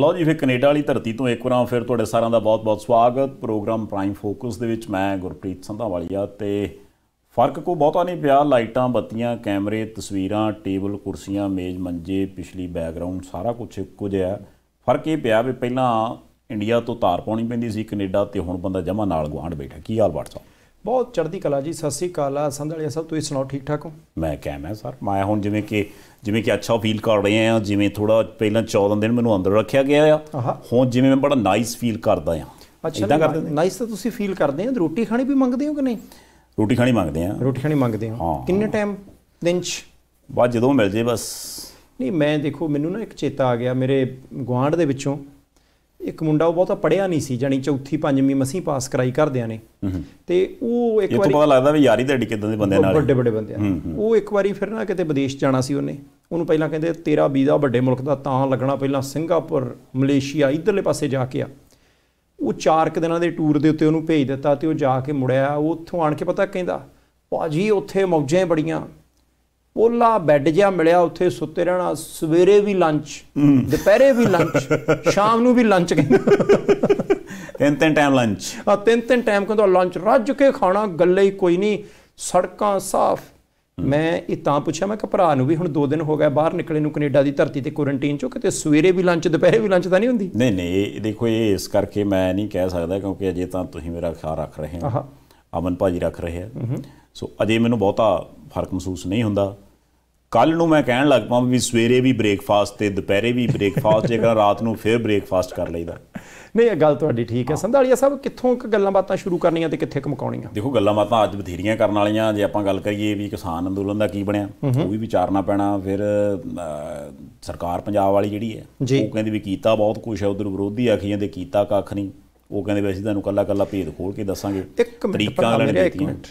ਲਓ ਜੀ ਫਿਰ ਕੈਨੇਡਾ ਵਾਲੀ ਧਰਤੀ ਤੋਂ ਇੱਕ ਵਾਰ ਫਿਰ ਤੁਹਾਡੇ ਸਾਰਿਆਂ ਦਾ ਬਹੁਤ-ਬਹੁਤ ਸਵਾਗਤ ਪ੍ਰੋਗਰਾਮ ਪ੍ਰਾਈਮ ਫੋਕਸ ਦੇ ਵਿੱਚ ਮੈਂ ਗੁਰਪ੍ਰੀਤ ਸੰਧਾਵਾਲੀਆ ਤੇ ਫਰਕ ਕੋ ਬਹੁਤਾ ਨਹੀਂ ਪਿਆ ਲਾਈਟਾਂ ਬੱਤੀਆਂ ਕੈਮਰੇ ਤਸਵੀਰਾਂ ਟੇਬਲ ਕੁਰਸੀਆਂ ਮੇਜ਼ ਮੰਜੇ ਪਿਛਲੀ ਬੈਕਗ੍ਰਾਉਂਡ ਸਾਰਾ ਕੁਝ ਇੱਕੋ ਜਿਹਾ ਫਰਕ ਇਹ ਪਿਆ ਵੀ ਪਹਿਲਾਂ ਇੰਡੀਆ ਤੋਂ ਤਾਰ ਪਾਉਣੀ ਪੈਂਦੀ ਸੀ ਕੈਨੇਡਾ ਤੇ ਹੁਣ ਬੰਦਾ ਜਮਾ ਨਾਲ ਗਵਾਂਡ ਬੈਠਾ ਕੀ ਹਾਲ ਵਾਟਸਐਪ ਬਹੁਤ ਚੜ੍ਹਦੀ ਕਲਾ ਜੀ ਸਤਿ ਸ੍ਰੀ ਅਕਾਲ ਸਭ ਤੁਸੀਂ ਸੁਣਾਓ ਠੀਕ ਠਾਕ ਹੋ ਮੈਂ ਕਾਇਮ ਹਾਂ ਸਰ ਮੈਂ ਹੁਣ ਜਿਵੇਂ ਕਿ ਜਿਵੇਂ ਕਿ ਅੱਛਾ ਫੀਲ ਕਰ ਰਹੇ ਆ ਜਿਵੇਂ ਥੋੜਾ ਪਹਿਲਾਂ 14 ਦਿਨ ਮੈਨੂੰ ਅੰਦਰ ਰੱਖਿਆ ਗਿਆ ਆ ਹੁਣ ਜਿਵੇਂ ਮੈਂ ਬੜਾ ਨਾਈਸ ਫੀਲ ਕਰਦਾ ਆ ਅੱਛਾ ਨਾਈਸ ਤਾਂ ਤੁਸੀਂ ਫੀਲ ਕਰਦੇ ਆ ਰੋਟੀ ਖਾਣੀ ਵੀ ਮੰਗਦੇ ਹੋ ਕਿ ਨਹੀਂ ਰੋਟੀ ਖਾਣੀ ਮੰਗਦੇ ਆ ਰੋਟੀ ਖਾਣੀ ਮੰਗਦੇ ਆ ਕਿੰਨੇ ਟਾਈਮ ਦਿਨ ਚ ਬਾਅਦ ਜਦੋਂ ਮਿਲ ਜੇ ਬਸ ਨਹੀਂ ਮੈਂ ਦੇਖੋ ਮੈਨੂੰ ਨਾ ਇੱਕ ਚੇਤਾ ਆ ਗਿਆ ਮੇਰੇ ਗਵਾਂਢ ਦੇ ਵਿੱਚੋਂ ਇੱਕ ਮੁੰਡਾ ਉਹ ਬਹੁਤਾ ਪੜਿਆ ਨਹੀਂ ਸੀ ਜਾਨੀ ਚੌਥੀ ਪੰਜਵੀਂ ਮਸੀਂ ਪਾਸ ਕਰਾਈ ਕਰਦਿਆਂ ਨੇ ਤੇ ਉਹ ਇੱਕ ਵਾਰੀ ਇਹ ਤੋਂ ਪਤਾ ਲੱਗਦਾ ਵੀ ਯਾਰੀ ਤੁਹਾਡੀ ਕਿਦਾਂ ਦੇ ਬੰਦੇ ਨਾਲ ਵੱਡੇ ਵੱਡੇ ਬੰਦੇ ਉਹ ਇੱਕ ਵਾਰੀ ਫਿਰ ਨਾ ਕਿਤੇ ਵਿਦੇਸ਼ ਜਾਣਾ ਸੀ ਉਹਨੇ ਉਹਨੂੰ ਪਹਿਲਾਂ ਕਹਿੰਦੇ ਤੇਰਾ ਵੀਜ਼ਾ ਵੱਡੇ ਮੁਲਕ ਦਾ ਤਾਂ ਲੱਗਣਾ ਪਹਿਲਾਂ ਸਿੰਗਾਪੁਰ ਮਲੇਸ਼ੀਆ ਇਧਰਲੇ ਪਾਸੇ ਜਾ ਕੇ ਆ ਉਹ 4 ਦਿਨਾਂ ਦੇ ਟੂਰ ਦੇ ਉੱਤੇ ਉਹਨੂੰ ਭੇਜ ਦਿੱਤਾ ਤੇ ਉਹ ਜਾ ਕੇ ਮੁੜਿਆ ਉਹ ਉੱਥੋਂ ਆਣ ਕੇ ਪਤਾ ਕਹਿੰਦਾ ਭਾਜੀ ਉੱਥੇ ਮੌਜਾਂ ਬੜੀਆਂ ਪੋਲਾ ਬੈੱਡ ਜਿਹਾ ਮਿਲਿਆ ਉੱਥੇ ਸੁੱਤੇ ਰਹਿਣਾ ਸਵੇਰੇ ਵੀ ਲੰਚ ਦੁਪਹਿਰੇ ਵੀ ਲੰਚ ਸ਼ਾਮ ਨੂੰ ਵੀ ਲੰਚ ਕਹਿੰਦਾ ਤਿੰਨ ਤਿੰਨ ਟਾਈਮ ਲੰਚ ਆ ਤਿੰਨ ਤਿੰਨ ਟਾਈਮ ਕਹਿੰਦਾ ਲੰਚ ਰੱਜ ਕੇ ਖਾਣਾ ਗੱਲੇ ਹੀ ਕੋਈ ਨਹੀਂ ਸੜਕਾਂ ਸਾਫ਼ ਮੈਂ ਇਹ ਤਾਂ ਪੁੱਛਿਆ ਮੈਂ ਕਿ ਭਰਾ ਨੂੰ ਵੀ ਹੁਣ 2 ਦਿਨ ਹੋ ਗਏ ਬਾਹਰ ਨਿਕਲੇ ਨੂੰ ਕੈਨੇਡਾ ਦੀ ਧਰਤੀ ਤੇ ਕੁਆਰੰਟਾਈਨ ਚੋਂ ਕਿਤੇ ਸਵੇਰੇ ਵੀ ਲੰਚ ਦੁਪਹਿਰੇ ਵੀ ਲੰਚ ਤਾਂ ਨਹੀਂ ਹੁੰਦੀ ਨਹੀਂ ਨਹੀਂ ਦੇਖੋ ਇਹ ਇਸ ਕਰਕੇ ਮੈਂ ਨਹੀਂ ਕਹਿ ਸਕਦਾ ਕਿਉਂਕਿ ਅਜੇ ਤਾਂ ਤੁਸੀਂ ਮੇਰਾ ਖਿਆਲ ਰੱਖ ਰਹੇ ਹੋ ਅਮਨ ਭਾਜੀ ਰੱਖ ਰਹੇ ਆ ਸੋ ਅਜੇ ਮੈਨੂੰ ਬਹੁਤਾ ਫਰਕ ਮਹਿਸੂਸ ਨਹੀਂ ਹੁੰਦਾ ਕੱਲ ਨੂੰ ਮੈਂ ਕਹਿਣ ਲੱਗ ਪਾਂ ਵੀ ਸਵੇਰੇ ਵੀ ਬ੍ਰੇਕਫਾਸਟ ਤੇ ਦੁਪਹਿਰੇ ਵੀ ਬ੍ਰੇਕਫਾਸਟ ਜੇਕਰ ਰਾਤ ਨੂੰ ਫਿਰ ਬ੍ਰੇਕਫਾਸਟ ਕਰ ਲਈਦਾ ਨਹੀਂ ਇਹ ਗੱਲ ਤੁਹਾਡੀ ਠੀਕ ਹੈ ਸੰਧਾਲੀਆ ਸਾਹਿਬ ਕਿੱਥੋਂ ਕ ਗੱਲਾਂ ਬਾਤਾਂ ਸ਼ੁਰੂ ਕਰਨੀਆਂ ਤੇ ਕਿੱਥੇ ਕਮਕਾਉਣੀਆਂ ਦੇਖੋ ਗੱਲਾਂ ਬਾਤਾਂ ਅੱਜ ਬਥੇਰੀਆਂ ਕਰਨ ਵਾਲੀਆਂ ਜੇ ਆਪਾਂ ਗੱਲ ਕਰੀਏ ਵੀ ਕਿਸਾਨ ਅੰਦੋਲਨ ਦਾ ਕੀ ਬਣਿਆ ਉਹ ਵੀ ਵਿਚਾਰਨਾ ਪੈਣਾ ਫਿਰ ਸਰਕਾਰ ਪੰਜਾਬ ਵਾਲੀ ਜਿਹੜੀ ਹੈ ਉਹ ਕਹਿੰਦੀ ਵੀ ਕੀਤਾ ਬਹੁਤ ਕੁਝ ਹੈ ਉਧਰ ਵਿਰੋਧੀ ਆਖੀਆਂ ਜਾਂਦੇ ਕੀਤਾ ਕੱਖ ਨਹੀਂ ਉਹ ਕਹਿੰਦੇ ਵੀ ਅਸੀਂ ਤੁਹਾਨੂੰ ਕੱਲਾ ਕੱਲਾ ਭੇਦ ਖੋਲ ਕੇ ਦੱਸਾਂਗੇ ਤਰੀਕਾ ਲੈਣ ਮਿੰਟ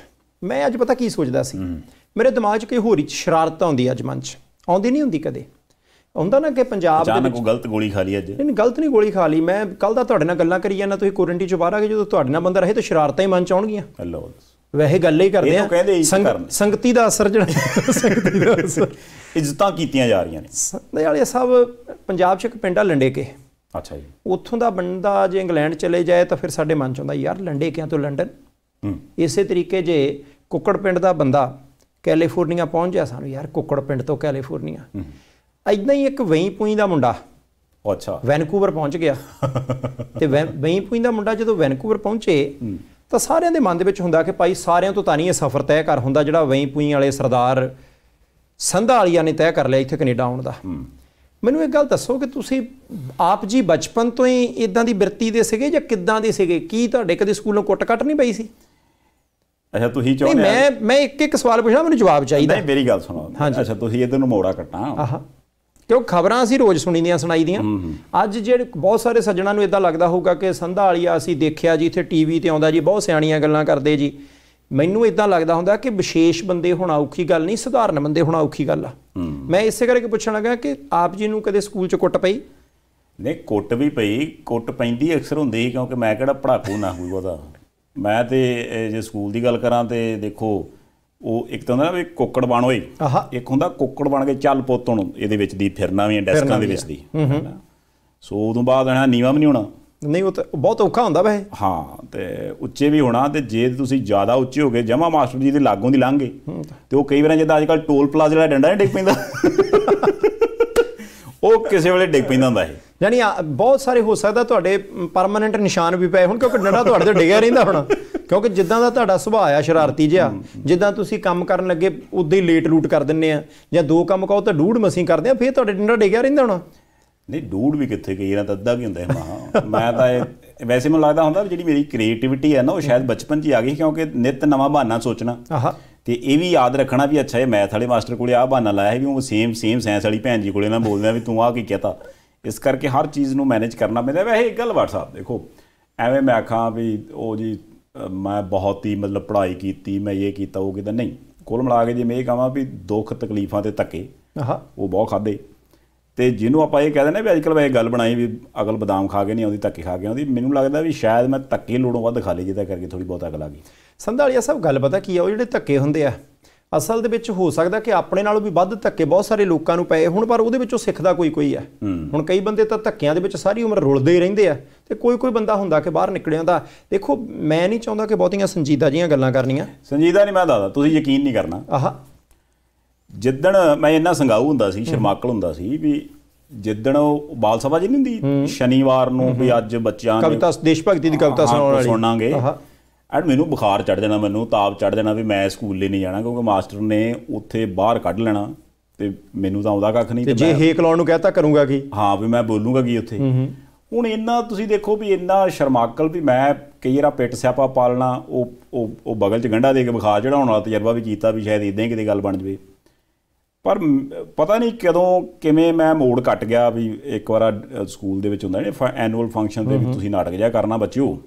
ਮੈਂ ਅੱਜ ਪਤਾ ਕੀ ਸੋਚਦਾ ਸੀ ਮੇਰੇ ਦਿਮਾਗ 'ਚ ਕੋਈ ਹੋਰੀ ਸ਼ਰਾਰਤ ਆਉਂਦੀ ਅੱਜ ਮਨ 'ਚ ਆਉਂਦੀ ਨਹੀਂ ਹੁੰਦੀ ਕਦੇ ਹੁੰਦਾ ਨਾ ਕਿ ਪੰਜਾਬ ਦੇ ਵਿੱਚ ਕੋਈ ਗਲਤ ਗੋਲੀ ਖਾ ਲਈ ਅੱਜ ਨਹੀਂ ਗਲਤ ਨਹੀਂ ਗੋਲੀ ਖਾ ਲਈ ਮੈਂ ਕੱਲ ਦਾ ਤੁਹਾਡੇ ਨਾਲ ਗੱਲਾਂ ਕਰੀ ਜਾਂਦਾ ਤੁਸੀਂ ਕੁਰੰਟੀ 'ਚ ਬਾਹਰ ਆ ਗਏ ਜਦੋਂ ਤੁਹਾਡੇ ਨਾਲ ਬੰਦਾ ਰਹੇ ਤਾਂ ਸ਼ਰਾਰਤਾਂ ਹੀ ਮਨ 'ਚ ਆਉਣਗੀਆਂ ਹੈਲੋ ਵੈਸੇ ਗੱਲ ਹੀ ਕਰਦੇ ਆ ਸੰਗਤੀ ਦਾ ਅਸਰ ਜਿਹੜਾ ਸੰਗਤੀ ਦਾ ਅਸਰ ਇੱਜ਼ਤਾਂ ਕੀਤੀਆਂ ਜਾ ਰਹੀਆਂ ਨੇ ਨਹੀਂ ਵਾਲੇ ਸਾਹਿਬ ਪੰਜਾਬ 'ਚ ਇੱਕ ਪਿੰਡਾ ਕੇ ਅੱਛਾ ਜੀ ਉੱਥੋਂ ਦਾ ਬੰਦਾ ਜੇ ਇੰਗਲੈਂਡ ਚਲੇ ਜਾਏ ਤਾਂ ਫਿਰ ਸਾਡੇ ਮਨ 'ਚ ਆਉਂਦਾ ਯਾਰ ਲੰਡੇ ਕਿਆਂ ਤੋਂ ਲੰਡਨ ਇਸੇ ਤਰੀਕੇ ਜੇ ਕੁੱਕੜ ਪਿੰਡ ਦਾ ਬੰਦਾ ਕੈਲੀਫੋਰਨੀਆ ਪਹੁੰਚ ਗਿਆ ਸਾਨੂੰ ਯਾਰ ਕੁੱਕੜ ਪਿੰਡ ਤੋਂ ਕੈਲੀਫੋਰਨੀਆ ਐਦਾਂ ਹੀ ਇੱਕ ਵਹੀਂ ਪੂਈ ਦਾ ਮੁੰਡਾ ਅੱਛਾ ਵੈਨਕੂਵਰ ਪਹੁੰਚ ਗਿਆ ਤੇ ਵਹੀਂ ਪੂਈ ਦਾ ਮੁੰਡਾ ਜਦੋਂ ਵੈਨਕੂਵਰ ਪਹੁੰਚੇ ਤਾਂ ਸਾਰਿਆਂ ਦੇ ਮਨ ਦੇ ਵਿੱਚ ਹੁੰਦਾ ਕਿ ਭਾਈ ਸਾਰਿਆਂ ਤੋਂ ਤਾਂ ਨਹੀਂ ਇਹ ਸਫ਼ਰ ਤੈਅ ਕਰ ਹੁੰਦਾ ਜਿਹੜਾ ਵਹੀਂ ਪੁਈ ਵਾਲੇ ਸਰਦਾਰ ਸੰਧਾ ਵਾਲਿਆਂ ਨੇ ਤੈਅ ਕਰ ਲਿਆ ਇੱਥੇ ਕੈਨੇਡਾ ਆਉਣ ਦਾ ਮੈਨੂੰ ਇੱਕ ਗੱਲ ਦੱਸੋ ਕਿ ਤੁਸੀਂ ਆਪ ਜੀ ਬਚਪਨ ਤੋਂ ਹੀ ਇਦਾਂ ਦੀ ਬਿਰਤੀ ਦੇ ਸੀਗੇ ਜਾਂ ਕਿੱਦਾਂ ਦੇ ਸੀਗੇ ਕੀ ਤੁਹਾਡੇ ਕਦੇ ਸਕੂਲੋਂ ਕੁੱਟ-ਕੱਟ ਨਹੀਂ ਪਈ ਸੀ ਅੱਛਾ ਤੁਸੀਂ ਚਾਹੁੰਦੇ ਨਹੀਂ ਮੈਂ ਮੈਂ ਇੱਕ ਇੱਕ ਸਵਾਲ ਪੁੱਛਣਾ ਮੈਨੂੰ ਜਵਾਬ ਚਾਹੀਦਾ ਨਹੀਂ ਮੇਰੀ ਗੱਲ ਸੁਣੋ ਅੱਛਾ ਤੁਸੀਂ ਇਹਦੇ ਨੂੰ ਮੋੜਾ ਕੱਟਾਂ ਆਹਾ ਕਿਉਂ ਖਬਰਾਂ ਅਸੀਂ ਰੋਜ਼ ਸੁਣੀਆਂ ਸੁਣਾਈ ਦੀਆਂ ਅੱਜ ਜਿਹੜੇ ਬਹੁਤ ਸਾਰੇ ਸੱਜਣਾ ਨੂੰ ਇਦਾਂ ਲੱਗਦਾ ਹੋਊਗਾ ਕਿ ਸੰਧਾ ਵਾਲੀਆ ਅਸੀਂ ਦੇਖਿਆ ਜੀ ਇੱਥੇ ਟੀਵੀ ਤੇ ਆਉਂਦਾ ਜੀ ਬਹੁਤ ਸਿਆਣੀਆਂ ਗੱਲਾਂ ਕਰਦੇ ਜੀ ਮੈਨੂੰ ਇਦਾਂ ਲੱਗਦਾ ਹੁੰਦਾ ਕਿ ਵਿਸ਼ੇਸ਼ ਬੰਦੇ ਹੋਣਾ ਔਖੀ ਗੱਲ ਨਹੀਂ ਸਧਾਰਨ ਬੰਦੇ ਹੋਣਾ ਔਖੀ ਗੱਲ ਆ ਮੈਂ ਇਸੇ ਕਰਕੇ ਪੁੱਛਣ ਲੱਗਾ ਕਿ ਆਪ ਜੀ ਨੂੰ ਕਦੇ ਸਕੂਲ 'ਚ ਕੁੱਟ ਪਈ ਨਹੀਂ ਕੁੱਟ ਵੀ ਪਈ ਕੁੱਟ ਪੈਂਦੀ ਅਕਸਰ ਹੁੰਦੀ ਕਿਉਂਕਿ ਮੈਂ ਕਿਹੜਾ ਪੜਾਕੂ ਨਾ ਹੋਊਗਾ ਉਹਦਾ ਮੈਂ ਤੇ ਜੇ ਸਕੂਲ ਦੀ ਗੱਲ ਕਰਾਂ ਤੇ ਦੇਖੋ ਉਹ ਇੱਕ ਤਾਂ ਨਾ ਵੀ ਕੋਕੜ ਬਣ ਹੋਈ ਇੱਕ ਹੁੰਦਾ ਕੋਕੜ ਬਣ ਕੇ ਚੱਲ ਪੋਤਣ ਇਹਦੇ ਵਿੱਚ ਦੀ ਫਿਰਨਾ ਵੀ ਡੈਸਕਾਂ ਦੇ ਵਿੱਚ ਦੀ ਸੋ ਉਦੋਂ ਬਾਅਦ ਆਣਾ ਨੀਵਾ ਵੀ ਨਹੀਂ ਹੋਣਾ ਨਹੀਂ ਉਹ ਤਾਂ ਬਹੁਤ ਔਖਾ ਹੁੰਦਾ ਵੇ ਹਾਂ ਤੇ ਉੱਚੇ ਵੀ ਹੋਣਾ ਤੇ ਜੇ ਤੁਸੀਂ ਜ਼ਿਆਦਾ ਉੱਚੇ ਹੋ ਗਏ ਜਮਾ ਮਾਸਟਰ ਜੀ ਦੇ ਲਾਗੋਂ ਦੀ ਲੰਘੇ ਤੇ ਉਹ ਕਈ ਵਾਰਾਂ ਜਿੱਦਾਂ ਅੱਜ ਕੱਲ ਟੋਲ ਪਲਾਜ਼ਾ ਜਿਹੜਾ ਡੰਡਾ ਨਹੀਂ ਡਿੱਗ ਪੈਂਦਾ ਉਹ ਕਿਸੇ ਵੇਲੇ ਡਿੱਗ ਪੈਂਦਾ ਹੁੰਦਾ ਹੈ ਯਾਨੀ ਬਹੁਤ ਸਾਰੇ ਹੋ ਸਕਦਾ ਤੁਹਾਡੇ ਪਰਮਨੈਂਟ ਨਿਸ਼ਾਨ ਵੀ ਪਏ ਹੁਣ ਕਿਉਂਕਿ ਡੰਡਾ ਤੁਹਾਡੇ ਤੇ ਡਿਗਿਆ ਰਹਿੰਦਾ ਹੁਣ ਕਿਉਂਕਿ ਜਿੱਦਾਂ ਦਾ ਤੁਹਾਡਾ ਸੁਭਾਅ ਆ ਸ਼ਰਾਰਤੀ ਜਿਹਾ ਜਿੱਦਾਂ ਤੁਸੀਂ ਕੰਮ ਕਰਨ ਲੱਗੇ ਉਦਾਂ ਹੀ ਲੇਟ ਲੂਟ ਕਰ ਦਿੰਨੇ ਆ ਜਾਂ ਦੋ ਕੰਮ ਕਹੋ ਤਾਂ ਡੂੜ ਮਸੀਂ ਕਰਦੇ ਆ ਫੇਰ ਤੁਹਾਡੇ ਡੰਡਾ ਡਿਗਿਆ ਰਹਿੰਦਾ ਹੁਣ ਨਹੀਂ ਡੂੜ ਵੀ ਕਿੱਥੇ ਗਈ ਇਹਨਾਂ ਤਾਂ ਅੱਧਾ ਵੀ ਹੁੰਦਾ ਹੈ ਮਹਾ ਮੈਂ ਤਾਂ ਇਹ ਵੈਸੇ ਮੈਨੂੰ ਲੱਗਦਾ ਹੁੰਦਾ ਜਿਹੜੀ ਮੇਰੀ ਕ੍ਰੀਏਟੀਵਿਟੀ ਹੈ ਨਾ ਉਹ ਸ਼ਾਇਦ ਬਚਪਨ 'ਚ ਹੀ ਆ ਗਈ ਕਿਉਂਕਿ ਨਿਤ ਨਵਾਂ ਬਹਾਨਾ ਸੋਚਣਾ ਆਹਾ ਤੇ ਇਹ ਵੀ ਯਾਦ ਰੱਖਣਾ ਵੀ ਅੱਛਾ ਇਹ ਮੈਥ ਵਾਲੇ ਮਾਸਟਰ ਕੋਲੇ ਆ ਬਹਾਨਾ ਲਾਇਆ ਹੈ ਵੀ ਉਹ ਸੇਮ ਸੇਮ ਸਾਇੰਸ ਵਾਲੀ ਭੈਣ ਜੀ ਕੋਲੇ ਨਾ ਬੋਲਦੇ ਆ ਵੀ ਤੂੰ ਆ ਕੀ ਕਹਤਾ ਇਸ ਕਰਕੇ ਹਰ ਚੀਜ਼ ਨੂੰ ਮੈਨੇਜ ਕਰਨਾ ਪੈਂਦਾ ਵੈਸੇ ਇੱਕ ਗੱਲ WhatsApp ਦੇਖੋ ਐਵੇਂ ਮੈਂ ਆਖਾਂ ਵੀ ਉਹ ਜੀ ਮੈਂ ਬਹੁਤ ਹੀ ਮਤਲਬ ਪੜ੍ਹਾਈ ਕੀਤੀ ਮੈਂ ਇਹ ਕੀਤਾ ਉਹ ਕਿਦਾਂ ਨਹੀਂ ਕੋਲ ਮਿਲਾ ਕੇ ਜੇ ਮੈਂ ਇਹ ਕਹਾਂ ਵੀ ਦੁੱਖ ਤਕਲੀਫਾਂ ਤੇ ਤੱਕੇ ਆਹ ਉਹ ਬਹੁਤ ਖਾਦੇ ਤੇ ਜਿਹਨੂੰ ਆਪਾਂ ਇਹ ਕਹਦੇ ਨੇ ਵੀ ਅੱਜਕੱਲ ਵੈਸੇ ਗੱਲ ਬਣਾਈ ਵੀ ਅਗਲ ਬਦਾਮ ਖਾ ਕੇ ਨਹੀਂ ਆਉਂਦੀ ਤੱਕੇ ਖਾ ਕੇ ਆਉਂਦੀ ਮੈਨੂੰ ਲੱਗਦਾ ਵੀ ਸ਼ਾਇਦ ਮੈਂ ਤੱਕੇ ਲੋੜੋਂ ਵੱਧ ਖਾ ਲਈ ਜਿਹਦਾ ਕਰਕੇ ਥੋੜੀ ਬਹੁਤ ਅਗਲ ਆ ਗਈ ਸੰਧਾਲੀਆ ਸਾਹਿਬ ਗੱਲ ਪਤਾ ਕੀ ਆ ਉਹ ਜਿਹੜੇ ਤੱਕੇ ਹੁੰਦੇ ਆ ਅਸਲ ਦੇ ਵਿੱਚ ਹੋ ਸਕਦਾ ਕਿ ਆਪਣੇ ਨਾਲੋਂ ਵੀ ਵੱਧ ਧੱਕੇ ਬਹੁਤ ਸਾਰੇ ਲੋਕਾਂ ਨੂੰ ਪਏ ਹੁਣ ਪਰ ਉਹਦੇ ਵਿੱਚੋਂ ਸਿੱਖਦਾ ਕੋਈ ਕੋਈ ਹੈ ਹੁਣ ਕਈ ਬੰਦੇ ਤਾਂ ਧੱਕਿਆਂ ਦੇ ਵਿੱਚ ਸਾਰੀ ਉਮਰ ਰੁਲਦੇ ਹੀ ਰਹਿੰਦੇ ਆ ਤੇ ਕੋਈ ਕੋਈ ਬੰਦਾ ਹੁੰਦਾ ਕਿ ਬਾਹਰ ਨਿਕਲਿਆ ਦਾ ਦੇਖੋ ਮੈਂ ਨਹੀਂ ਚਾਹੁੰਦਾ ਕਿ ਬਹੁਤੀਆਂ ਸੰਜੀਦਾ ਜੀਆਂ ਗੱਲਾਂ ਕਰਨੀਆਂ ਸੰਜੀਦਾ ਨਹੀਂ ਮੈਂ ਦੱਸਦਾ ਤੁਸੀਂ ਯਕੀਨ ਨਹੀਂ ਕਰਨਾ ਆਹਾ ਜਿੱਦਣ ਮੈਂ ਇੰਨਾ ਸੰਗਾਊ ਹੁੰਦਾ ਸੀ ਸ਼ਰਮਾਕਲ ਹੁੰਦਾ ਸੀ ਵੀ ਜਿੱਦਣ ਉਹ ਬਾਲ ਸਭਾ ਜੀ ਨਹੀਂ ਹੁੰਦੀ ਸ਼ਨੀਵਾਰ ਨੂੰ ਵੀ ਅੱਜ ਬੱਚਿਆਂ ਨੂੰ ਕਵਿਤਾ ਦੇਸ਼ ਭਗਤੀ ਦੀ ਕਵਿਤਾ ਸੁਣਾਉਣ ਵਾਲੀ ਸੁਣਾਂਗੇ ਆਹਾ ਐਂਡ ਮੈਨੂੰ ਬੁਖਾਰ ਚੜ ਜਾਣਾ ਮੈਨੂੰ ਤਾਪ ਚੜ ਜਾਣਾ ਵੀ ਮੈਂ ਸਕੂਲ ਲਈ ਨਹੀਂ ਜਾਣਾ ਕਿਉਂਕਿ ਮਾਸਟਰ ਨੇ ਉੱਥੇ ਬਾਹਰ ਕੱਢ ਲੈਣਾ ਤੇ ਮੈਨੂੰ ਤਾਂ ਆਉਂਦਾ ਕੱਖ ਨਹੀਂ ਤੇ ਜੇ ਹੇਕ ਲਾਉਣ ਨੂੰ ਕਹਤਾ ਕਰੂੰਗਾ ਕੀ ਹਾਂ ਵੀ ਮੈਂ ਬੋਲੂੰਗਾ ਕੀ ਉੱਥੇ ਹੁਣ ਇੰਨਾ ਤੁਸੀਂ ਦੇਖੋ ਵੀ ਇੰਨਾ ਸ਼ਰਮਾਕਲ ਵੀ ਮੈਂ ਕਈ ਵਾਰਾ ਪਿੱਟ ਸਿਆਪਾ ਪਾਲਣਾ ਉਹ ਉਹ ਉਹ ਬਗਲ 'ਚ ਗੰਡਾ ਦੇ ਕੇ ਬੁਖਾਰ ਚੜਾਉਣ ਵਾਲਾ ਤਜਰਬਾ ਵੀ ਕੀਤਾ ਵੀ ਸ਼ਾਇਦ ਇਦਾਂ ਹੀ ਕਿਤੇ ਗੱਲ ਬਣ ਜਵੇ ਪਰ ਪਤਾ ਨਹੀਂ ਕਦੋਂ ਕਿਵੇਂ ਮੈਂ ਮੋੜ ਕੱਟ ਗਿਆ ਵੀ ਇੱਕ ਵਾਰਾ ਸਕੂਲ ਦੇ ਵਿੱਚ ਹੁੰਦਾ ਨੇ ਐਨੂਅਲ ਫੰਕਸ਼ਨ ਤੇ ਵੀ ਤੁਸੀਂ ਨਾਟਕ ਜਿਆ ਕਰਨਾ ਬੱਚਿਓ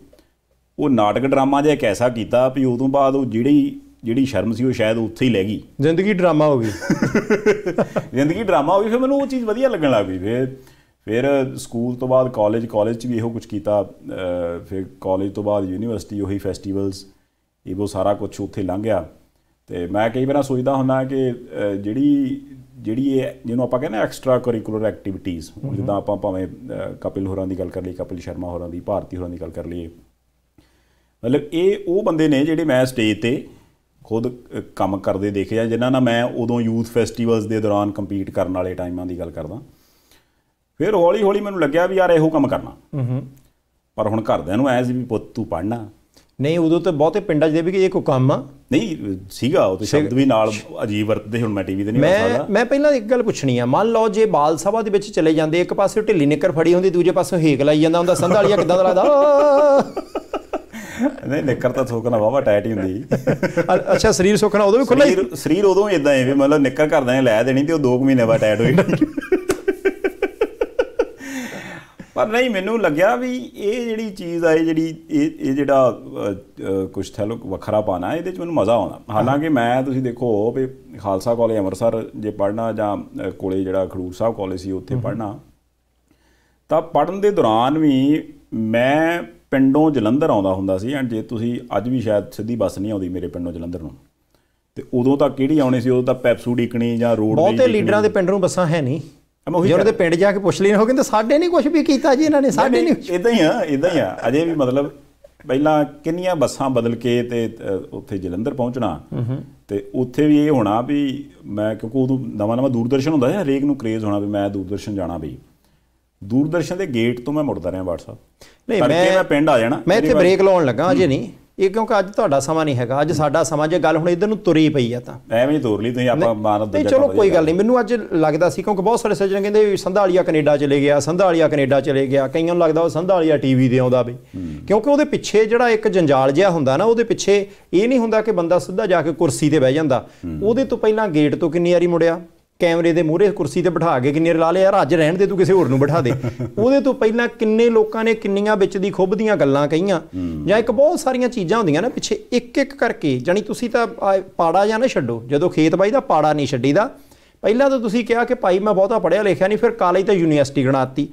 ਉਹ ਨਾਟਕ ਡਰਾਮਾ ਜਿਹਾ ਇੱਕ ਐਸਾ ਕੀਤਾ ਵੀ ਉਦੋਂ ਬਾਅਦ ਉਹ ਜਿਹੜੀ ਜਿਹੜੀ ਸ਼ਰਮ ਸੀ ਉਹ ਸ਼ਾਇਦ ਉੱਥੇ ਹੀ ਲੈ ਗਈ ਜ਼ਿੰਦਗੀ ਡਰਾਮਾ ਹੋ ਗਈ ਜ਼ਿੰਦਗੀ ਡਰਾਮਾ ਹੋ ਗਈ ਫਿਰ ਮੈਨੂੰ ਉਹ ਚੀਜ਼ ਵਧੀਆ ਲੱਗਣ ਲੱਗ ਪਈ ਫਿਰ ਫਿਰ ਸਕੂਲ ਤੋਂ ਬਾਅਦ ਕਾਲਜ ਕਾਲਜ 'ਚ ਵੀ ਇਹੋ ਕੁਝ ਕੀਤਾ ਫਿਰ ਕਾਲਜ ਤੋਂ ਬਾਅਦ ਯੂਨੀਵਰਸਿਟੀ ਉਹੀ ਫੈਸਟੀਵਲਸ ਇਹ ਉਹ ਸਾਰਾ ਕੁਝ ਉੱਥੇ ਲੰਘ ਗਿਆ ਤੇ ਮੈਂ ਕਈ ਵਾਰ ਸੋਚਦਾ ਹੁੰਦਾ ਕਿ ਜਿਹੜੀ ਜਿਹੜੀ ਇਹ ਜਿਹਨੂੰ ਆਪਾਂ ਕਹਿੰਦੇ ਐਕਸਟਰਾ ਕਰਿਕੂਲਰ ਐਕਟੀਵਿਟੀਜ਼ ਜਿੱਦਾਂ ਆਪਾਂ ਭਾਵੇਂ ਕਪਿਲ ਹੋਰਾਂ ਦੀ ਗੱਲ ਕਰ ਲਈ ਕਪਿਲ ਸ਼ਰਮਾ ਹੋਰਾਂ ਦੀ ਭਾਰਤੀ ਹੋਰਾਂ ਦੀ ਗੱਲ ਕਰ ਲਈਏ ਮਤਲਬ ਇਹ ਉਹ ਬੰਦੇ ਨੇ ਜਿਹੜੇ ਮੈਂ ਸਟੇਜ ਤੇ ਖੁਦ ਕੰਮ ਕਰਦੇ ਦੇਖਿਆ ਜਿਨ੍ਹਾਂ ਨਾਲ ਮੈਂ ਉਦੋਂ ਯੂਥ ਫੈਸਟੀਵਲਸ ਦੇ ਦੌਰਾਨ ਕੰਪੀਟ ਕਰਨ ਵਾਲੇ ਟਾਈਮਾਂ ਦੀ ਗੱਲ ਕਰਦਾ ਫਿਰ ਹੌਲੀ ਹੌਲੀ ਮੈਨੂੰ ਲੱਗਿਆ ਵੀ ਯਾਰ ਇਹੋ ਕੰਮ ਕਰਨਾ ਪਰ ਹੁਣ ਘਰਦਿਆਂ ਨੂੰ ਐਸ ਵੀ ਪੁੱਤ ਤੂੰ ਪੜਨਾ ਨਹੀਂ ਉਦੋਂ ਤੇ ਬਹੁਤੇ ਪਿੰਡਾਂ 'ਚ ਦੇ ਵੀ ਕਿ ਇਹ ਕੋ ਕੰਮ ਆ ਨਹੀਂ ਸੀਗਾ ਉਹ ਤੇ ਸ਼ਬਦ ਵੀ ਨਾਲ ਅਜੀਬ ਵਰਤਦੇ ਹੁਣ ਮੈਂ ਟੀਵੀ ਤੇ ਨਹੀਂ ਮੈਂ ਮੈਂ ਪਹਿਲਾਂ ਇੱਕ ਗੱਲ ਪੁੱਛਣੀ ਆ ਮੰਨ ਲਓ ਜੇ ਬਾਲ ਸਭਾ ਦੇ ਵਿੱਚ ਚਲੇ ਜਾਂਦੇ ਇੱਕ ਪਾਸੇ ਢਿੱਲੀ ਨਿੱਕਰ ਫੜੀ ਹੁੰਦੀ ਦੂਜੇ ਪਾਸੇ ਹੇਕ ਲਾਈ ਜਾਂਦਾ ਹੁੰਦਾ ਸੰਧਾਲੀਆ ਕਿਦਾਂ ਦਾ ਲੱਗਦਾ ਨਹੀਂ ਨਿੱਕਰ ਤਾਂ ਸੋਕਣਾ ਵਾਵਾ ਟਾਈਟ ਹੀ ਹੁੰਦੀ ਅੱਛਾ ਸਰੀਰ ਸੋਕਣਾ ਉਦੋਂ ਵੀ ਖੁੱਲਾ ਹੀ ਸਰੀਰ ਉਦੋਂ ਇਦਾਂ ਹੀ ਵੀ ਮਤਲਬ ਨਿੱਕਰ ਕਰਦਾ ਲੈ ਦੇਣੀ ਤੇ ਉਹ 2 ਮਹੀਨੇ ਬਾਅਦ ਟਾਈਟ ਹੋਈ ਪਰ ਨਹੀਂ ਮੈਨੂੰ ਲੱਗਿਆ ਵੀ ਇਹ ਜਿਹੜੀ ਚੀਜ਼ ਆਏ ਜਿਹੜੀ ਇਹ ਇਹ ਜਿਹੜਾ ਕੁਝ ਥੈਲੋ ਵੱਖਰਾ ਪਾਣਾ ਇਹਦੇ ਚ ਮੈਨੂੰ ਮਜ਼ਾ ਆਉਣਾ ਹਾਲਾਂਕਿ ਮੈਂ ਤੁਸੀਂ ਦੇਖੋ ਵੀ ਖਾਲਸਾ ਕਾਲਜ ਅੰਮ੍ਰਿਤਸਰ ਜੇ ਪੜਨਾ ਜਾਂ ਕੋਲੇ ਜਿਹੜਾ ਖੜੂਰ ਸਾਹਿਬ ਕਾਲਜ ਸੀ ਉੱਥੇ ਪੜਨਾ ਤਾਂ ਪੜਨ ਦੇ ਦੌਰਾਨ ਵੀ ਮੈਂ ਪਿੰਡੋਂ ਜਲੰਧਰ ਆਉਂਦਾ ਹੁੰਦਾ ਸੀ ਐਂਡ ਜੇ ਤੁਸੀਂ ਅੱਜ ਵੀ ਸ਼ਾਇਦ ਸਿੱਧੀ ਬੱਸ ਨਹੀਂ ਆਉਂਦੀ ਮੇਰੇ ਪਿੰਡੋਂ ਜਲੰਧਰ ਨੂੰ ਤੇ ਉਦੋਂ ਤਾਂ ਕਿਹੜੀ ਆਉਣੀ ਸੀ ਉਦੋਂ ਤਾਂ ਪੈਪਸੂ ਡਿਕਣੀ ਜਾਂ ਰੋਡ ਦੀ ਬਹੁਤੇ ਲੀਡਰਾਂ ਦੇ ਪਿੰਡ ਨੂੰ ਬੱਸਾਂ ਹੈ ਨਹੀਂ ਜੇ ਉਹਨਾਂ ਦੇ ਪਿੰਡ ਜਾ ਕੇ ਪੁੱਛ ਲੈਣ ਹੋ ਕਹਿੰਦੇ ਸਾਡੇ ਨਹੀਂ ਕੁਝ ਵੀ ਕੀਤਾ ਜੀ ਇਹਨਾਂ ਨੇ ਸਾਡੇ ਨਹੀਂ ਇਦਾਂ ਹੀ ਆ ਇਦਾਂ ਹੀ ਆ ਅਜੇ ਵੀ ਮਤਲਬ ਪਹਿਲਾਂ ਕਿੰਨੀਆਂ ਬੱਸਾਂ ਬਦਲ ਕੇ ਤੇ ਉੱਥੇ ਜਲੰਧਰ ਪਹੁੰਚਣਾ ਤੇ ਉੱਥੇ ਵੀ ਇਹ ਹੋਣਾ ਵੀ ਮੈਂ ਕਿਉਂਕਿ ਉਦੋਂ ਨਵਾਂ ਨਵਾਂ ਦੂਰਦਰਸ਼ਨ ਹੁੰਦਾ ਸੀ ਹਰੇਕ ਨੂੰ ਕ੍ਰੇਜ਼ ਹੋਣਾ ਵੀ ਮੈਂ ਦੂਰਦਰਸ਼ਨ ਜਾਣਾ ਬਈ ਦੂਰਦਰਸ਼ਨ ਦੇ ਗੇਟ ਤੋਂ ਮੈਂ ਮੁੜਦਾ ਰਿਹਾ WhatsApp ਨਹੀਂ ਮੈਂ ਮੈਂ ਪਿੰਡ ਆ ਜਾਣਾ ਮੈਂ ਇੱਥੇ ਬ੍ਰੇਕ ਲਾਉਣ ਲੱਗਾ ਅਜੇ ਨਹੀਂ ਇਹ ਕਿਉਂਕਿ ਅੱਜ ਤੁਹਾਡਾ ਸਮਾਂ ਨਹੀਂ ਹੈਗਾ ਅੱਜ ਸਾਡਾ ਸਮਾਂ ਜੇ ਗੱਲ ਹੁਣ ਇਧਰ ਨੂੰ ਤੁਰੀ ਪਈ ਆ ਤਾਂ ਐਵੇਂ ਹੀ ਤੋਰ ਲਈ ਤੁਸੀਂ ਆਪਾਂ ਮਾਨਤ ਦੇ ਚਲੋ ਕੋਈ ਗੱਲ ਨਹੀਂ ਮੈਨੂੰ ਅੱਜ ਲੱਗਦਾ ਸੀ ਕਿਉਂਕਿ ਬਹੁਤ ਸਾਰੇ ਸੱਜਣ ਕਹਿੰਦੇ ਸੰਧਾਲੀਆ ਕੈਨੇਡਾ ਚਲੇ ਗਿਆ ਸੰਧਾਲੀਆ ਕੈਨੇਡਾ ਚਲੇ ਗਿਆ ਕਈਆਂ ਨੂੰ ਲੱਗਦਾ ਉਹ ਸੰਧਾਲੀਆ ਟੀਵੀ ਦੇ ਆਉਂਦਾ ਵੀ ਕਿਉਂਕਿ ਉਹਦੇ ਪਿੱਛੇ ਜਿਹੜਾ ਇੱਕ ਜੰਜਾਲ ਜਿਹਾ ਹੁੰਦਾ ਨਾ ਉਹਦੇ ਪਿੱਛੇ ਇਹ ਨਹੀਂ ਹੁੰਦਾ ਕਿ ਬੰਦਾ ਸਿੱਧਾ ਜਾ ਕੇ ਕੁਰਸੀ ਤੇ ਬਹਿ ਜਾਂਦਾ ਉਹਦੇ ਤੋਂ ਪਹਿਲਾਂ ਗੇਟ ਤੋਂ ਕਿੰਨੀ ਵਾਰੀ ਮੁੜਿਆ ਕੈਮਰੇ ਦੇ ਮੂਹਰੇ ਕੁਰਸੀ ਤੇ ਬਿਠਾ ਕੇ ਕਿੰਨੇ ਲਾ ਲਿਆ ਯਾਰ ਅੱਜ ਰਹਿਣ ਦੇ ਤੂੰ ਕਿਸੇ ਹੋਰ ਨੂੰ ਬਿਠਾ ਦੇ ਉਹਦੇ ਤੋਂ ਪਹਿਲਾਂ ਕਿੰਨੇ ਲੋਕਾਂ ਨੇ ਕਿੰਨੀਆਂ ਵਿੱਚ ਦੀ ਖੁੱਬ ਦੀਆਂ ਗੱਲਾਂ ਕਹੀਆਂ ਜਾਂ ਇੱਕ ਬਹੁਤ ਸਾਰੀਆਂ ਚੀਜ਼ਾਂ ਹੁੰਦੀਆਂ ਨਾ ਪਿੱਛੇ ਇੱਕ ਇੱਕ ਕਰਕੇ ਜਾਨੀ ਤੁਸੀਂ ਤਾਂ ਪਾੜਾ ਜਾਂ ਨਾ ਛੱਡੋ ਜਦੋਂ ਖੇਤ ਬਾਈ ਦਾ ਪਾੜਾ ਨਹੀਂ ਛੱਡੀਦਾ ਪਹਿਲਾਂ ਤਾਂ ਤੁਸੀਂ ਕਿਹਾ ਕਿ ਭਾਈ ਮੈਂ ਬਹੁਤਾ ਪੜਿਆ ਲਿਖਿਆ ਨਹੀਂ ਫਿਰ ਕਾਲਜ ਤਾਂ ਯੂਨੀਵਰਸਿਟੀ ਗਣਾਤੀ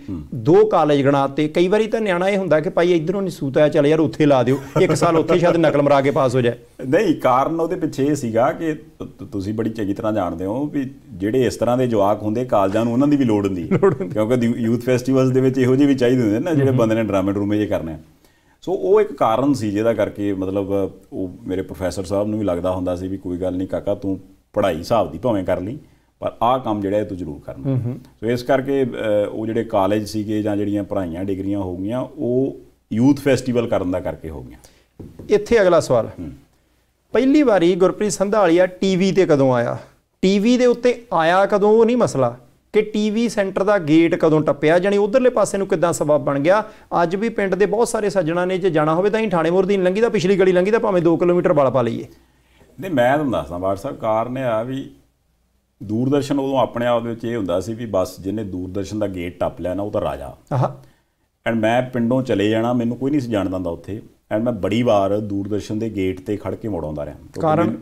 ਦੋ ਕਾਲਜ ਗਣਾਤੇ ਕਈ ਵਾਰੀ ਤਾਂ ਨਿਆਣਾ ਇਹ ਹੁੰਦਾ ਕਿ ਭਾਈ ਇਧਰੋਂ ਨਹੀਂ ਸੂਤ ਆਇਆ ਚੱਲ ਯਾਰ ਉੱਥੇ ਲਾ ਦਿਓ ਇੱਕ ਸਾਲ ਉੱਥੇ ਸ਼ਾਇਦ ਨਕਲ ਮਰਾ ਕੇ ਪਾਸ ਹੋ ਜਾਏ ਨਹੀਂ ਕਾਰਨ ਉਹਦੇ ਪਿੱਛੇ ਇਹ ਸੀਗਾ ਕਿ ਤੁਸੀਂ ਬੜੀ ਚੰਗੀ ਤਰ੍ਹਾਂ ਜਾਣਦੇ ਹੋ ਵੀ ਜਿਹੜੇ ਇਸ ਤਰ੍ਹਾਂ ਦੇ ਜਵਾਕ ਹੁੰਦੇ ਕਾਲਜਾਂ ਨੂੰ ਉਹਨਾਂ ਦੀ ਵੀ ਲੋੜ ਹੁੰਦੀ ਕਿਉਂਕਿ ਯੂਥ ਫੈਸਟੀਵਲਸ ਦੇ ਵਿੱਚ ਇਹੋ ਜਿਹੇ ਵੀ ਚਾਹੀਦੇ ਹੁੰਦੇ ਨਾ ਜਿਹੜੇ ਬੰਦੇ ਨੇ ਡਰਾਮੇ ਡਰੂਮੇ ਜੇ ਕਰਨੇ ਸੋ ਉਹ ਇੱਕ ਕਾਰਨ ਸੀ ਜਿਹਦਾ ਕਰਕੇ ਮਤਲਬ ਉਹ ਮੇਰੇ ਪ੍ਰੋਫੈਸਰ ਸਾਹਿਬ ਨੂੰ ਵੀ ਲੱਗਦਾ ਹੁੰਦਾ ਸੀ ਵੀ ਕੋਈ ਗੱਲ ਨਹੀਂ ਕਾਕਾ ਤੂੰ ਪੜ੍ਹਾਈ ਹਿਸਾਬ ਦੀ ਭਾਵੇਂ ਕਰ ਲਈ ਪਰ ਆਹ ਕੰਮ ਜਿਹੜਾ ਇਹ ਤੂੰ ਜ਼ਰੂਰ ਕਰਨਾ ਸੋ ਇਸ ਕਰਕੇ ਉਹ ਜਿਹੜੇ ਕਾਲਜ ਸੀਗੇ ਜਾਂ ਜਿਹੜੀਆਂ ਪੜ੍ਹਾਈਆਂ ਡਿਗਰੀਆਂ ਹੋ ਗਈਆਂ ਉਹ ਯੂਥ ਫੈਸਟੀਵਲ ਕਰਨ ਦਾ ਕਰਕੇ ਹੋ ਗਈਆਂ ਇੱਥੇ ਅਗਲਾ ਸਵਾਲ ਪਹਿਲੀ ਵਾਰੀ ਗੁਰਪ੍ਰੀਤ ਸੰਧਾਲੀਆ ਟੀਵੀ ਤੇ ਕਦੋਂ ਆਇਆ ਟੀਵੀ ਦੇ ਉੱਤੇ ਆਇਆ ਕਦੋਂ ਉਹ ਨਹੀਂ ਮਸਲਾ ਕਿ ਟੀਵੀ ਸੈਂਟਰ ਦਾ ਗੇਟ ਕਦੋਂ ਟੱਪਿਆ ਜਾਨੀ ਉਧਰਲੇ ਪਾਸੇ ਨੂੰ ਕਿਦਾਂ ਸਬਬ ਬਣ ਗਿਆ ਅੱਜ ਵੀ ਪਿੰਡ ਦੇ ਬਹੁਤ ਸਾਰੇ ਸੱਜਣਾ ਨੇ ਜੇ ਜਾਣਾ ਹੋਵੇ ਤਾਂ ਹੀ ਥਾਣੇ ਮੁਰਦੀਨ ਲੰਗੀ ਦਾ ਪਿਛਲੀ ਗਲੀ ਲੰਗੀ ਦਾ ਭਾਵੇਂ 2 ਕਿਲੋਮੀਟਰ ਵਾਲਾ ਪਾ ਲਈਏ ਨਹੀਂ ਮੈਂ ਤੁਹਾਨੂੰ ਦੱਸਦਾ ਵਾਟਸਐਪ ਕਾਰਨ ਇਹ ਆ ਵੀ ਦੂਰਦਰਸ਼ਨ ਉਦੋਂ ਆਪਣੇ ਆਪ ਦੇ ਵਿੱਚ ਇਹ ਹੁੰਦਾ ਸੀ ਵੀ ਬਸ ਜਿਹਨੇ ਦੂਰਦਰਸ਼ਨ ਦਾ ਗੇਟ ਟੱਪ ਲਿਆ ਨਾ ਉਹ ਤਾਂ ਰਾਜਾ ਆਹਾ ਐਂਡ ਮੈਂ ਪਿੰਡੋਂ ਚਲੇ ਜਾਣਾ ਮੈਨੂੰ ਕੋਈ ਨਹੀਂ ਸੀ ਜਾਣਦਾ ਹੁੰਦਾ ਉੱਥੇ ਐਂਡ ਮੈਂ ਬੜੀ ਵਾਰ ਦੂਰਦਰਸ਼ਨ ਦੇ ਗੇਟ ਤੇ ਖੜ ਕੇ ਮੋੜਾਉਂਦਾ ਰਿਹਾ ਕਾਰਨ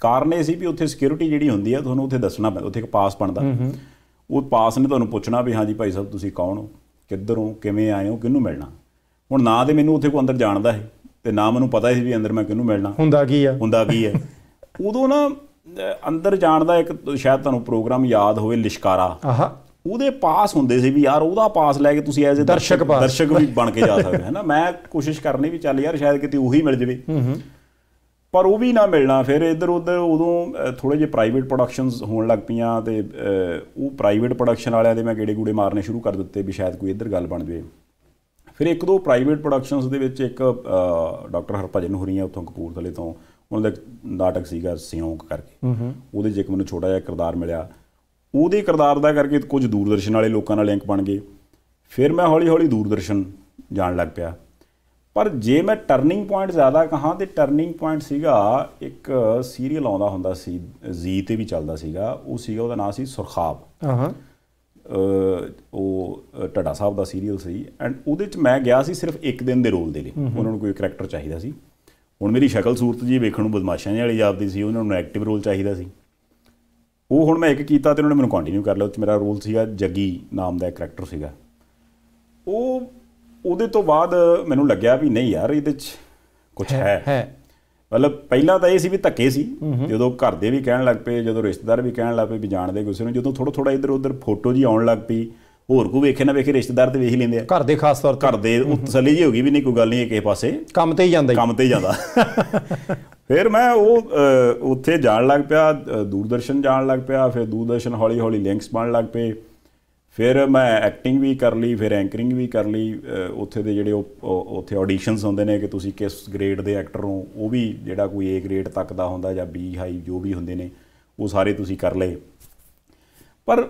ਕਾਰਨ ਇਹ ਸੀ ਵੀ ਉੱਥੇ ਸਿਕਿਉਰਿਟੀ ਜਿਹੜੀ ਹੁੰਦੀ ਆ ਤੁਹਾਨੂੰ ਉੱਥੇ ਦੱਸਣਾ ਪੈਂਦਾ ਉੱਥੇ ਇੱਕ ਪਾਸ ਬਣਦਾ ਉਹ ਪਾਸ ਨੇ ਤੁਹਾਨੂੰ ਪੁੱਛਣਾ ਵੀ ਹਾਂਜੀ ਭਾਈ ਸਾਹਿਬ ਤੁਸੀਂ ਕੌਣ ਹੋ ਕਿੱਧਰੋਂ ਕਿਵੇਂ ਆਏ ਹੋ ਕਿਹਨੂੰ ਮਿਲਣਾ ਹੁਣ ਨਾ ਦੇ ਮੈਨੂੰ ਉੱਥੇ ਕੋ ਅੰਦਰ ਜਾਣਦਾ ਹੈ ਤੇ ਨਾ ਮੈਨੂੰ ਪਤਾ ਸੀ ਵੀ ਅੰਦਰ ਮੈਂ ਕਿਹਨੂੰ ਮਿਲਣਾ ਹੁੰਦਾ ਕੀ ਆ ਹੁੰਦਾ ਕੀ ਆ ਉਦੋਂ ਨਾ ਅੰਦਰ ਜਾਣ ਦਾ ਇੱਕ ਸ਼ਾਇਦ ਤੁਹਾਨੂੰ ਪ੍ਰੋਗਰਾਮ ਯਾਦ ਹੋਵੇ ਲਿਸ਼ਕਾਰਾ ਆਹਾ ਉਹਦੇ ਪਾਸ ਹੁੰਦੇ ਸੀ ਵੀ ਯਾਰ ਉਹਦਾ ਪਾਸ ਲੈ ਕੇ ਤੁਸੀਂ ਐਜ਼ ਅ ਦਰਸ਼ਕ ਦਰਸ਼ਕ ਵੀ ਬਣ ਕੇ ਜਾ ਸਕਦੇ ਹੈ ਨਾ ਮੈਂ ਕੋਸ਼ਿਸ਼ ਕਰਨੀ ਵੀ ਚੱਲ ਯਾਰ ਸ਼ਾਇਦ ਕਿਤੇ ਉਹੀ ਮਿਲ ਜਵੇ ਪਰ ਉਹ ਵੀ ਨਾ ਮਿਲਣਾ ਫਿਰ ਇੱਧਰ ਉੱਧਰ ਉਦੋਂ ਥੋੜੇ ਜਿਹਾ ਪ੍ਰਾਈਵੇਟ ਪ੍ਰੋਡਕਸ਼ਨਸ ਹੋਣ ਲੱਗ ਪਈਆਂ ਤੇ ਉਹ ਪ੍ਰਾਈਵੇਟ ਪ੍ਰੋਡਕਸ਼ਨ ਵਾਲਿਆਂ ਦੇ ਮੈਂ ਗੇੜੇ ਗੂੜੇ ਮਾਰਨੇ ਸ਼ੁਰੂ ਕਰ ਦਿੱਤੇ ਵੀ ਸ਼ਾਇਦ ਕੋਈ ਇੱਧਰ ਗੱਲ ਬਣ ਜਵੇ ਫਿਰ ਇੱਕ ਦੋ ਪ੍ਰਾਈਵੇਟ ਪ੍ਰੋਡਕਸ਼ਨਸ ਦੇ ਵਿੱਚ ਇੱਕ ਡਾਕਟਰ ਹਰਪਜਨ ਹੋਰੀਆਂ ਉੱਥੋਂ ਕਪੂਰਥਲੇ ਤੋਂ ਉਹਨਾਂ ਦਾ ਨਾਟਕ ਸੀਗਾ ਸਿਉਂਕ ਕਰਕੇ ਉਹਦੇ 'ਚ ਇੱਕ ਮੈਨੂੰ ਛੋਟਾ ਜਿਹਾ ਕਿਰਦਾਰ ਮਿਲਿਆ ਉਹਦੇ ਕਿਰਦਾਰ ਦਾ ਕਰਕੇ ਕੁਝ ਦੂਰਦਰਸ਼ਨ ਵਾਲੇ ਲੋਕਾਂ ਨਾਲ ਲਿੰਕ ਬਣ ਗਏ ਫਿਰ ਮੈਂ ਹੌਲੀ-ਹੌਲੀ ਦੂਰਦਰਸ਼ਨ ਜਾਣ ਲੱਗ ਪਿਆ ਪਰ ਜੇ ਮੈਂ ਟਰਨਿੰਗ ਪੁਆਇੰਟ ਜ਼ਿਆਦਾ ਕਹਾ ਤੇ ਟਰਨਿੰਗ ਪੁਆਇੰਟ ਸੀਗਾ ਇੱਕ ਸੀਰੀਅਲ ਆਉਂਦਾ ਹੁੰਦਾ ਸੀ ਜ਼ੀ ਤੇ ਵੀ ਚੱਲਦਾ ਸੀਗਾ ਉਹ ਸੀਗਾ ਉਹਦਾ ਨਾਮ ਸੀ ਸੁਰਖਾਬ ਹਾਂ ਉਹ ਟੱਡਾ ਸਾਹਿਬ ਦਾ ਸੀਰੀਅਲ ਸੀ ਐਂਡ ਉਹਦੇ ਚ ਮੈਂ ਗਿਆ ਸੀ ਸਿਰਫ ਇੱਕ ਦਿਨ ਦੇ ਰੋਲ ਦੇ ਲਈ ਉਹਨਾਂ ਨੂੰ ਕੋਈ ਕੈਰੈਕਟਰ ਚਾਹੀਦਾ ਸੀ ਹੁਣ ਮੇਰੀ ਸ਼ਕਲ ਸੂਰਤ ਜੀ ਵੇਖਣ ਨੂੰ ਬਦਮਾਸ਼ਾਂ ਵਾਲੀ ਜਾਪਦੀ ਸੀ ਉਹਨਾਂ ਨੂੰ ਐਕਟਿਵ ਰੋਲ ਚਾਹੀਦਾ ਸੀ ਉਹ ਹੁਣ ਮੈਂ ਇੱਕ ਕੀਤਾ ਤੇ ਉਹਨਾਂ ਨੇ ਮੈਨੂੰ ਕੰਟੀਨਿਊ ਕਰ ਲਿਆ ਉੱਥੇ ਮੇਰਾ ਰੋਲ ਸੀਗਾ ਜੱਗੀ ਨਾਮ ਦਾ ਕੈਰੈਕਟਰ ਸੀਗਾ ਉਹ ਉਹਦੇ ਤੋਂ ਬਾਅਦ ਮੈਨੂੰ ਲੱਗਿਆ ਵੀ ਨਹੀਂ ਯਾਰ ਇਹਦੇ 'ਚ ਕੁਝ ਹੈ ਹੈ ਮਤਲਬ ਪਹਿਲਾਂ ਤਾਂ ਇਹ ਸੀ ਵੀ ਧੱਕੇ ਸੀ ਜਦੋਂ ਘਰ ਦੇ ਵੀ ਕਹਿਣ ਲੱਗ ਪਏ ਜਦੋਂ ਰਿਸ਼ਤੇਦਾਰ ਵੀ ਕਹਿਣ ਲੱਗ ਪਏ ਵੀ ਜਾਣਦੇ ਕਿਸੇ ਨੂੰ ਜਦੋਂ ਥੋੜਾ ਥੋੜਾ ਇੱਧਰ ਉੱਧਰ ਫੋਟੋ ਜੀ ਆਉਣ ਲੱਗ ਪਈ ਹੋਰ ਕੋ ਵੇਖੇ ਨਾ ਵੇਖੇ ਰਿਸ਼ਤੇਦਾਰ ਤੇ ਵੇਖ ਹੀ ਲੈਂਦੇ ਆ ਘਰ ਦੇ ਖਾਸ ਤੌਰ ਤੇ ਘਰ ਦੇ ਉਹ ਤਸੱਲੀ ਜੀ ਹੋ ਗਈ ਵੀ ਨਹੀਂ ਕੋਈ ਗੱਲ ਨਹੀਂ ਕਿਸੇ ਪਾਸੇ ਕੰਮ ਤੇ ਹੀ ਜਾਂਦਾ ਕੰਮ ਤੇ ਹੀ ਜਾਂਦਾ ਫਿਰ ਮੈਂ ਉਹ ਉੱਥੇ ਜਾਣ ਲੱਗ ਪਿਆ ਦੂਰਦਰਸ਼ਨ ਜਾਣ ਲੱਗ ਪਿਆ ਫਿਰ ਦੂਰਦਰਸ਼ਨ ਹੌਲੀ ਹੌਲੀ ਲਿੰਕਸ ਬਣ ਲੱਗ ਪਏ ਫਿਰ ਮੈਂ ਐਕਟਿੰਗ ਵੀ ਕਰ ਲਈ ਫਿਰ ਐਂਕਰਿੰਗ ਵੀ ਕਰ ਲਈ ਉੱਥੇ ਦੇ ਜਿਹੜੇ ਉੱਥੇ ਆਡੀਸ਼ਨਸ ਹੁੰਦੇ ਨੇ ਕਿ ਤੁਸੀਂ ਕਿਸ ਗ੍ਰੇਡ ਦੇ ਐਕਟਰ ਹੋ ਉਹ ਵੀ ਜਿਹੜਾ ਕੋਈ A ਗ੍ਰੇਡ ਤੱਕ ਦਾ ਹੁੰਦਾ ਜਾਂ B ਹਾਈ ਜੋ ਵੀ ਹੁੰਦੇ ਨੇ ਉਹ ਸਾਰੇ ਤੁਸੀਂ ਕਰ ਲਏ ਪਰ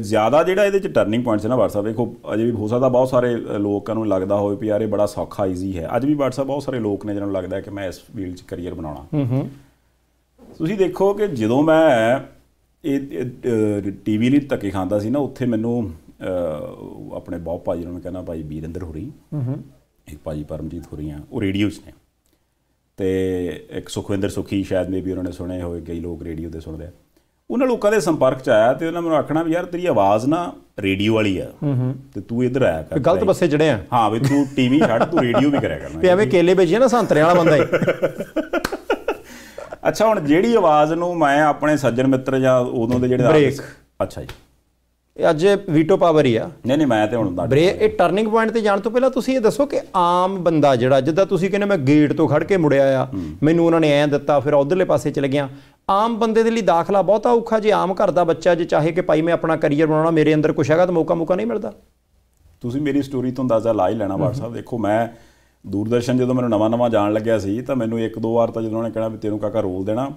ਜ਼ਿਆਦਾ ਜਿਹੜਾ ਇਹਦੇ ਚ ਟਰਨਿੰਗ ਪੁਆਇੰਟਸ ਹੈ ਨਾ WhatsApp ਦੇਖੋ ਅਜੇ ਵੀ ਹੋ ਸਕਦਾ ਬਹੁਤ ਸਾਰੇ ਲੋਕਾਂ ਨੂੰ ਲੱਗਦਾ ਹੋਵੇ ਕਿ ਯਾਰ ਇਹ ਬੜਾ ਸੌਖਾ ਈਜ਼ੀ ਹੈ ਅੱਜ ਵੀ WhatsApp ਬਹੁਤ ਸਾਰੇ ਲੋਕ ਨੇ ਜਿਹਨਾਂ ਨੂੰ ਲੱਗਦਾ ਕਿ ਮੈਂ ਇਸ ਫੀਲਡ 'ਚ ਕੈਰੀਅਰ ਬਣਾਉਣਾ ਹੂੰ ਹੂੰ ਤੁਸੀਂ ਦੇਖੋ ਕਿ ਜਦੋਂ ਮੈਂ ਇਹ ਟੀਵੀ ਲਈ ਧੱਕੇ ਖਾਂਦਾ ਸੀ ਨਾ ਉੱਥੇ ਮੈਨੂੰ ਆਪਣੇ ਬਹੁਤ ਭਾਜੀ ਨੂੰ ਕਹਿੰਦਾ ਭਾਈ ਵੀਰਿੰਦਰ ਹੋਰੀ ਹੂੰ ਹੂੰ ਇੱਕ ਭਾਜੀ ਪਰਮਜੀਤ ਹੋਰੀ ਆ ਉਹ ਰੇਡੀਓ 'ਚ ਨੇ ਤੇ ਇੱਕ ਸੁਖਵਿੰਦਰ ਸੁਖੀ ਸ਼ਾਇਦ ਮੇਬੀ ਉਹਨਾਂ ਨੇ ਸੁਣੇ ਹੋਏ ਕਈ ਲੋਕ ਰੇਡੀਓ ਤੇ ਸੁਣਦੇ ਆ ਉਹਨਾਂ ਲੋਕਾਂ ਦੇ ਸੰਪਰਕ ਚ ਆਇਆ ਤੇ ਉਹਨਾਂ ਮੈਨੂੰ ਆਖਣਾ ਵੀ ਯਾਰ ਤੇਰੀ ਆਵਾਜ਼ ਨਾ ਰੇਡੀਓ ਵਾਲੀ ਆ ਤੇ ਤੂੰ ਇੱਧਰ ਆਇਆ ਕਰ ਗਲਤ ਬੱਸੇ ਚੜੇ ਆ ਹਾਂ ਵੀ ਤੂੰ ਟੀਵੀ ਛੱਡ ਤੂੰ ਰੇਡੀਓ ਵੀ ਕਰਿਆ ਕਰਨਾ ਤੇ ਐਵੇਂ ਕੇਲੇ ਵੇਚੀ ਨਾ ਸੰਤਰੇ ਵਾਲਾ ਬੰਦਾ ਹੀ ਅੱਛਾ ਹੁਣ ਜਿਹੜੀ ਆਵਾਜ਼ ਨੂੰ ਮੈਂ ਆਪਣੇ ਸੱਜਣ ਮਿੱਤਰ ਜਾਂ ਉਦੋਂ ਦੇ ਜਿਹੜੇ ਬ੍ਰੇਕ ਅੱਛਾ ਜੀ ਇਹ ਅੱਜ ਵੀਟੋ ਪਾਵਰ ਹੀ ਆ ਨਹੀਂ ਨਹੀਂ ਮੈਂ ਤੇ ਹੁਣ ਦਾ ਬ੍ਰੇਕ ਇਹ ਟਰਨਿੰਗ ਪੁਆਇੰਟ ਤੇ ਜਾਣ ਤੋਂ ਪਹਿਲਾਂ ਤੁਸੀਂ ਇਹ ਦੱਸੋ ਕਿ ਆਮ ਬੰਦਾ ਜਿਹੜਾ ਜਿੱਦਾਂ ਤੁਸੀਂ ਕਹਿੰਦੇ ਮੈਂ ਗੇਟ ਤੋਂ ਖੜ ਕੇ ਮੁੜਿਆ ਆ ਮੈਨੂੰ ਉਹਨਾਂ ਨੇ ਐਂ ਦਿੱਤਾ ਫਿਰ ਉਧਰਲੇ ਪਾਸੇ ਚਲੇ ਗਿਆ ਆਮ ਬੰਦੇ ਦੇ ਲਈ ਦਾਖਲਾ ਬਹੁਤਾ ਔਖਾ ਜੇ ਆਮ ਘਰ ਦਾ ਬੱਚਾ ਜੇ ਚਾਹੇ ਕਿ ਭਾਈ ਮੈਂ ਆਪਣਾ ਕੈਰੀਅਰ ਬਣਾਉਣਾ ਮੇਰੇ ਅੰਦਰ ਕੁਛ ਹੈਗਾ ਤਾਂ ਮੌਕਾ ਮੌਕਾ ਨਹੀਂ ਮਿਲਦਾ ਤੁਸੀਂ ਮੇਰੀ ਸਟੋਰੀ ਤੋਂ ਅੰਦਾਜ਼ਾ ਲਾ ਹੀ ਲੈਣਾ ਵਾਟ ਸਾਹਿਬ ਦੇਖੋ ਮੈਂ ਦੂਰਦਰਸ਼ਨ ਜਦੋਂ ਮੈਨੂੰ ਨਵਾਂ ਨਵਾਂ ਜਾਣ ਲੱਗਿਆ ਸੀ ਤਾਂ ਮੈਨੂੰ ਇੱਕ ਦੋ ਵਾਰ ਤਾਂ ਜਦੋਂ ਉਹਨੇ ਕਹਿਣਾ ਵੀ ਤੈਨੂੰ ਕਾਕਾ ਰੋਲ ਦੇਣਾ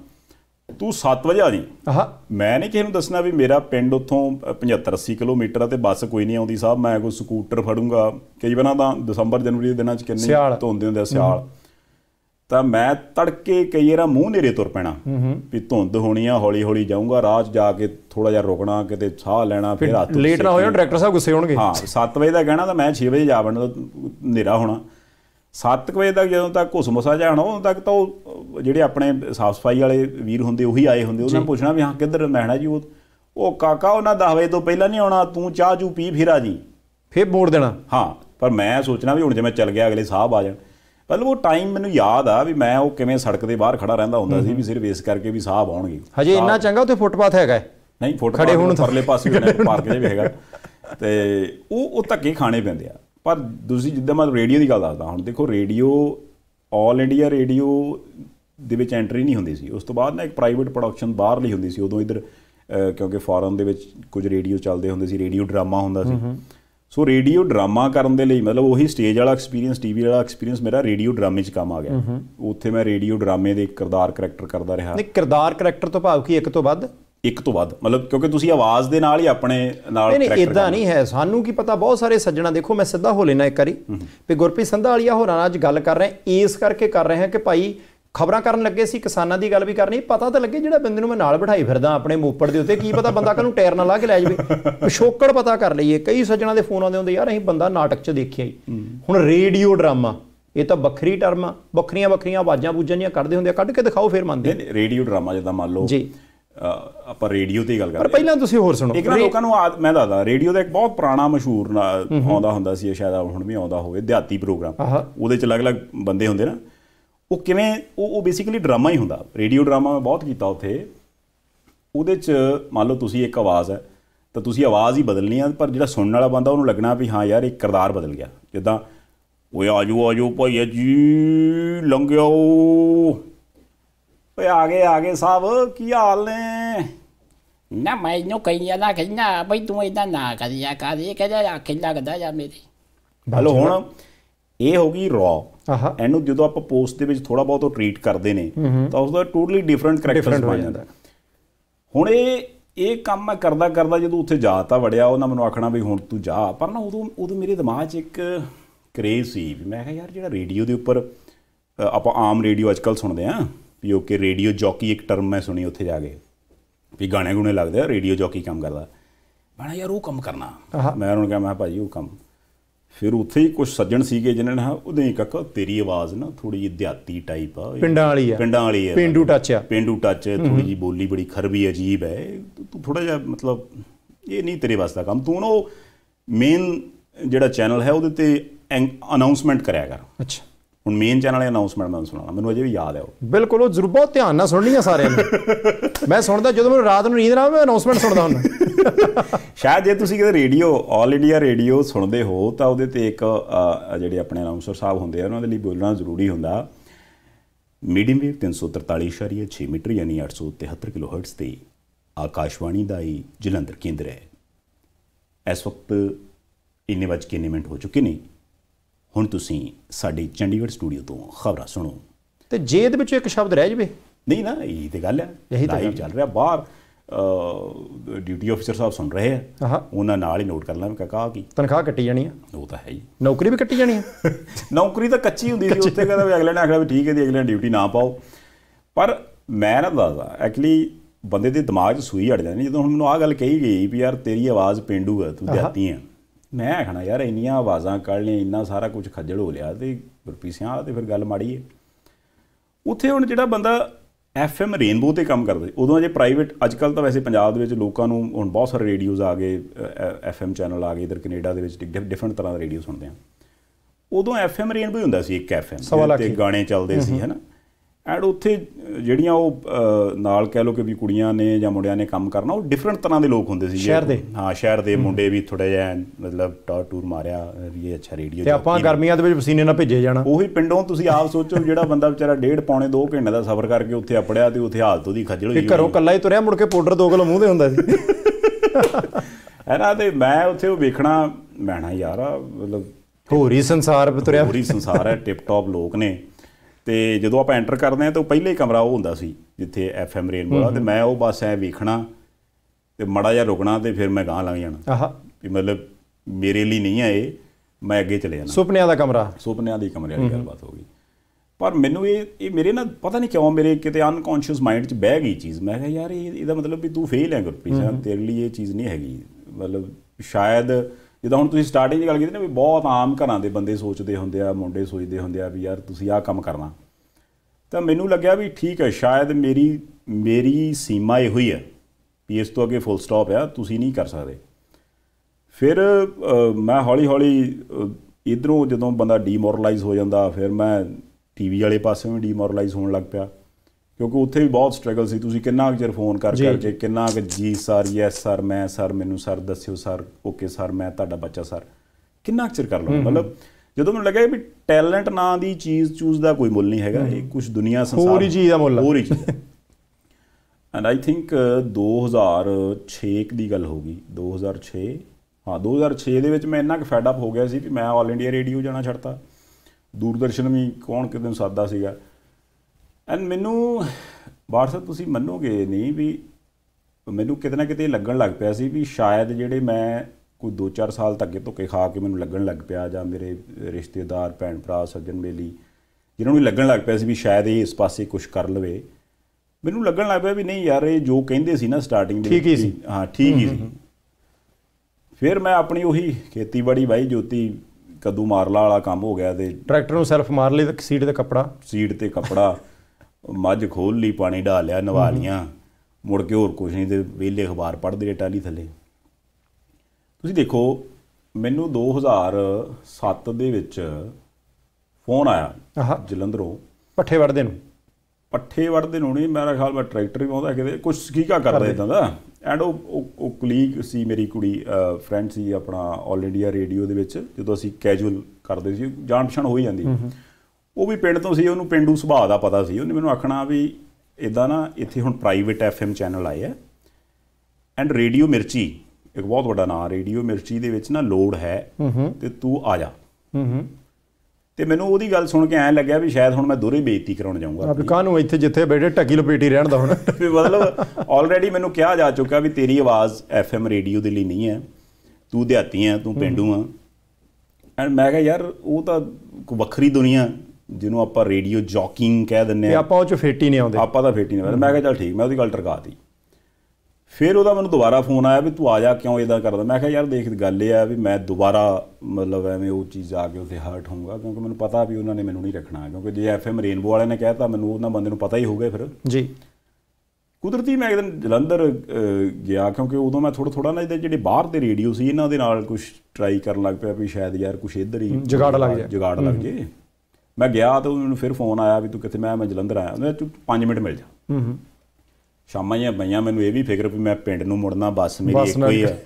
ਤੂੰ 7 ਵਜੇ ਆ ਜੀ ਆਹ ਮੈਂ ਨਹੀਂ ਕਿਸੇ ਨੂੰ ਦੱਸਣਾ ਵੀ ਮੇਰਾ ਪਿੰਡ ਉੱਥੋਂ 75 80 ਕਿਲੋਮੀਟਰ ਆ ਤੇ ਬੱਸ ਕੋਈ ਨਹੀਂ ਆਉਂਦੀ ਸਾਹਿਬ ਮੈਂ ਕੋਈ ਸਕੂਟਰ ਫੜੂੰਗਾ ਕਈ ਵਾਰਾਂ ਤਾਂ ਦਸੰਬਰ ਜਨਵਰੀ ਦੇ ਦਿਨਾਂ 'ਚ ਕਿੰਨੇ ਧੁੰਦ ਹੁੰਦੇ ਆ ਸਿਆਲ ਤਾਂ ਮੈਂ ਤੜਕੇ ਕਈ ਵਾਰ ਮੂੰਹ ਨੇਰੇ ਤੁਰ ਪੈਣਾ ਵੀ ਧੁੰਦ ਹੋਣੀ ਆ ਹੌਲੀ ਹੌਲੀ ਜਾਊਂਗਾ ਰਾਹ 'ਚ ਜਾ ਕੇ ਥੋੜਾ ਜਿਹਾ ਰੁਕਣਾ ਕਿਤੇ ਸਾਹ ਲੈਣਾ ਫਿਰ ਹੱਥ ਲੇਟ ਨਾ ਹੋਇਆ ਡਾਇਰੈਕਟਰ ਸਾਹਿਬ ਗੁੱਸੇ ਹੋਣਗੇ ਹਾਂ 7 ਵਜੇ ਦਾ ਕਹਿਣਾ ਤਾਂ ਮੈਂ 6 ਵਜੇ ਜਾ ਵੜਨਾ ਨੇਰਾ ਹੋਣਾ 7 ਵਜੇ ਤੱਕ ਜਦੋਂ ਤੱਕ ਘੁਸਮਸਾ ਜਾਣਾ ਉਦੋਂ ਤੱਕ ਤਾਂ ਉਹ ਜਿਹੜੇ ਆਪਣੇ ਸਾਫ ਸਫਾਈ ਵਾਲੇ ਵੀਰ ਹੁੰਦੇ ਉਹੀ ਆਏ ਹੁੰਦੇ ਉਹਨਾਂ ਨੂੰ ਪੁੱਛਣਾ ਵੀ ਹਾਂ ਕਿੱਧਰ ਮਹਿਣਾ ਜੀ ਉਹ ਉਹ ਕਾਕਾ ਉਹਨਾਂ 10 ਵਜੇ ਤੋਂ ਪਹਿਲਾਂ ਨਹੀਂ ਆਉਣਾ ਤੂੰ ਚਾਹ ਜੂ ਪੀ ਫਿਰਾ ਜੀ ਫੇਰ ਮੋੜ ਦੇਣਾ ਹਾਂ ਪਰ ਮੈਂ ਸੋਚਣਾ ਵੀ ਹੁਣ ਜੇ ਮੈਂ ਚੱਲ ਗਿਆ ਅਗਲੇ ਸਾਹਿਬ ਆ ਜਾਣ ਮਤਲਬ ਉਹ ਟਾਈਮ ਮੈਨੂੰ ਯਾਦ ਆ ਵੀ ਮੈਂ ਉਹ ਕਿਵੇਂ ਸੜਕ ਦੇ ਬਾਹਰ ਖੜਾ ਰਹਿੰਦਾ ਹੁੰਦਾ ਸੀ ਵੀ ਸਿਰਫ ਇਸ ਕਰਕੇ ਵੀ ਸਾਹ ਆਉਣਗੇ ਹਜੇ ਇੰਨਾ ਚੰਗਾ ਉੱਥੇ ਫੁੱਟਪਾਥ ਹੈਗਾ ਨਹੀਂ ਫੁੱਟਪਾਥ ਹੁਣ ਪਰਲੇ ਪਾਸੇ ਪਾਰਕ ਦੇ ਵੀ ਹੈਗਾ ਤੇ ਉਹ ਉਹ ਧੱਕੇ ਖਾਣੇ ਪੈਂਦੇ ਆ ਪਰ ਦੂਜੀ ਜਿੱਦਾਂ ਮੈਂ ਰੇਡੀਓ ਦੀ ਗੱਲ ਦੱਸਦਾ ਹੁਣ ਦੇਖੋ ਰੇਡੀਓ ਆਲ ਇੰਡੀਆ ਰੇਡੀਓ ਦੇ ਵਿੱਚ ਐਂਟਰੀ ਨਹੀਂ ਹੁੰਦੀ ਸੀ ਉਸ ਤੋਂ ਬਾਅਦ ਨਾ ਇੱਕ ਪ੍ਰਾਈਵੇਟ ਪ੍ਰੋਡਕਸ਼ਨ ਬਾਹਰ ਲਈ ਹੁੰਦੀ ਸੀ ਉਦੋਂ ਇਧਰ ਕਿਉਂਕਿ ਫੋਰਨ ਦੇ ਵਿੱਚ ਕੁਝ ਰੇਡੀਓ ਚੱਲਦੇ ਹੁੰਦੇ ਸੀ ਰੇਡੀਓ ਡਰਾਮਾ ਹੁੰਦਾ ਸੀ ਸੋ ਰੇਡੀਓ ਡਰਾਮਾ ਕਰਨ ਦੇ ਲਈ ਮਤਲਬ ਉਹੀ ਸਟੇਜ ਵਾਲਾ ਐਕਸਪੀਰੀਅੰਸ ਟੀਵੀ ਵਾਲਾ ਐਕਸਪੀਰੀਅੰਸ ਮੇਰਾ ਰੇਡੀਓ ਡਰਾਮੇ 'ਚ ਕੰਮ ਆ ਗਿਆ ਉੱਥੇ ਮੈਂ ਰੇਡੀਓ ਡਰਾਮੇ ਦੇ ਕਿਰਦਾਰ ਕਰੈਕਟਰ ਕਰਦਾ ਰਿਹਾ ਨਹੀਂ ਕਿਰਦਾਰ ਕਰੈਕਟਰ ਤੋਂ ਭਾਵ ਕੀ ਇੱਕ ਤੋਂ ਵੱਧ ਇੱਕ ਤੋਂ ਵੱਧ ਮਤਲਬ ਕਿਉਂਕਿ ਤੁਸੀਂ ਆਵਾਜ਼ ਦੇ ਨਾਲ ਹੀ ਆਪਣੇ ਨਾਲ ਨਹੀਂ ਨਹੀਂ ਇਦਾਂ ਨਹੀਂ ਹੈ ਸਾਨੂੰ ਕੀ ਪਤਾ ਬਹੁਤ ਸਾਰੇ ਸੱਜਣਾ ਦੇਖੋ ਮੈਂ ਸਿੱਧਾ ਹੋ ਲੈਣਾ ਇੱਕ ਵਾਰੀ ਵੀ ਗੁਰਪ੍ਰੀਤ ਸੰਧਾਲੀਆ ਹੋਰਾਂ ਨਾਲ ਅੱਜ ਗੱਲ ਕਰ ਰਹੇ ਇਸ ਕਰਕੇ ਕਰ ਰਹੇ ਹਾਂ ਕਿ ਭਾਈ ਖਬਰਾਂ ਕਰਨ ਲੱਗੇ ਸੀ ਕਿਸਾਨਾਂ ਦੀ ਗੱਲ ਵੀ ਕਰਨੀ ਪਤਾ ਤਾਂ ਲੱਗੇ ਜਿਹੜਾ ਬੰਦੇ ਨੂੰ ਮੈਂ ਨਾਲ ਬਿਠਾਈ ਫਿਰਦਾ ਆਪਣੇ ਮੋਪੜ ਦੇ ਉੱਤੇ ਕੀ ਪਤਾ ਬੰਦਾ ਕਹਨੂੰ ਟਾਇਰ ਨਾਲ ਲਾ ਕੇ ਲੈ ਜਾਵੇ ਪਿਸ਼ੋਕੜ ਪਤਾ ਕਰ ਲਈਏ ਕਈ ਸੱਜਣਾ ਦੇ ਫੋਨ ਆਉਂਦੇ ਹੁੰਦੇ ਯਾਰ ਅਸੀਂ ਬੰਦਾ ਨਾਟਕ 'ਚ ਦੇਖਿਆ ਹੀ ਹੁਣ ਰੇਡੀਓ ਡਰਾਮਾ ਇਹ ਤਾਂ ਵੱਖਰੀ ਟਰਮ ਆ ਵੱਖਰੀਆਂ ਵੱਖਰੀਆਂ ਆਵਾਜ਼ਾਂ ਬੂਜਾਂ ਜੀਆਂ ਕੱਢਦੇ ਹੁੰਦੇ ਆ ਕੱਢ ਕੇ ਦਿਖਾਓ ਫੇਰ ਮੰਨਦੇ ਨਹੀਂ ਰੇਡੀਓ ਡਰਾਮਾ ਜਿੱਦਾਂ ਮੰਨ ਲਓ ਜੀ ਆਪਾਂ ਰੇਡੀਓ ਤੇ ਹੀ ਗੱਲ ਕਰਦੇ ਪਰ ਪਹਿਲਾਂ ਤੁਸੀਂ ਹੋਰ ਸੁਣੋ ਇੱਕ ਨਾ ਲੋਕਾਂ ਨੂੰ ਮੈਂ ਦੱਸਦਾ ਰੇਡੀਓ ਦਾ ਇੱਕ ਬਹੁਤ ਪੁਰਾਣਾ ਮਸ਼ਹੂਰ ਆਉਂਦਾ ਹੁੰਦਾ ਸੀ ਸ਼ਾਇਦ ਹੁਣ ਵੀ ਆਉਂਦਾ ਹੋਵੇ ਦਿਹਾਤੀ ਪ੍ਰੋਗਰਾਮ ਉਹਦੇ ਚ ਅਲੱਗ-ਅਲੱਗ ਬੰਦੇ ਹੁੰਦੇ ਨਾ ਉਹ ਕਿਵੇਂ ਉਹ ਉਹ ਬੇਸਿਕਲੀ ਡਰਾਮਾ ਹੀ ਹੁੰਦਾ ਰੇਡੀਓ ਡਰਾਮਾ ਮੈਂ ਬਹੁਤ ਕੀਤਾ ਉੱਥੇ ਉਹਦੇ 'ਚ ਮੰਨ ਲਓ ਤੁਸੀਂ ਇੱਕ ਆਵਾਜ਼ ਹੈ ਤਾਂ ਤੁਸੀਂ ਆਵਾਜ਼ ਹੀ ਬਦਲਣੀ ਆ ਪਰ ਜਿਹੜਾ ਸੁਣਨ ਵਾਲਾ ਬੰਦਾ ਉਹਨੂੰ ਲੱਗਣਾ ਵੀ ਹਾਂ ਯਾਰ ਇੱਕ ਕਿਰਦਾਰ ਬਦਲ ਗਿਆ ਜਿੱਦਾਂ ਓਏ ਆਜੋ ਆਜੋ ਭਾਈ ਜੀ ਲੰਘਿਓ ਓਏ ਆ ਗਏ ਆ ਗਏ ਸਾਹਿਬ ਕੀ ਹਾਲ ਨੇ ਨਾ ਮੈਨੂੰ ਕਹੀਆਂ ਨਾ ਕਹਿੰਦਾ ਬਈ ਤੂੰ ਇਦਾਂ ਨਾ ਕਰਿਆ ਕਰ ਇਹ ਕਹਿੰਦਾ ਆਖੇ ਲੱਗਦਾ ਜਾਂ ਮੇਰੀ ਹਲੋ ਹੁਣ ਇਹ ਹੋ ਗਈ ਰੌ ਇਹਨੂੰ ਜਦੋਂ ਆਪਾਂ ਪੋਸਟ ਦੇ ਵਿੱਚ ਥੋੜਾ ਬਹੁਤ ਉਹ ਟ੍ਰੀਟ ਕਰਦੇ ਨੇ ਤਾਂ ਉਸ ਦਾ ਟੋਟਲੀ ਡਿਫਰੈਂਟ ਕੈਰੈਕਟਰ ਬਣ ਜਾਂਦਾ ਹੁਣ ਇਹ ਇਹ ਕੰਮ ਮੈਂ ਕਰਦਾ ਕਰਦਾ ਜਦੋਂ ਉੱਥੇ ਜਾਤਾ ਵੜਿਆ ਉਹਨਾਂ ਮੈਨੂੰ ਆਖਣਾ ਵੀ ਹੁਣ ਤੂੰ ਜਾ ਪਰ ਨਾ ਉਦੋਂ ਉਦੋਂ ਮੇਰੇ ਦਿਮਾਗ 'ਚ ਇੱਕ ਕਰੇਜ਼ ਸੀ ਵੀ ਮੈਂ ਕਿਹਾ ਯਾਰ ਜਿਹੜਾ ਰੇਡੀਓ ਦੇ ਉੱਪਰ ਆਪਾਂ ਆਮ ਰੇਡੀਓ ਅੱਜਕੱਲ ਸੁਣਦੇ ਆ ਵੀ ਓਕੇ ਰੇਡੀਓ ਜੌਕੀ ਇੱਕ ਟਰਮ ਮੈਂ ਸੁਣੀ ਉੱਥੇ ਜਾ ਕੇ ਵੀ ਗਾਣੇ ਗੁਣੇ ਲੱਗਦੇ ਆ ਰੇਡੀਓ ਜੌਕੀ ਕੰਮ ਕਰਦਾ ਮੈਂ ਯਾਰ ਉਹ ਕੰਮ ਕਰਨਾ ਮੈਂ ਉਹਨੂੰ ਕਿਹਾ ਮੈਂ ਭਾਜੀ ਉਹ ਕੰਮ ਫਿਰ ਉੱਥੇ ਹੀ ਕੁਝ ਸੱਜਣ ਸੀਗੇ ਜਿਨ੍ਹਾਂ ਨੇ ਉਹਦੇ ਇੱਕ ਤੇਰੀ ਆਵਾਜ਼ ਨਾ ਥੋੜੀ ਜਿਹੀ ਦਿਹਾਤੀ ਟਾਈਪ ਆ ਪਿੰਡਾਂ ਵਾਲੀ ਆ ਪਿੰਡਾਂ ਵਾਲੀ ਆ ਪਿੰਡੂ ਟੱਚ ਆ ਪਿੰਡੂ ਟੱਚ ਥੋੜੀ ਜਿਹੀ ਬੋਲੀ ਬੜੀ ਖਰਬੀ ਅਜੀਬ ਹੈ ਤੂੰ ਥੋੜਾ ਜਿਹਾ ਮਤਲਬ ਇਹ ਨਹੀਂ ਤੇਰੇ ਵਾਸਤੇ ਕੰਮ ਤੂੰ ਨਾ ਉਹ ਮੇਨ ਜਿਹੜਾ ਚੈਨਲ ਹੈ ਉਹਦੇ ਤੇ ਅਨਾਉਂਸਮੈਂਟ ਕਰਿਆ ਕਰ ਅੱਛਾ ਹੁਣ ਮੇਨ ਚੈਨਲ ਵਾਲੇ ਅਨਾਉਂਸਮੈਂਟ ਮੈਂ ਸੁਣਾਉਣਾ ਮੈਨੂੰ ਅਜੇ ਵੀ ਯਾਦ ਹੈ ਉਹ ਬਿਲਕੁਲ ਉਹ ਜ਼ਰੂਰ ਬਹੁਤ ਧਿਆਨ ਨਾਲ ਸੁਣਨੀ ਆ ਸਾਰਿਆਂ ਨੇ ਮੈਂ ਸੁਣਦਾ ਜਦੋਂ ਮੈਨੂੰ ਰਾਤ ਨੂੰ ਨੀਂਦ ਨਾ ਆਵੇ ਮੈਂ ਅਨਾਉਂਸਮੈਂਟ ਸੁਣਦਾ ਹੁੰਦਾ ਸ਼ਾਇਦ ਜੇ ਤੁਸੀਂ ਕਿਤੇ ਰੇਡੀਓ 올 ਇੰਡੀਆ ਰੇਡੀਓ ਸੁਣਦੇ ਹੋ ਤਾਂ ਉਹਦੇ ਤੇ ਇੱਕ ਜਿਹੜੇ ਆਪਣੇ ਅਨਾਉਂਸਰ ਸਾਹਿਬ ਹੁੰਦੇ ਆ ਉਹਨਾਂ ਦੇ ਲਈ ਬੋਲਣਾ ਜ਼ਰੂਰੀ ਹੁੰਦਾ ਮੀਡੀਅਮ ਵੇਵ 343.6 ਮੀਟਰ ਯਾਨੀ 873 ਕਿਲੋਹਰਟਜ਼ ਤੇ ਆਕਾਸ਼ਵਾਣੀ ਦਾ ਹੀ ਜਲੰਧਰ ਕੇਂਦਰ ਹੈ ਇਸ ਵਕਤ ਇੰਨੇ ਵਜ ਕੇ ਮਿੰਟ ਹੋ ਚੁੱਕੇ ਨੇ ਹੁਣ ਤੁਸੀਂ ਸਾਡੇ ਚੰਡੀਗੜ੍ਹ ਸਟੂਡੀਓ ਤੋਂ ਖਬਰਾਂ ਸੁਣੋ ਤੇ ਜੇ ਇਹਦੇ ਵਿੱਚ ਇੱਕ ਸ਼ਬਦ ਰਹਿ ਜਵੇ ਨਹੀਂ ਨਾ ਇਹ ਤੇ ਗੱਲ ਹੈ ਲਾਈਵ ਚੱਲ ਰਿਹਾ ਬਾਹਰ ਡਿਊਟੀ ਆਫੀਸਰ ਸਾਹਿਬ ਸੁਣ ਰਹੇ ਆ ਉਹਨਾਂ ਨਾਲ ਹੀ ਨੋਟ ਕਰ ਲੈਣਾ ਕਾਕਾ ਆ ਕੀ ਤਨਖਾਹ ਕੱਟੀ ਜਾਣੀ ਆ ਉਹ ਤਾਂ ਹੈ ਹੀ ਨੌਕਰੀ ਵੀ ਕੱਟੀ ਜਾਣੀ ਆ ਨੌਕਰੀ ਤਾਂ ਕੱਚੀ ਹੁੰਦੀ ਸੀ ਉੱਥੇ ਕਹਿੰਦਾ ਵੀ ਅਗਲੇ ਨੇ ਆਖਿਆ ਵੀ ਠੀਕ ਹੈ ਜੀ ਅਗਲੇ ਨੇ ਡਿਊਟੀ ਨਾ ਪਾਓ ਪਰ ਮੈਂ ਨਾ ਦੱਸਦਾ ਐਕਚੁਅਲੀ ਬੰਦੇ ਦੇ ਦਿਮਾਗ 'ਚ ਸੂਈ ਅੜ ਜਾਂਦੀ ਜਦੋਂ ਹੁਣ ਮੈਨੂੰ ਆਹ ਗੱਲ ਕਹੀ ਗਈ ਵੀ ਯਾਰ ਤੇਰੀ ਆਵਾਜ਼ ਪਿੰਡੂ ਆ ਤੂੰ ਜਾਤੀ ਆ ਮੈਂ ਆਖਣਾ ਯਾਰ ਇੰਨੀਆਂ ਆਵਾਜ਼ਾਂ ਕੱਢ ਲਈਆਂ ਇੰਨਾ ਸਾਰਾ ਕੁਝ ਖੱਜਲ ਹੋ ਲਿਆ ਤੇ ਗੁਰਪੀਸਿਆਂ ਵਾਲਾ ਤੇ ਫਿਰ ਗੱਲ ਮਾੜੀ ਏ ਉੱਥੇ ਹੁਣ ਜਿਹੜਾ ਬੰਦਾ ਐਫ ਐਮ ਰੇਨਬੋ ਤੇ ਕੰਮ ਕਰਦਾ ਸੀ ਉਦੋਂ ਅਜੇ ਪ੍ਰਾਈਵੇਟ ਅੱਜ ਕੱਲ ਤਾਂ ਵੈਸੇ ਪੰਜਾਬ ਦੇ ਵਿੱਚ ਲੋਕਾਂ ਨੂੰ ਹੁਣ ਬਹੁਤ ਸਾਰੇ ਰੇਡੀਓਜ਼ ਆ ਗਏ ਐਫ ਐਮ ਚੈਨਲ ਆ ਗਏ ਇਧਰ ਕੈਨੇਡਾ ਦੇ ਵਿੱਚ ਡਿਫਰੈਂਟ ਤਰ੍ਹਾਂ ਦੇ ਰੇਡੀਓ ਸੁਣਦੇ ਆ ਉਦੋਂ ਐਫ ਐਮ ਰੇਨਬੋ ਹੁੰਦਾ ਸੀ ਇੱਕ ਐਫ ਐਮ ਤੇ ਗਾਣੇ ਚੱਲਦੇ ਸੀ ਹੈਨਾ ਐਂਡ ਉੱਥੇ ਜਿਹੜੀਆਂ ਉਹ ਨਾਲ ਕਹਿ ਲੋ ਕਿ ਵੀ ਕੁੜੀਆਂ ਨੇ ਜਾਂ ਮੁੰਡਿਆਂ ਨੇ ਕੰਮ ਕਰਨਾ ਉਹ ਡਿਫਰੈਂਟ ਤਰ੍ਹਾਂ ਦੇ ਲੋਕ ਹੁੰਦੇ ਸੀ ਸ਼ਹਿਰ ਦੇ ਹਾਂ ਸ਼ਹਿਰ ਦੇ ਮੁੰਡੇ ਵੀ ਥੋੜੇ ਜਿਹਾ ਮਤਲਬ ਟਾਰ ਟੂਰ ਮਾਰਿਆ ਇਹ ਅੱਛਾ ਰੇਡੀਓ ਤੇ ਆਪਾਂ ਗਰਮੀਆਂ ਦੇ ਵਿੱਚ ਪਸੀਨੇ ਨਾਲ ਭਿੱਜੇ ਜਾਣਾ ਉਹੀ ਪਿੰਡੋਂ ਤੁਸੀਂ ਆਪ ਸੋਚੋ ਜਿਹੜਾ ਬੰਦਾ ਵਿਚਾਰਾ ਡੇਢ ਪੌਣੇ 2 ਘੰਟੇ ਦਾ ਸਫ਼ਰ ਕਰਕੇ ਉੱਥੇ ਆਪੜਿਆ ਤੇ ਉੱਥੇ ਹਾਲਤ ਉਹਦੀ ਖੱਜਲ ਹੋਈ ਘਰੋਂ ਕੱਲਾ ਹੀ ਤੁਰਿਆ ਮੁੜ ਕੇ ਪਾਊਡਰ ਦੋ ਕਿਲੋ ਮੂੰਹ ਦੇ ਹੁੰਦਾ ਸੀ ਹੈਨਾ ਤੇ ਮੈਂ ਉੱਥੇ ਉਹ ਵੇਖਣਾ ਮੈਣਾ ਯਾਰ ਮਤਲਬ ਹੋਰੀ ਸੰਸਾਰ ਤੁਰਿਆ ਹੋਰੀ ਸੰਸਾਰ ਹੈ ਟਿਪ ਟਾਪ ਲੋਕ ਨੇ ਤੇ ਜਦੋਂ ਆਪਾਂ ਐਂਟਰ ਕਰਦੇ ਆ ਤਾਂ ਪਹਿਲੇ ਹੀ ਕਮਰਾ ਉਹ ਹੁੰਦਾ ਸੀ ਜਿੱਥੇ ਐਫਐਮ ਰੇਨਬੋ ਦਾ ਤੇ ਮੈਂ ਉਹ ਬਸ ਐ ਵੇਖਣਾ ਤੇ ਮੜਾ ਜਾ ਰੁਕਣਾ ਤੇ ਫਿਰ ਮੈਂ ਗਾਂ ਲੰਘ ਜਾਣਾ ਆਹਾ ਵੀ ਮਤਲਬ ਮੇਰੇ ਲਈ ਨਹੀਂ ਆ ਇਹ ਮੈਂ ਅੱਗੇ ਚਲੇ ਜਾਣਾ ਸੁਪਨਿਆਂ ਦਾ ਕਮਰਾ ਸੁਪਨਿਆਂ ਦੀ ਕਮਰੇ ਵਾਲੀ ਗੱਲਬਾਤ ਹੋ ਗਈ ਪਰ ਮੈਨੂੰ ਇਹ ਇਹ ਮੇਰੇ ਨਾਲ ਪਤਾ ਨਹੀਂ ਕਿਉਂ ਮੇਰੇ ਕਿਤੇ ਅਨਕੌਂਸ਼ੀਅਸ ਮਾਈਂਡ 'ਚ ਬਹਿ ਗਈ ਚੀਜ਼ ਮੈਂ ਕਿਹਾ ਯਾਰ ਇਹ ਇਹਦਾ ਮਤਲਬ ਵੀ ਤੂੰ ਫੇਲ ਹੈ ਗੁਰਪ੍ਰੀਤ ਤੇਰੇ ਲਈ ਇਹ ਚੀਜ਼ ਨਹੀਂ ਹੈਗੀ ਮਤਲਬ ਸ਼ਾਇਦ ਜਦੋਂ ਹੁਣ ਤੁਸੀਂ ਸਟਾਰਟਿੰਗ ਦੀ ਗੱਲ ਕੀਤੀ ਨਾ ਵੀ ਬਹੁਤ ਆਮ ਘਰਾਂ ਦੇ ਬੰਦੇ ਸੋਚਦੇ ਹੁੰਦੇ ਆ ਮੁੰਡੇ ਸੋਚਦੇ ਹੁੰਦੇ ਆ ਵੀ ਯਾਰ ਤੁਸੀਂ ਆਹ ਕੰਮ ਕਰਨਾ ਤਾਂ ਮੈਨੂੰ ਲੱਗਿਆ ਵੀ ਠੀਕ ਹੈ ਸ਼ਾਇਦ ਮੇਰੀ ਮੇਰੀ ਸੀਮਾ ਇਹੋ ਹੀ ਹੈ ਵੀ ਇਸ ਤੋਂ ਅੱਗੇ ਫੁੱਲ ਸਟਾਪ ਆ ਤੁਸੀਂ ਨਹੀਂ ਕਰ ਸਕਦੇ ਫਿਰ ਮੈਂ ਹੌਲੀ ਹੌਲੀ ਇਧਰੋਂ ਜਦੋਂ ਬੰਦਾ ਡੀਮੋਰਲਾਈਜ਼ ਹੋ ਜਾਂਦਾ ਫਿਰ ਮੈਂ ਟੀਵੀ ਵਾਲੇ ਪਾਸੇ ਵੀ ਡੀਮੋਰਲਾਈਜ਼ ਹੋਣ ਲੱਗ ਪਿਆ ਕਿਉਂਕਿ ਉੱਥੇ ਵੀ ਬਹੁਤ ਸਟਰਗਲ ਸੀ ਤੁਸੀਂ ਕਿੰਨਾ ਚਿਰ ਫੋਨ ਕਰ ਕਰਕੇ ਕਿੰਨਾ ਕਿ ਜੀ ਸਰ ਯੈਸ ਸਰ ਮੈਂ ਸਰ ਮੈਨੂੰ ਸਰ ਦੱਸਿਓ ਸਰ ਓਕੇ ਸਰ ਮੈਂ ਤੁਹਾਡਾ ਬੱਚਾ ਸਰ ਕਿੰਨਾ ਚਿਰ ਕਰ ਲਓ ਮਤਲਬ ਜਦੋਂ ਮੈਨੂੰ ਲੱਗਿਆ ਵੀ ਟੈਲੈਂਟ ਨਾਂ ਦੀ ਚੀਜ਼ ਚੂਜ਼ ਦਾ ਕੋਈ ਮੁੱਲ ਨਹੀਂ ਹੈਗਾ ਇਹ ਕੁਝ ਦੁਨੀਆ ਸੰਸਾਰ ਪੂਰੀ ਚੀਜ਼ ਦਾ ਮੁੱਲ ਪੂਰੀ ਚੀਜ਼ ਐਂਡ ਆਈ ਥਿੰਕ 2006 ਦੀ ਗੱਲ ਹੋਗੀ 2006 ਹਾਂ 2006 ਦੇ ਵਿੱਚ ਮੈਂ ਇੰਨਾ ਕਿ ਫੈਡ ਅਪ ਹੋ ਗਿਆ ਸੀ ਕਿ ਮੈਂ 올 ਇੰਡੀਆ ਰੇਡੀਓ ਜਾਣਾ ਛੱਡਤਾ ਦੂਰਦਰਸ਼ਨ ਵੀ ਕੌਣ ਕਿਦਨ ਸਾਦਾ ਸੀਗਾ ਐਂਡ ਮੈਨੂੰ ਵਾਟਸਐਪ ਤੁਸੀਂ ਮੰਨੋਗੇ ਨਹੀਂ ਵੀ ਮੈਨੂੰ ਕਿਤੇ ਨਾ ਕਿਤੇ ਲੱਗਣ ਲੱਗ ਪਿਆ ਸੀ ਵੀ ਸ਼ਾਇਦ ਜਿਹੜੇ ਮੈਂ ਕੋਈ 2-4 ਸਾਲ ਤੱਕ ਧੋਕੇ ਖਾ ਕੇ ਮੈਨੂੰ ਲੱਗਣ ਲੱਗ ਪਿਆ ਜਾਂ ਮੇਰੇ ਰਿਸ਼ਤੇਦਾਰ ਭੈਣ ਭਰਾ ਸੱਜਣ ਮੇਲੀ ਜਿਨ੍ਹਾਂ ਨੂੰ ਲੱਗਣ ਲੱਗ ਪਿਆ ਸੀ ਵੀ ਸ਼ਾਇਦ ਇਹ ਇਸ ਪਾਸੇ ਕੁਝ ਕਰ ਲਵੇ ਮੈਨੂੰ ਲੱਗਣ ਲੱਗ ਪਿਆ ਵੀ ਨਹੀਂ ਯਾਰ ਇਹ ਜੋ ਕਹਿੰਦੇ ਸੀ ਨਾ ਸਟਾਰਟਿੰਗ ਦੇ ਠੀਕ ਹੀ ਸੀ ਹਾਂ ਠੀਕ ਹੀ ਸੀ ਫਿਰ ਮੈਂ ਆਪਣੀ ਉਹੀ ਖੇਤੀਬਾੜੀ ਬਾਈ ਜੋਤੀ ਕਦੂ ਮਾਰਲਾ ਵਾਲਾ ਕੰਮ ਹੋ ਗਿਆ ਤੇ ਟਰੈਕਟਰ ਨੂੰ ਸਿਰਫ ਮਾਰ ਲਈ ਤੇ ਸੀਟ ਤੇ ਕੱਪੜਾ ਸੀਟ ਤੇ ਕੱਪੜਾ ਮੱਝ ਖੋਲ ਲਈ ਪਾਣੀ ਢਾ ਲਿਆ ਨਵਾ ਲੀਆਂ ਮੁੜ ਕੇ ਹੋਰ ਕੁਝ ਨਹੀਂ ਤੇ ਵੇਲੇ ਅਖਬਾਰ ਪੜ੍ਹਦੇ ਰਹੇ ਟਾਲੀ ਥੱਲੇ ਤੁਸੀਂ ਦੇਖੋ ਮੈਨੂੰ 2007 ਦੇ ਵਿੱਚ ਫੋਨ ਆਇਆ ਜਲੰਧਰੋਂ ਪੱਠੇਵੜ ਦੇ ਨੂੰ ਪੱਠੇਵੜ ਦੇ ਨੂੰ ਨਹੀਂ ਮੇਰਾ ਖਿਆਲ ਮੈਂ ਟਰੈਕਟਰ ਹੀ ਪਾਉਂਦਾ ਕਿਤੇ ਕੁਝ ਕਰ ਕਰਦਾ ਇਦਾਂ ਦਾ ਐਂਡ ਉਹ ਉਹ ਕਲੀਗ ਸੀ ਮੇਰੀ ਕੁੜੀ ਫਰੈਂਡ ਸੀ ਆਪਣਾ ਆਲ ਇੰਡੀਆ ਰੇਡੀਓ ਦੇ ਵਿੱਚ ਜਦੋਂ ਅਸੀਂ ਕੈਜੂਅਲ ਕਰਦੇ ਸੀ ਜਾਣ ਪਛਾਣ ਹੋ ਹੀ ਜਾਂਦੀ ਉਹ ਵੀ ਪਿੰਡ ਤੋਂ ਸੀ ਉਹਨੂੰ ਪਿੰਡੂ ਸੁਭਾਅ ਦਾ ਪਤਾ ਸੀ ਉਹਨੇ ਮੈਨੂੰ ਆਖਣਾ ਵੀ ਇਦਾਂ ਨਾ ਇੱਥੇ ਹੁਣ ਪ੍ਰਾਈਵੇਟ ਐਫਐਮ ਚੈਨਲ ਆਏ ਆ ਐਂਡ ਰੇਡੀਓ ਮਿਰਚੀ ਇੱਕ ਬਹੁਤ ਵੱਡਾ ਨਾਮ ਰੇਡੀਓ ਮਿਰਚੀ ਦੇ ਵਿੱਚ ਨਾ ਲੋਡ ਹੈ ਤੇ ਤੂੰ ਆ ਜਾ ਤੇ ਮੈਨੂੰ ਉਹਦੀ ਗੱਲ ਸੁਣ ਕੇ ਐਂ ਲੱਗਿਆ ਵੀ ਸ਼ਾਇਦ ਹੁਣ ਮੈਂ ਦੋਰੇ ਬੇਇੱਜ਼ਤੀ ਕਰਾਉਣ ਜਾਊਂਗਾ ਆਪ ਕਾਹਨੂੰ ਇੱਥੇ ਜਿੱਥੇ ਬੈਠੇ ਟੱਕੀ ਲਪੇਟੀ ਰਹਿਣ ਦਾ ਹੁਣ ਵੀ ਮਤਲਬ ਆਲਰੇਡੀ ਮੈਨੂੰ ਕਿਹਾ ਜਾ ਚੁੱਕਾ ਵੀ ਤੇਰੀ ਆਵਾਜ਼ ਐਫਐਮ ਰੇਡੀਓ ਦੇ ਲਈ ਨਹੀਂ ਹੈ ਤੂੰ ਦਿਹਾਤੀ ਹੈ ਤੂੰ ਪਿੰਡੂ ਆ ਐਂਡ ਮੈਂ ਕਿਹਾ ਯਾਰ ਉਹ ਤਾਂ ਵੱਖਰੀ ਦੁਨੀਆ ਜਿਹਨੂੰ ਆਪਾਂ ਰੇਡੀਓ ਜੌਕਿੰਗ ਕਹਿ ਦਿੰਨੇ ਆ ਆਪਾਂ ਉਹ ਚ ਫੇਟੀ ਨਹੀਂ ਆਉਂਦੇ ਆਪਾਂ ਤਾਂ ਫੇਟੀ ਨਹੀਂ ਮੈਂ ਕਿਹਾ ਚੱਲ ਠੀਕ ਮੈਂ ਉਹਦੀ ਗੱਲ ਟਰਕਾਤੀ ਫਿਰ ਉਹਦਾ ਮੈਨੂੰ ਦੁਬਾਰਾ ਫੋਨ ਆਇਆ ਵੀ ਤੂੰ ਆ ਜਾ ਕਿਉਂ ਇਦਾਂ ਕਰਦਾ ਮੈਂ ਕਿਹਾ ਯਾਰ ਦੇਖ ਗੱਲ ਇਹ ਆ ਵੀ ਮੈਂ ਦੁਬਾਰਾ ਮਤਲਬ ਐਵੇਂ ਉਹ ਚੀਜ਼ ਆ ਕੇ ਉੱਥੇ ਹਰਟ ਹੋਊਗਾ ਕਿਉਂਕਿ ਮੈਨੂੰ ਪਤਾ ਵੀ ਉਹਨਾਂ ਨੇ ਮੈਨੂੰ ਨਹੀਂ ਰੱਖਣਾ ਕਿਉਂਕਿ ਜੇ ਐਫਐਮ ਰੇਨਬੋ ਵਾਲਿਆਂ ਨੇ ਕਹਿਤਾ ਮੈਨੂੰ ਉਹਨਾਂ ਬੰਦੇ ਨੂੰ ਪਤਾ ਹੀ ਹੋਊਗਾ ਫਿਰ ਜੀ ਕੁਦਰਤੀ ਮੈਂ ਇੱਕ ਦਿਨ ਜਲੰਧਰ ਗਿਆ ਕਿਉਂਕਿ ਉਦੋਂ ਮੈਂ ਥੋੜਾ ਥੋੜਾ ਨਾ ਇਹਦੇ ਜਿਹੜੇ ਬਾਹਰ ਦੇ ਰੇਡੀਓ ਸੀ ਇਹਨਾਂ ਦੇ ਨਾਲ ਕੁਝ ਟਰਾਈ ਕਰਨ ਲੱਗ ਪਿਆ ਵੀ ਸ਼ਾਇਦ ਯਾਰ ਕੁਝ ਇੱਧਰ ਹੀ ਜਗਾੜ ਲੱਗ ਜਾਏ ਜਗਾੜ ਲੱਗ ਜਾਏ ਮੈਂ ਗਿਆ ਤਾਂ ਉਹਨੂੰ ਫਿਰ ਫੋਨ ਆਇਆ ਵੀ ਤੂੰ ਕਿੱਥੇ ਮੈਂ ਮੈਂ ਜਲੰਧਰ ਆਇਆ ਉਹਨੇ ਤੂੰ 5 ਮਿੰਟ ਮਿਲ ਜਾ ਹੂੰ ਹੂੰ ਸ਼ਾਮਾਂ ਜਾਂ ਬਈਆਂ ਮੈਨੂੰ ਇਹ ਵੀ ਫਿਕਰ ਵੀ ਮੈਂ ਪਿੰਡ ਨੂੰ ਮੁੜਨਾ ਬੱਸ ਮੇਰੀ ਇੱਕ ਹੀ ਹੈ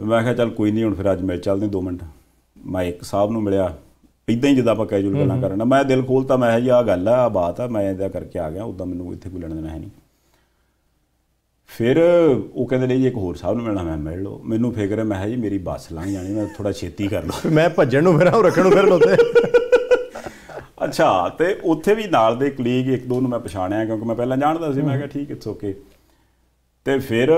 ਮੈਂ ਕਿਹਾ ਚੱਲ ਕੋਈ ਨਹੀਂ ਹੁਣ ਫਿਰ ਅੱਜ ਮਿਲ ਚੱਲਦੇ 2 ਮਿੰਟ ਮੈਂ ਇੱਕ ਸਾਹਿਬ ਨੂੰ ਮਿਲਿਆ ਇਦਾਂ ਹੀ ਜਿੱਦਾਂ ਆਪਾਂ ਕੈਜੂਅਲ ਗੱਲਾਂ ਕਰਨਾ ਮੈਂ ਦਿਲ ਖੋਲਤਾ ਮੈਂ ਹੈ ਜੀ ਆ ਗੱਲ ਆ ਆ ਬਾਤ ਆ ਮੈਂ ਇਹਦਾ ਕਰਕੇ ਆ ਗਿਆ ਉਦਾਂ ਮੈਨੂੰ ਇੱਥੇ ਕੋਈ ਲੈਣ ਦੇਣਾ ਹੈ ਨਹੀਂ ਫਿਰ ਉਹ ਕਹਿੰਦੇ ਨੇ ਜੀ ਇੱਕ ਹੋਰ ਸਾਹਿਬ ਨੂੰ ਮਿਲਣਾ ਮੈਂ ਮਿਲ ਲਓ ਮੈਨੂੰ ਫਿਕਰ ਹੈ ਮੈਂ ਹੈ ਜੀ ਮੇਰੀ ਬੱਸ ਲੰਘ ਜਾਣੀ ਮੈਂ ਥੋੜਾ ਛੇਤੀ ਕਰ ਲਓ ਮੈਂ ਭੱਜਣ ਨੂੰ ਫਿਰ ਉਹ ਰੱਖਣ ਨੂੰ ਫਿਰ ਲੋਤੇ ਅੱਛਾ ਤੇ ਉੱਥੇ ਵੀ ਨਾਲ ਦੇ ਕਲੀਗ ਇੱਕ ਦੋ ਨੂੰ ਮੈਂ ਪਛਾਣਿਆ ਕਿਉਂਕਿ ਮੈਂ ਪਹਿਲਾਂ ਜਾਣਦਾ ਸੀ ਮੈਂ ਕਿਹਾ ਠੀਕ ਇਟਸ ਓਕੇ ਤੇ ਫਿਰ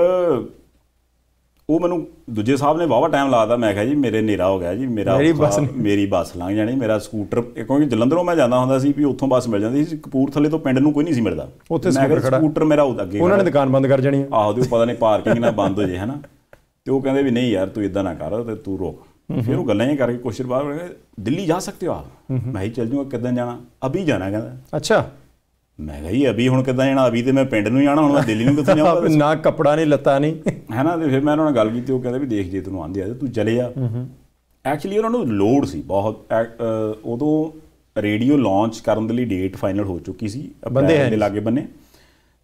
ਉਹ ਮੈਨੂੰ ਦੂਜੇ ਸਾਹਿਬ ਨੇ ਵਾਵਾ ਟਾਈਮ ਲਾਦਾ ਮੈਂ ਕਿਹਾ ਜੀ ਮੇਰੇ ਨੇਰਾ ਹੋ ਗਿਆ ਜੀ ਮੇਰਾ ਮੇਰੀ ਬੱਸ ਲੰਘ ਜਾਣੀ ਮੇਰਾ ਸਕੂਟਰ ਕਿਉਂਕਿ ਜਲੰਧਰੋਂ ਮੈਂ ਜਾਂਦਾ ਹੁੰਦਾ ਸੀ ਵੀ ਉੱਥੋਂ ਬੱਸ ਮਿਲ ਜਾਂਦੀ ਸੀ ਕਪੂਰਥਲੇ ਤੋਂ ਪਿੰਡ ਨੂੰ ਕੋਈ ਨਹੀਂ ਸੀ ਮਿਲਦਾ ਉੱਥੇ ਸਕੂਟਰ ਮੇਰਾ ਉਹ ਅੱਗੇ ਉਹਨਾਂ ਨੇ ਦੁਕਾਨ ਬੰਦ ਕਰ ਜਾਣੀ ਆਹੋ ਦੀ ਪਤਾ ਨਹੀਂ ਪਾਰਕਿੰਗ ਨਾ ਬੰਦ ਹੋ ਜੇ ਹੈਨਾ ਤੇ ਉਹ ਕਹਿੰਦੇ ਵੀ ਨਹੀਂ ਯਾਰ ਤੂੰ ਇਦਾਂ ਨਾ ਕਰ ਤੇ ਤੂੰ ਰੋਕ ਫਿਰ ਉਹ ਗੱਲਾਂ ਹੀ ਕਰਕੇ ਦਿਨ ਬਾਅਦ ਦਿੱਲੀ ਜਾ ਸਕਦੇ ਹੋ ਆਪ ਮੈਂ ਹੀ ਚੱਲ ਜੂਗਾ ਕਿੱਦਾਂ ਜਾਣਾ ਅਭੀ ਜਾਣਾ ਕਹਿੰਦਾ ਅੱਛਾ ਮੈਂ ਕਹੀ ਅਭੀ ਹੁਣ ਕਿੱਦਾਂ ਜਾਣਾ ਅਭੀ ਤੇ ਮੈਂ ਪਿੰਡ ਨੂੰ ਜਾਣਾ ਹੁਣ ਮੈਂ ਦਿੱਲੀ ਨੂੰ ਕਿੱਥੇ ਜਾਵਾਂ ਨਾ ਕੱਪੜਾ ਨਹੀਂ ਲੱਤਾ ਨਹੀਂ ਹੈ ਨਾ ਤੇ ਫਿਰ ਮੈਂ ਉਹਨਾਂ ਨਾਲ ਗੱਲ ਕੀਤੀ ਉਹ ਕਹਿੰਦਾ ਵੀ ਦੇਖ ਜੇ ਤੈਨੂੰ ਆਂਦੇ ਆ ਤੂੰ ਚਲੇ ਜਾ ਐਕਚੁਅਲੀ ਉਹਨਾਂ ਨੂੰ ਲੋਡ ਸੀ ਬਹੁਤ ਉਦੋਂ ਰੇਡੀਓ ਲਾਂਚ ਕਰਨ ਦੇ ਲਈ ਡੇਟ ਫਾਈਨਲ ਹੋ ਚੁੱਕੀ ਸੀ ਬੰਦੇ ਲਾਗੇ ਬੰਨੇ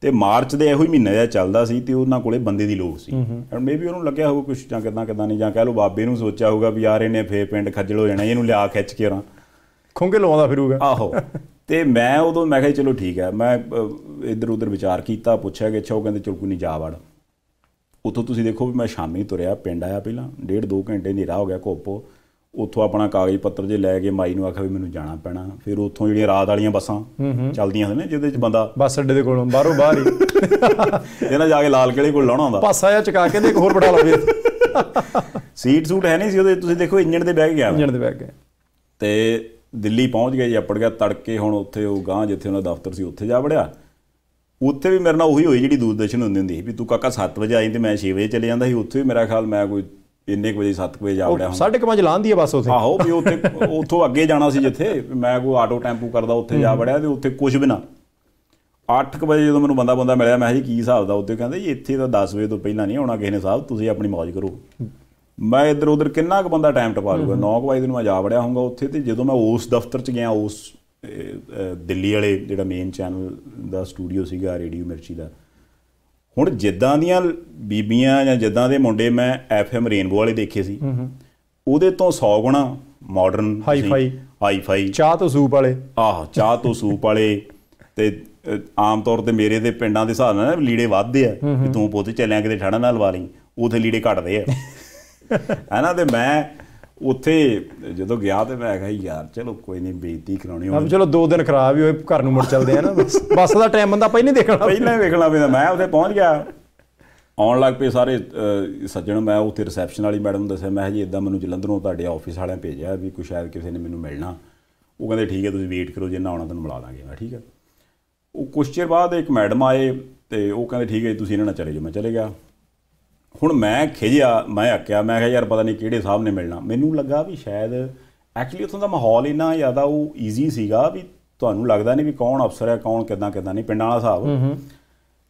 ਤੇ ਮਾਰਚ ਦੇ ਇਹੋ ਹੀ ਮਹੀਨੇ ਜਿਹਾ ਚੱਲਦਾ ਸੀ ਤੇ ਉਹਨਾਂ ਕੋਲੇ ਬੰਦੇ ਦੀ ਲੋੜ ਸੀ ਐਂਡ ਮੇਬੀ ਉਹਨੂੰ ਲੱਗਿਆ ਹੋਊ ਕੁਝ ਜਾਂ ਕਿਦਾਂ ਕਿਦਾਂ ਨਹੀਂ ਜਾਂ ਕਹਿ ਲੋ ਬਾਬੇ ਨੂੰ ਸੋਚਿਆ ਹੋਊਗਾ ਵੀ ਯਾਰ ਇਹਨੇ ਫੇਰ ਪਿੰਡ ਖੱਜਲ ਹੋ ਜਾਣਾ ਇਹਨੂੰ ਲਿਆ ਖਿੱਚ ਕੇ ਰਾਂ ਖੁੰਗੇ ਲਵਾਉਂਦਾ ਫਿਰੂਗਾ ਆਹੋ ਤੇ ਮੈਂ ਉਦੋਂ ਮੈਂ ਕਿਹਾ ਚਲੋ ਠੀਕ ਹੈ ਮੈਂ ਇੱਧਰ ਉੱਧਰ ਵਿਚਾਰ ਕੀਤਾ ਪੁੱਛਿਆ ਕਿ ਅੱਛਾ ਉਹ ਕਹਿੰਦੇ ਚਲ ਕੋਈ ਨਹੀਂ ਜਾ ਵੜ ਉਥੋਂ ਤੁਸੀਂ ਦੇਖੋ ਵੀ ਮੈਂ ਸ਼ਾਮੀ ਤੁਰਿਆ ਪਿੰਡ ਆਇਆ ਪਹਿਲਾਂ ਡੇਢ 2 ਘੰਟੇ ਨੇਰਾ ਹੋ ਗਿਆ ਘੋਪੋ ਉੱਥੋਂ ਆਪਣਾ ਕਾਗਜ਼ ਪੱਤਰ ਜੇ ਲੈ ਕੇ ਮਾਈ ਨੂੰ ਆਖਿਆ ਵੀ ਮੈਨੂੰ ਜਾਣਾ ਪੈਣਾ ਫਿਰ ਉੱਥੋਂ ਜਿਹੜੀਆਂ ਰਾਤ ਵਾਲੀਆਂ ਬੱਸਾਂ ਚੱਲਦੀਆਂ ਹੁੰਦੀਆਂ ਨੇ ਜਿਹਦੇ ਵਿੱਚ ਬੰਦਾ ਬੱਸ ਅੱਡੇ ਦੇ ਕੋਲੋਂ ਬਾਹਰੋਂ ਬਾਹਰ ਹੀ ਇਹਨਾਂ ਜਾ ਕੇ ਲਾਲ ਕਿਲੇ ਕੋਲ ਲਾਉਣਾ ਹੁੰਦਾ ਪਾਸਾ ਜਾਂ ਚਕਾ ਕੇ ਤੇ ਇੱਕ ਹੋਰ ਬਿਠਾ ਲਵੇ ਸੀਟ ਸੂਟ ਹੈ ਨਹੀਂ ਸੀ ਉਹਦੇ ਤੁਸੀਂ ਦੇਖੋ ਇੰਜਣ ਦੇ ਬਹਿ ਗਿਆ ਇੰਜਣ ਦੇ ਬਹਿ ਗਿਆ ਤੇ ਦਿੱਲੀ ਪਹੁੰਚ ਗਏ ਜੀ ਅੱਪੜ ਗਿਆ ਤੜਕੇ ਹੁਣ ਉੱਥੇ ਉਹ ਗਾਂ ਜਿੱਥੇ ਉਹਨਾਂ ਦਾ ਦਫ਼ਤਰ ਸੀ ਉੱਥੇ ਜਾ ਵੜਿਆ ਉੱਥੇ ਵੀ ਮੇਰੇ ਨਾਲ ਉਹੀ ਹੋਈ ਜਿਹੜੀ ਦੂਰਦਰਸ਼ਨ ਹੁੰਦੀ ਹੁੰਦੀ ਸੀ ਵੀ ਤੂੰ ਕਾਕਾ 7 ਵਜੇ ਆਈ ਤੇ ਮੈਂ 6 ਵਜੇ ਚਲੇ ਜਾਂਦਾ ਸੀ ਉੱਥੇ ਵੀ ਮੇਰਾ ਖਿਆਲ ਮੈਂ ਕੋਈ ਇੰਨੇ ਵਜੇ 7 ਵਜੇ ਹਾਂ ਵੜਿਆ ਹੁਣ 5:30 ਲਾਂਦੀ ਆ ਬਸ ਉਥੇ ਆਹੋ ਵੀ ਉਥੇ ਉਥੋਂ ਅੱਗੇ ਜਾਣਾ ਸੀ ਜਿੱਥੇ ਮੈਂ ਕੋ ਆਟੋ ਟੈਂਪੂ ਕਰਦਾ ਉੱਥੇ ਜਾਵੜਿਆ ਤੇ ਉੱਥੇ ਕੁਝ ਵੀ ਨਾ 8 ਵਜੇ ਜਦੋਂ ਮੈਨੂੰ ਬੰਦਾ ਬੰਦਾ ਮਿਲਿਆ ਮੈਂ ਜੀ ਕੀ ਹਿਸਾਬ ਦਾ ਉੱਤੇ ਕਹਿੰਦੇ ਇੱਥੇ ਤਾਂ 10 ਵਜੇ ਤੋਂ ਪਹਿਲਾਂ ਨਹੀਂ ਆਉਣਾ ਕਿਸੇ ਨੇ ਸਾਹਿਬ ਤੁਸੀਂ ਆਪਣੀ ਮौज ਕਰੋ ਮੈਂ ਇੱਧਰ ਉਧਰ ਕਿੰਨਾ ਕੁ ਬੰਦਾ ਟਾਈਮ ਟਪਾ ਲੂਗਾ 9 ਵਜੇ ਨੂੰ ਮੈਂ ਜਾਵੜਿਆ ਹਾਂਗਾ ਹੋਊਗਾ ਉੱਥੇ ਤੇ ਜਦੋਂ ਮੈਂ ਉਸ ਦਫ਼ਤਰ 'ਚ ਗਿਆ ਉਸ ਦਿੱਲੀ ਵਾਲੇ ਜਿਹੜਾ ਮੇਨ ਚੈਨਲ ਦਾ ਸਟੂਡੀਓ ਸੀਗਾ ਰੇਡੀਓ ਮਿਰਚੀ ਦਾ ਹੁਣ ਜਿੱਦਾਂ ਦੀਆਂ ਬੀਬੀਆਂ ਜਾਂ ਜਿੱਦਾਂ ਦੇ ਮੁੰਡੇ ਮੈਂ ਐਫਐਮ ਰੇਨਬੋ ਵਾਲੇ ਦੇਖੇ ਸੀ ਉਹਦੇ ਤੋਂ 100 ਗੁਣਾ ਮਾਡਰਨ ਹਾਈਫਾਈ ਹਾਈਫਾਈ ਚਾਹ ਤੋਂ ਸੂਪ ਵਾਲੇ ਆਹ ਚਾਹ ਤੋਂ ਸੂਪ ਵਾਲੇ ਤੇ ਆਮ ਤੌਰ ਤੇ ਮੇਰੇ ਦੇ ਪਿੰਡਾਂ ਦੇ ਹਿਸਾਬ ਨਾਲ ਲੀੜੇ ਵੱਧਦੇ ਆ ਕਿ ਤੂੰ ਪੁੱਤ ਚੱਲਿਆ ਕਿਤੇ ਠੜਾ ਨਾਲ ਵਾਲੀ ਉਥੇ ਲੀੜੇ ਘਟਦੇ ਆ ਹਨਾ ਤੇ ਮੈਂ ਉੱਥੇ ਜਦੋਂ ਗਿਆ ਤੇ ਮੈਂ ਕਿਹਾ ਯਾਰ ਚਲੋ ਕੋਈ ਨਹੀਂ ਬੇਇੱਜ਼ਤੀ ਕਰਾਉਣੀ ਹੋਣੀ ਚਲੋ ਦੋ ਦਿਨ ਖਰਾਬ ਹੀ ਹੋਏ ਘਰ ਨੂੰ ਮੁੜ ਚਲਦੇ ਆ ਨਾ ਬੱਸ ਦਾ ਟਾਈਮ ਬੰਦਾ ਪਹਿਲਾਂ ਹੀ ਦੇਖਣਾ ਪਹਿਲਾਂ ਹੀ ਦੇਖਣਾ ਪੈਂਦਾ ਮੈਂ ਉੱਥੇ ਪਹੁੰਚ ਗਿਆ ਆਉਣ ਲੱਗ ਪਏ ਸਾਰੇ ਸੱਜਣ ਮੈਂ ਉੱਥੇ ਰਿਸੈਪਸ਼ਨ ਵਾਲੀ ਮੈਡਮ ਨੂੰ ਦੱਸਿਆ ਮੈਂ ਜੀ ਇਦਾਂ ਮੈਨੂੰ ਜਲੰਧਰੋਂ ਤੁਹਾਡੇ ਆਫਿਸ ਵਾਲਿਆਂ ਭੇਜਿਆ ਵੀ ਕੋਈ ਸ਼ਾਇਦ ਕਿਸੇ ਨੇ ਮੈਨੂੰ ਮਿਲਣਾ ਉਹ ਕਹਿੰਦੇ ਠੀਕ ਹੈ ਤੁਸੀਂ ਵੇਟ ਕਰੋ ਜੇ ਨਾ ਆਉਣਾ ਤੁਹਾਨੂੰ ਮਿਲਾ ਦਾਂਗੇ ਮੈਂ ਠੀਕ ਹੈ ਉਹ ਕੁਝ ਚਿਰ ਬਾਅਦ ਇੱਕ ਮੈਡਮ ਆਏ ਤੇ ਉਹ ਕਹਿੰਦੇ ਠੀਕ ਹੈ ਤੁਸੀਂ ਇਹਨਾਂ ਨਾਲ ਚਲੇ ਜਾਓ ਮੈਂ ਚਲੇ ਗਿਆ ਹੁਣ ਮੈਂ ਖਿਜਿਆ ਮੈਂ ਆਕਿਆ ਮੈਂ ਕਿਹਾ ਯਾਰ ਪਤਾ ਨਹੀਂ ਕਿਹੜੇ ਸਾਹਿਬ ਨੇ ਮਿਲਣਾ ਮੈਨੂੰ ਲੱਗਾ ਵੀ ਸ਼ਾਇਦ ਐਕਚੁਅਲੀ ਉਥੋਂ ਦਾ ਮਾਹੌਲ ਇੰਨਾ ਜ਼ਿਆਦਾ ਉਹ ਈਜ਼ੀ ਸੀਗਾ ਵੀ ਤੁਹਾਨੂੰ ਲੱਗਦਾ ਨਹੀਂ ਵੀ ਕੌਣ ਅਫਸਰ ਹੈ ਕੌਣ ਕਿਦਾਂ ਕਿਦਾਂ ਨਹੀਂ ਪਿੰਡਾਂ ਵਾਲਾ ਸਾਹਿਬ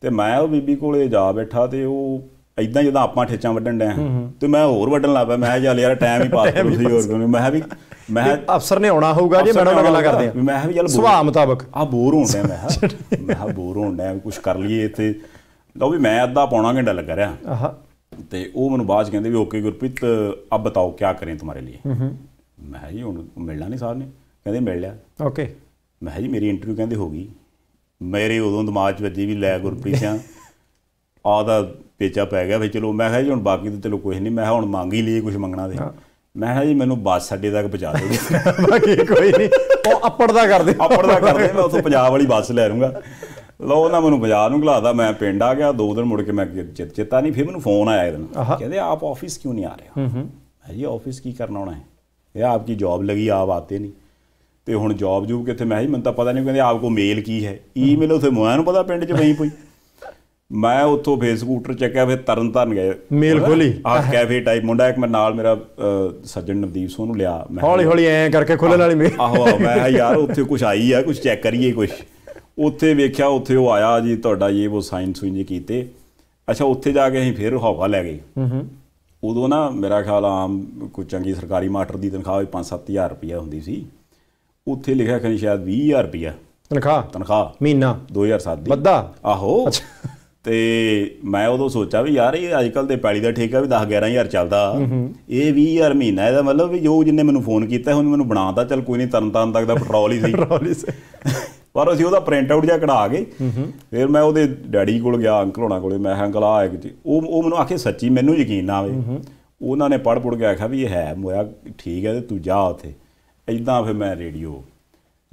ਤੇ ਮੈਂ ਉਹ ਬੀਬੀ ਕੋਲੇ ਜਾ ਬੈਠਾ ਤੇ ਉਹ ਇਦਾਂ ਜਦੋਂ ਆਪਾਂ ਠੇਚਾਂ ਵੱਢਣ ਡਿਆ ਤੇ ਮੈਂ ਹੋਰ ਵੱਢਣ ਲੱਗ ਪਿਆ ਮੈਂ ਜਾਲ ਯਾਰ ਟਾਈਮ ਹੀ ਪਾਸ ਕਰੂ ਸੀ ਹੋਰ ਕੋਈ ਮੈਂ ਵੀ ਮੈਂ ਅਫਸਰ ਨੇ ਆਉਣਾ ਹੋਊਗਾ ਜੇ ਮੈਨੂੰ ਗੱਲਾਂ ਕਰਦੇ ਆ ਮੈਂ ਵੀ ਚੱਲ ਸੁਭਾਅ ਮੁਤਾਬਕ ਆ ਬੋਰ ਹੋਣ ਡਿਆ ਮੈਂ ਮੈਂ ਬੋਰ ਹੋਣ ਡਿਆ ਕੁਝ ਕਰ ਲਈਏ ਇੱਥੇ ਲਓ ਵੀ ਮੈਂ ਅੱਧਾ ਪੌਣਾ ਘੰਟਾ ਲੱਗਾ ਰਿਹਾ ਆਹਾ ਤੇ ਉਹ ਮੈਨੂੰ ਬਾਅਦ ਚ ਕਹਿੰਦੇ ਵੀ ਓਕੇ ਗੁਰਪ੍ਰੀਤ ਅਬ ਬਤਾਓ ਕੀ ਕਰੇ ਤੁਹਾਡੇ ਲਈ ਮੈਂ ਜੀ ਹੁਣ ਮਿਲਣਾ ਨਹੀਂ ਸਾਰ ਨੇ ਕਹਿੰਦੇ ਮਿਲ ਲਿਆ ਓਕੇ ਮੈਂ ਜੀ ਮੇਰੀ ਇੰਟਰਵਿਊ ਕਹਿੰਦੇ ਹੋ ਗਈ ਮੇਰੇ ਉਦੋਂ ਦਿਮਾਗ 'ਚ ਵੱਜੀ ਵੀ ਲੈ ਗੁਰਪ੍ਰੀਤ ਆ ਆਦਾ ਪੇਚਾ ਪੈ ਗਿਆ ਵੀ ਚਲੋ ਮੈਂ ਕਿਹਾ ਜੀ ਹੁਣ ਬਾਕੀ ਤੇ ਚਲੋ ਕੁਝ ਨਹੀਂ ਮੈਂ ਹੁਣ ਮੰਗ ਹੀ ਲਈਏ ਕੁਝ ਮੰਗਣਾ ਦੇ ਮੈਂ ਕਿਹਾ ਜੀ ਮੈਨੂੰ ਬੱਸ ਸਾਡੇ ਤੱਕ ਪਹੁੰਚਾ ਦਿਓ ਬਾਕੀ ਕੋਈ ਨਹੀਂ ਉਹ ਅਪੜਦਾ ਕਰਦੇ ਅਪੜਦਾ ਕਰਦੇ ਮੈਂ ਉਥੋਂ ਪੰਜਾਬ ਵਾਲੀ ਬੱਸ ਲੈ ਲੂੰਗਾ ਲੋ ਉਹਨਾਂ ਮੈਨੂੰ ਬਾਜ਼ਾਰ ਨੂੰ ਘਲਾਦਾ ਮੈਂ ਪਿੰਡ ਆ ਗਿਆ ਦੋ ਦਿਨ ਮੁੜ ਕੇ ਮੈਂ ਚਿਤਾ ਨਹੀਂ ਫਿਰ ਮੈਨੂੰ ਫੋਨ ਆਇਆ ਇਹਨਾਂ ਕਹਿੰਦੇ ਆਪ ਆਫਿਸ ਕਿਉਂ ਨਹੀਂ ਆ ਰਹੇ ਹੂੰ ਹੂੰ ਜੀ ਆਫਿਸ ਕੀ ਕਰਨਾ ਹੋਣਾ ਹੈ ਇਹ ਆਪਕੀ ਜੌਬ ਲਗੀ ਆਪ ਆਤੇ ਨਹੀਂ ਤੇ ਹੁਣ ਜੌਬ ਜੂਬ ਕਿੱਥੇ ਮੈਂ ਹੀ ਮੈਨੂੰ ਤਾਂ ਪਤਾ ਨਹੀਂ ਕਹਿੰਦੇ ਆਪ ਕੋ ਮੇਲ ਕੀ ਹੈ ਈਮੇਲ ਉਥੇ ਮੈਂ ਨੂੰ ਪਤਾ ਪਿੰਡ 'ਚ ਵਹੀਂ ਪਈ ਮੈਂ ਉੱਥੋਂ ਫੇਸਬੁੱਕ ਚੱਕਿਆ ਫਿਰ ਤਰਨ ਤਰਨ ਗਏ ਮੇਲ ਖੋਲੀ ਆ ਕੈਫੇ ਟਾਈਪ ਮੁੰਡਾ ਇੱਕ ਮੇਰੇ ਨਾਲ ਮੇਰਾ ਸੱਜਣ ਨਵਦੀਪ ਸੋ ਨੂੰ ਲਿਆ ਮੈਂ ਹੌਲੀ ਹੌਲੀ ਐਂ ਕਰਕੇ ਖੋਲਣ ਵਾਲੀ ਮੇਲ ਆਹੋ ਮੈਂ ਯਾਰ ਉੱਥੇ ਕੁਝ ਆਈ ਆ ਕੁਝ ਚੈੱਕ ਕਰੀਏ ਕੁਝ ਉੱਥੇ ਵੇਖਿਆ ਉੱਥੇ ਉਹ ਆਇਆ ਜੀ ਤੁਹਾਡਾ ਇਹ ਉਹ ਸਾਈਨ ਸੁਈਨ ਕੀਤੇ ਅੱਛਾ ਉੱਥੇ ਜਾ ਕੇ ਅਸੀਂ ਫਿਰ ਹਵਾ ਲੈ ਗਏ ਹੂੰ ਹੂੰ ਉਦੋਂ ਨਾ ਮੇਰਾ ਖਿਆਲ ਆਮ ਕੋਈ ਚੰਗੀ ਸਰਕਾਰੀ ਮਾਸਟਰ ਦੀ ਤਨਖਾਹ 5-7000 ਰੁਪਿਆ ਹੁੰਦੀ ਸੀ ਉੱਥੇ ਲਿਖਿਆ ਕਿ ਸ਼ਾਇਦ 20000 ਰੁਪਿਆ ਤਨਖਾਹ ਤਨਖਾਹ ਮਹੀਨਾ 2007 ਦੀ ਵੱਧਾ ਆਹੋ ਤੇ ਮੈਂ ਉਦੋਂ ਸੋਚਿਆ ਵੀ ਯਾਰ ਇਹ ਅੱਜ ਕੱਲ ਦੇ ਪੈਲੀ ਦਾ ਠੇਕਾ ਵੀ 10 11000 ਚੱਲਦਾ ਇਹ 20000 ਮਹੀਨਾ ਇਹਦਾ ਮਤਲਬ ਵੀ ਜੋ ਜਿੰਨੇ ਮੈਨੂੰ ਫੋਨ ਕੀਤਾ ਹੁਣ ਮੈਨੂੰ ਬਣਾਉਂਦਾ ਚੱਲ ਕੋਈ ਨਹੀਂ ਤਰਨ ਤੱਕ ਦਾ ਪੈਟਰੋਲ ਹੀ ਸੀ ਪੈਟਰੋਲ ਹੀ ਸੀ ਪਰ ਅਸੀਂ ਉਹਦਾ ਪ੍ਰਿੰਟ ਆਊਟ ਜਾ ਕਢਾ ਕੇ ਫਿਰ ਮੈਂ ਉਹਦੇ ਡੈਡੀ ਕੋਲ ਗਿਆ ਅੰਕਲ ਹੋਣਾ ਕੋਲੇ ਮੈਂ ਅੰਕਲ ਆ ਕਿ ਉਹ ਉਹ ਮੈਨੂੰ ਆਖੇ ਸੱਚੀ ਮੈਨੂੰ ਯਕੀਨ ਨਾ ਆਵੇ ਉਹਨਾਂ ਨੇ ਪੜ ਪੜ ਕੇ ਆਖਿਆ ਵੀ ਇਹ ਹੈ ਮੋਇਆ ਠੀਕ ਹੈ ਤੇ ਤੂੰ ਜਾ ਉਥੇ ਇਦਾਂ ਫਿਰ ਮੈਂ ਰੇਡੀਓ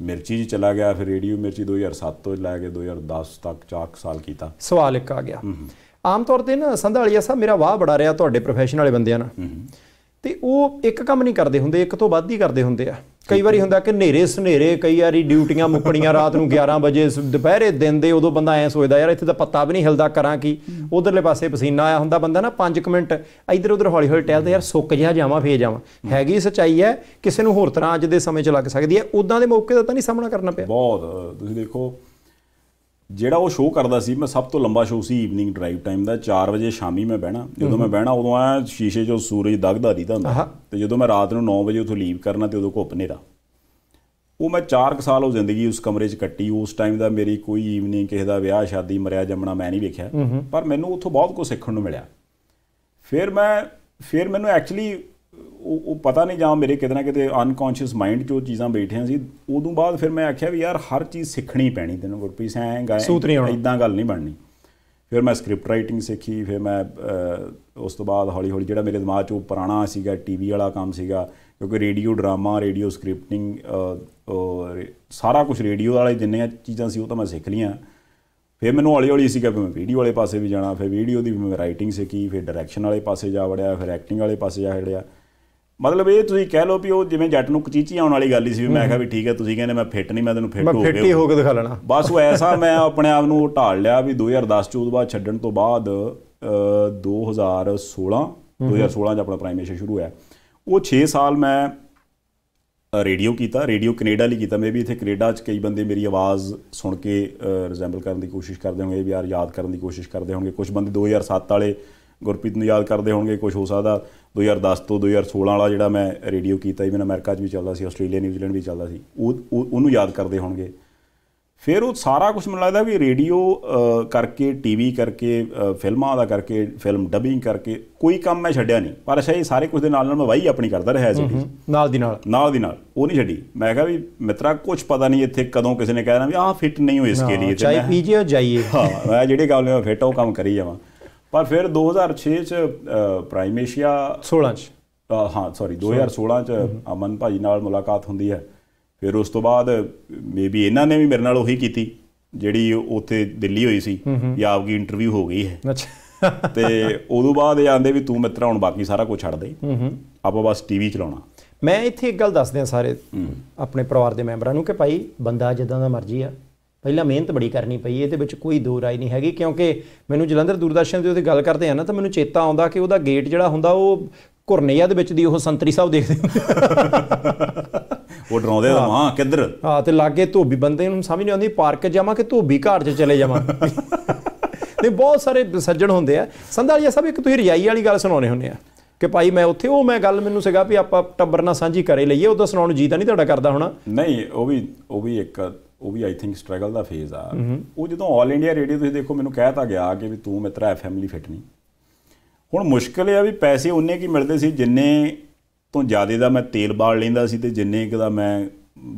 ਮਿਰਚੀ 'ਚ ਚਲਾ ਗਿਆ ਫਿਰ ਰੇਡੀਓ ਮਿਰਚੀ 2007 ਤੋਂ ਲੈ ਕੇ 2010 ਤੱਕ 4 ਸਾਲ ਕੀਤਾ ਸਵਾਲ ਇੱਕ ਆ ਗਿਆ ਆਮ ਤੌਰ ਤੇ ਨਾ ਸੰਧਾਲੀਆ ਸਾਹਿਬ ਮੇਰਾ ਵਾਹ ਬੜਾ ਰਿਹਾ ਤੁਹਾਡੇ ਪ੍ਰੋਫੈਸ਼ਨ ਵਾਲੇ ਬੰਦਿਆਂ ਨਾਲ ਤੇ ਉਹ ਇੱਕ ਕੰਮ ਨਹੀਂ ਕਰਦੇ ਹੁੰਦੇ ਇੱਕ ਤੋਂ ਵੱਧ ਹੀ ਕਰਦੇ ਹੁੰਦੇ ਆ ਕਈ ਵਾਰੀ ਹੁੰਦਾ ਕਿ ਨੇਰੇ ਸਨੇਰੇ ਕਈ ਵਾਰੀ ਡਿਊਟੀਆਂ ਮੁੱਕਣੀਆਂ ਰਾਤ ਨੂੰ 11 ਵਜੇ ਦੁਪਹਿਰੇ ਦਿਨ ਦੇ ਉਦੋਂ ਬੰਦਾ ਐ ਸੋਚਦਾ ਯਾਰ ਇੱਥੇ ਤਾਂ ਪੱਤਾ ਵੀ ਨਹੀਂ ਹਿਲਦਾ ਕਰਾਂ ਕੀ ਉਧਰਲੇ ਪਾਸੇ ਪਸੀਨਾ ਆਇਆ ਹੁੰਦਾ ਬੰਦਾ ਨਾ 5 ਮਿੰਟ ਇਧਰ ਉਧਰ ਹੌਲੀ ਹੌਲੀ ਟਹਿਲਦਾ ਯਾਰ ਸੁੱਕ ਜਿਹਾ ਜਾਵਾਂ ਫੇਰ ਜਾਵਾਂ ਹੈਗੀ ਸਚਾਈ ਹੈ ਕਿਸੇ ਨੂੰ ਹੋਰ ਤਰ੍ਹਾਂ ਅੱਜ ਦੇ ਸਮੇਂ 'ਚ ਲੱਗ ਸਕਦੀ ਹੈ ਉਦਾਂ ਦੇ ਮੌਕੇ ਦਾ ਤਾਂ ਨਹੀਂ ਸਾਹਮਣਾ ਕਰਨਾ ਪਿਆ ਬਹੁਤ ਤੁਸੀਂ ਦੇਖੋ ਜਿਹੜਾ ਉਹ ਸ਼ੋਅ ਕਰਦਾ ਸੀ ਮੈਂ ਸਭ ਤੋਂ ਲੰਬਾ ਸ਼ੋਅ ਸੀ ਈਵਨਿੰਗ ਡਰਾਈਵ ਟਾਈਮ ਦਾ 4 ਵਜੇ ਸ਼ਾਮੀ ਮੈਂ ਬਹਿਣਾ ਜਦੋਂ ਮੈਂ ਬਹਿਣਾ ਉਦੋਂ ਆ ਸ਼ੀਸ਼ੇ 'ਚੋਂ ਸੂਰਜ ਦਗਦਾ ਦੀਦਾ ਹੁੰਦਾ ਤੇ ਜਦੋਂ ਮੈਂ ਰਾਤ ਨੂੰ 9 ਵਜੇ ਉਥੋਂ ਲੀਵ ਕਰਨਾ ਤੇ ਉਦੋਂ ਘੁੱਪ ਨੇਰਾ ਉਹ ਮੈਂ 4 ਸਾਲ ਉਹ ਜ਼ਿੰਦਗੀ ਉਸ ਕਮਰੇ 'ਚ ਕੱਟੀ ਉਸ ਟਾਈਮ ਦਾ ਮੇਰੀ ਕੋਈ ਈਵਨਿੰਗ ਕਿਸੇ ਦਾ ਵਿਆਹ ਸ਼ਾਦੀ ਮਰਿਆ ਜੰਮਣਾ ਮੈਂ ਨਹੀਂ ਵੇਖਿਆ ਪਰ ਮੈਨੂੰ ਉੱਥੋਂ ਬਹੁਤ ਕੁਝ ਸਿੱਖਣ ਨੂੰ ਮਿਲਿਆ ਫਿਰ ਮੈਂ ਫਿਰ ਮੈਨੂੰ ਐਕਚੁਅਲੀ ਉਹ ਪਤਾ ਨਹੀਂ ਜਾਂ ਮੇਰੇ ਕਿਤੇ ਨਾ ਕਿਤੇ ਅਨਕੌਂਸ਼ੀਅਸ ਮਾਈਂਡ ਉਹ ਚੀਜ਼ਾਂ ਬੈਠੀਆਂ ਸੀ ਉਦੋਂ ਬਾਅਦ ਫਿਰ ਮੈਂ ਆਖਿਆ ਵੀ ਯਾਰ ਹਰ ਚੀਜ਼ ਸਿੱਖਣੀ ਪੈਣੀ ਤੈਨੂੰ ਗੁਰਪ੍ਰੀਤ ਐਂ ਗਾਇ ਇਦਾਂ ਗੱਲ ਨਹੀਂ ਬਣਨੀ ਫਿਰ ਮੈਂ ਸਕ੍ਰਿਪਟ ਰਾਈਟਿੰਗ ਸਿੱਖੀ ਫਿਰ ਮੈਂ ਉਸ ਤੋਂ ਬਾਅਦ ਹੌਲੀ ਹੌਲੀ ਜਿਹੜਾ ਮੇਰੇ ਦਿਮਾਗ 'ਚ ਉਹ ਪੁਰਾਣਾ ਸੀਗਾ ਟੀਵੀ ਵਾਲਾ ਕੰਮ ਸੀਗਾ ਕਿਉਂਕਿ ਰੇਡੀਓ ਡਰਾਮਾ ਰੇਡੀਓ ਸਕ੍ਰਿਪਟਿੰਗ ਸਾਰਾ ਕੁਝ ਰੇਡੀਓ ਵਾਲੇ ਆ ਚੀਜ਼ਾਂ ਸੀ ਉਹ ਤਾਂ ਮੈਂ ਸਿੱਖ ਲੀਆਂ ਫਿਰ ਮੈਨੂੰ ਹੌਲੀ ਹੌਲੀ ਸੀਗਾ ਕਿ ਮੈਂ ਵੀਡੀਓ ਵਾਲੇ ਪਾਸੇ ਵੀ ਜਾਣਾ ਫਿਰ ਵੀਡੀਓ ਦੀ ਮੈਂ ਰਾਈਟਿੰਗ ਸਿੱਖੀ ਫਿਰ ਡਾਇਰੈਕਸ਼ਨ ਵਾਲੇ ਪਾਸੇ ਜਾ ਵੜਿਆ ਫਿਰ ਐਕਟਿੰਗ ਵਾਲੇ ਪਾਸੇ ਜਾ ਹੜਿਆ ਮਤਲਬ ਇਹ ਤੁਸੀਂ ਕਹਿ ਲਓ ਵੀ ਉਹ ਜਿਵੇਂ ਜੱਟ ਨੂੰ ਕਚੀਚੀ ਆਉਣ ਵਾਲੀ ਗੱਲ ਹੀ ਸੀ ਮੈਂ ਕਿਹਾ ਵੀ ਠੀਕ ਹੈ ਤੁਸੀਂ ਕਹਿੰਦੇ ਮੈਂ ਫਿੱਟ ਨਹੀਂ ਮੈਂ ਤੈਨੂੰ ਫਿੱਟ ਹੋ ਗਿਆ ਫਿੱਟ ਹੀ ਹੋ ਕੇ ਦਿਖਾ ਲੈਣਾ ਬਸ ਉਹ ਐਸਾ ਮੈਂ ਆਪਣੇ ਆਪ ਨੂੰ ਢਾਲ ਲਿਆ ਵੀ 2010 ਤੋਂ ਬਾਅਦ ਛੱਡਣ ਤੋਂ ਬਾਅਦ 2016 2016 ਚ ਆਪਣਾ ਪ੍ਰਾਈਮ ਮਿਸ਼ਨ ਸ਼ੁਰੂ ਹੋਇਆ ਉਹ 6 ਸਾਲ ਮੈਂ ਰੇਡੀਓ ਕੀਤਾ ਰੇਡੀਓ ਕੈਨੇਡਾ ਲਈ ਕੀਤਾ ਮੈਂ ਵੀ ਇੱਥੇ ਕੈਨੇਡਾ 'ਚ ਕਈ ਬੰਦੇ ਮੇਰੀ ਆਵਾਜ਼ ਸੁਣ ਕੇ ਰਿਜ਼ੈਂਬਲ ਕਰਨ ਦੀ ਕੋਸ਼ਿਸ਼ ਕਰਦੇ ਹੋਣਗੇ ਵੀ ਯਾਰ ਯਾਦ ਕਰਨ ਦੀ ਕੋਸ਼ਿਸ਼ ਕਰਦੇ ਹੋਣਗੇ ਕੁਝ ਬੰਦੇ 2007 ਵਾਲੇ ਗੁਰਪ੍ਰੀਤ ਨੂੰ ਯਾਦ ਕਰਦੇ ਹੋਣਗੇ ਕੁਝ ਹੋ ਸਕਦਾ 2010 ਤੋਂ 2016 ਵਾਲਾ ਜਿਹੜਾ ਮੈਂ ਰੇਡੀਓ ਕੀਤਾ ਇਵਨ ਅਮਰੀਕਾ 'ਚ ਵੀ ਚੱਲਦਾ ਸੀ ਆਸਟ੍ਰੇਲੀਆ ਨਿਊਜ਼ੀਲੈਂਡ ਵੀ ਚੱਲਦਾ ਸੀ ਉਹ ਉਹਨੂੰ ਯਾਦ ਕਰਦੇ ਹੋਣਗੇ ਫਿਰ ਉਹ ਸਾਰਾ ਕੁਝ ਮੈਨੂੰ ਲੱਗਦਾ ਵੀ ਰੇਡੀਓ ਕਰਕੇ ਟੀਵੀ ਕਰਕੇ ਫਿਲਮਾਂ ਦਾ ਕਰਕੇ ਫਿਲਮ ਡਬਿੰਗ ਕਰਕੇ ਕੋਈ ਕੰਮ ਮੈਂ ਛੱਡਿਆ ਨਹੀਂ ਪਰ ਅਸ਼ਾ ਇਹ ਸਾਰੇ ਕੁਝ ਦੇ ਨਾਲ ਨਾਲ ਮੈਂ ਵਾਹੀ ਆਪਣੀ ਕਰਦਾ ਰਿਹਾ ਐਜ਼ ਨਾਲ ਦੀ ਨਾਲ ਨਾਲ ਦੀ ਨਾਲ ਉਹ ਨਹੀਂ ਛੱਡੀ ਮੈਂ ਕਿਹਾ ਵੀ ਮਿੱਤਰਾ ਕੁਝ ਪਤਾ ਨਹੀਂ ਇੱਥੇ ਕਦੋਂ ਕਿਸੇ ਨੇ ਕਹਿਣਾ ਵੀ ਆਹ ਫਿੱਟ ਨਹੀਂ ਹੋ ਇਸ ਕੇ ਲਈ ਚਾਹੇ ਪੀਜੇ ਜਾਈਏ ਹਾਂ ਮੈਂ ਜਿਹੜੇ ਗੱਲ ਨੇ ਮੈਂ ਫਿੱਟ ਉਹ ਕੰਮ ਕਰੀ ਜਾਵਾਂ ਪਰ ਫਿਰ 2006 ਚ ਪ੍ਰਾਈਮ ਏਸ਼ੀਆ 16 ਚ ਹਾਂ ਸੌਰੀ 2016 ਚ ਅਮਨ ਭਾਜੀ ਨਾਲ ਮੁਲਾਕਾਤ ਹੁੰਦੀ ਹੈ ਫਿਰ ਉਸ ਤੋਂ ਬਾਅਦ ਮੇਬੀ ਇਹਨਾਂ ਨੇ ਵੀ ਮੇਰੇ ਨਾਲ ਉਹੀ ਕੀਤੀ ਜਿਹੜੀ ਉੱਥੇ ਦਿੱਲੀ ਹੋਈ ਸੀ ਜਾਂ ਆਪਕੀ ਇੰਟਰਵਿਊ ਹੋ ਗਈ ਹੈ ਅੱਛਾ ਤੇ ਉਦੋਂ ਬਾਅਦ ਇਹ ਆਂਦੇ ਵੀ ਤੂੰ ਮਿੱਤਰਾ ਹੁਣ ਬਾਕੀ ਸਾਰਾ ਕੁਝ ਛੱਡ ਦੇ ਆਪਾਂ ਬਸ ਟੀਵੀ ਚਲਾਉਣਾ ਮੈਂ ਇੱਥੇ ਇੱਕ ਗੱਲ ਦੱਸਦੇ ਆ ਸਾਰੇ ਆਪਣੇ ਪਰਿਵਾਰ ਦੇ ਮੈਂਬਰਾਂ ਨੂੰ ਕਿ ਭਾਈ ਬੰਦਾ ਜਿੱਦਾਂ ਦਾ ਮਰਜ਼ੀ ਆ ਪਹਿਲਾਂ ਮਿਹਨਤ ਬੜੀ ਕਰਨੀ ਪਈ ਇਹਦੇ ਵਿੱਚ ਕੋਈ ਦੋ ਰਾਏ ਨਹੀਂ ਹੈਗੀ ਕਿਉਂਕਿ ਮੈਨੂੰ ਜਲੰਧਰ ਦੂਰਦਰਸ਼ਨ ਦੇ ਉਹਦੇ ਗੱਲ ਕਰਦੇ ਆ ਨਾ ਤਾਂ ਮੈਨੂੰ ਚੇਤਾ ਆਉਂਦਾ ਕਿ ਉਹਦਾ ਗੇਟ ਜਿਹੜਾ ਹੁੰਦਾ ਉਹ ਘੁਰਨਿਆ ਦੇ ਵਿੱਚ ਦੀ ਉਹ ਸੰਤਰੀ ਸਾਹਿਬ ਦੇਖਦੇ ਉਹ ਡਰਾਉਂਦੇ ਆ ਮਾਂ ਕਿੱਧਰ ਹਾਂ ਤੇ ਲਾਗੇ ਧੋਬੀ ਬੰਦੇ ਨੂੰ ਸਮਝ ਨਹੀਂ ਆਉਂਦੀ ਪਾਰਕ ਜਾਵਾਂ ਕਿ ਧੋਬੀ ਘਾਟ 'ਚ ਚਲੇ ਜਾਵਾਂ ਤੇ ਬਹੁਤ ਸਾਰੇ ਸੱਜਣ ਹੁੰਦੇ ਆ ਸੰਧਾਲੀਆ ਸਾਹਿਬ ਇੱਕ ਤੁਸੀਂ ਰਿਆਈ ਵਾਲੀ ਗੱਲ ਸੁਣਾਉਣੇ ਹੁੰਦੇ ਆ ਕਿ ਭਾਈ ਮੈਂ ਉੱਥੇ ਉਹ ਮੈਂ ਗੱਲ ਮੈਨੂੰ ਸੀਗਾ ਵੀ ਆਪਾਂ ਟੱਬਰ ਨਾਲ ਸਾਂਝੀ ਕਰੇ ਲਈਏ ਤਾਂ ਸੁਣਾਉਣ ਨੂੰ ਜੀਦਾ ਨਹੀਂ ਤੁਹਾਡਾ ਕਰਦਾ ਹੋਣਾ ਨਹੀਂ ਉਹ ਵੀ ਉਹ ਵੀ ਇੱਕ ਉਹ ਵੀ ਆਈ ਥਿੰਕ ਸਟਰਗਲ ਦਾ ਫੇਜ਼ ਆ ਉਹ ਜਦੋਂ ਆਲ ਇੰਡੀਆ ਰੇਡੀਓ ਤੁਸੀਂ ਦੇਖੋ ਮੈਨੂੰ ਕਹਿਤਾ ਗਿਆ ਕਿ ਵੀ ਤੂੰ ਮਿੱਤਰਾ ਐਫਐਮ ਲਈ ਫਿੱਟ ਨਹੀਂ ਹੁਣ ਮੁਸ਼ਕਲ ਇਹ ਆ ਵੀ ਪੈਸੇ ਉਹਨੇ ਕੀ ਮਿਲਦੇ ਸੀ ਜਿੰਨੇ ਤੋਂ ਜ਼ਿਆਦੇ ਦਾ ਮੈਂ ਤੇਲ ਬਾਲ ਲੈਂਦਾ ਸੀ ਤੇ ਜਿੰਨੇ ਕਿ ਦਾ ਮੈਂ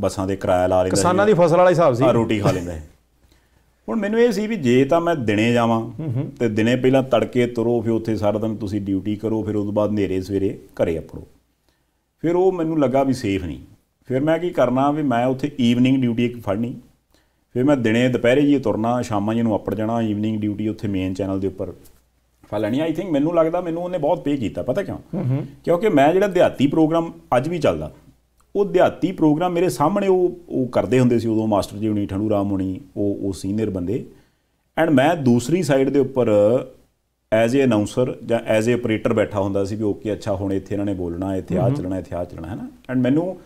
ਬਸਾਂ ਦੇ ਕਿਰਾਇਆ ਲਾ ਲੈਂਦਾ ਕਿਸਾਨਾਂ ਦੀ ਫਸਲ ਵਾਲਾ ਹਿਸਾਬ ਸੀ ਆ ਰੋਟੀ ਖਾ ਲੈਂਦਾ ਹੁਣ ਮੈਨੂੰ ਇਹ ਸੀ ਵੀ ਜੇ ਤਾਂ ਮੈਂ ਦਿਨੇ ਜਾਵਾਂ ਤੇ ਦਿਨੇ ਪਹਿਲਾਂ ਤੜਕੇ ਤੁਰੋ ਫਿਰ ਉੱਥੇ ਸਾਰਾ ਦਿਨ ਤੁਸੀਂ ਡਿਊਟੀ ਕਰੋ ਫਿਰ ਉਸ ਤੋਂ ਬਾਅਦ ਹਨੇਰੇ ਸਵੇਰੇ ਘਰੇ ਆਪੜੋ ਫਿਰ ਉਹ ਮੈਨੂੰ ਲੱਗਾ ਵੀ ਸੇਫ ਨਹੀਂ ਫਿਰ ਮੈਂ ਕੀ ਕਰਨਾ ਵੀ ਮੈਂ ਉੱਥੇ ਈਵਨਿੰਗ ਡਿਊਟੀ ਇੱਕ ਫੜਨੀ ਫਿਰ ਮੈਂ ਦਿਨੇ ਦੁਪਹਿਰੇ ਜੀ ਤੁਰਨਾ ਸ਼ਾਮਾਂ ਜੀ ਨੂੰ ਆਪੜ ਜਾਣਾ ਈਵਨਿੰਗ ਡਿਊਟੀ ਉੱਥੇ ਮੇਨ ਚੈਨਲ ਦੇ ਉੱਪਰ ਫੜ ਲੈਣੀ ਆਈ ਥਿੰਕ ਮੈਨੂੰ ਲੱਗਦਾ ਮੈਨੂੰ ਉਹਨੇ ਬਹੁਤ ਪੇ ਕੀਤਾ ਪਤਾ ਕਿਉਂ ਕਿਉਂਕਿ ਮੈਂ ਜਿਹੜਾ ਦਿਹਾਤੀ ਪ੍ਰੋਗਰਾਮ ਅੱਜ ਵੀ ਚੱਲਦਾ ਉਹ ਦਿਹਾਤੀ ਪ੍ਰੋਗਰਾਮ ਮੇਰੇ ਸਾਹਮਣੇ ਉਹ ਉਹ ਕਰਦੇ ਹੁੰਦੇ ਸੀ ਉਦੋਂ ਮਾਸਟਰ ਜੀ ਹੁਣੀ ਠਣੂ ਰਾਮ ਹੁਣੀ ਉਹ ਉਹ ਸੀਨੀਅਰ ਬੰਦੇ ਐਂਡ ਮੈਂ ਦੂਸਰੀ ਸਾਈਡ ਦੇ ਉੱਪਰ ਐਜ਼ ਏ ਅਨਾਉਂਸਰ ਜਾਂ ਐਜ਼ ਏ ਆਪਰੇਟਰ ਬੈਠਾ ਹੁੰਦਾ ਸੀ ਵੀ ਓਕੇ ਅੱਛਾ ਹੁਣ ਇੱਥੇ ਇਹਨਾਂ ਨੇ ਬੋਲਣਾ ਇੱਥੇ ਆ ਚੱਲਣਾ ਇੱਥੇ ਆ ਚੱਲਣਾ ਹੈ ਨਾ ਐਂਡ ਮੈਨੂੰ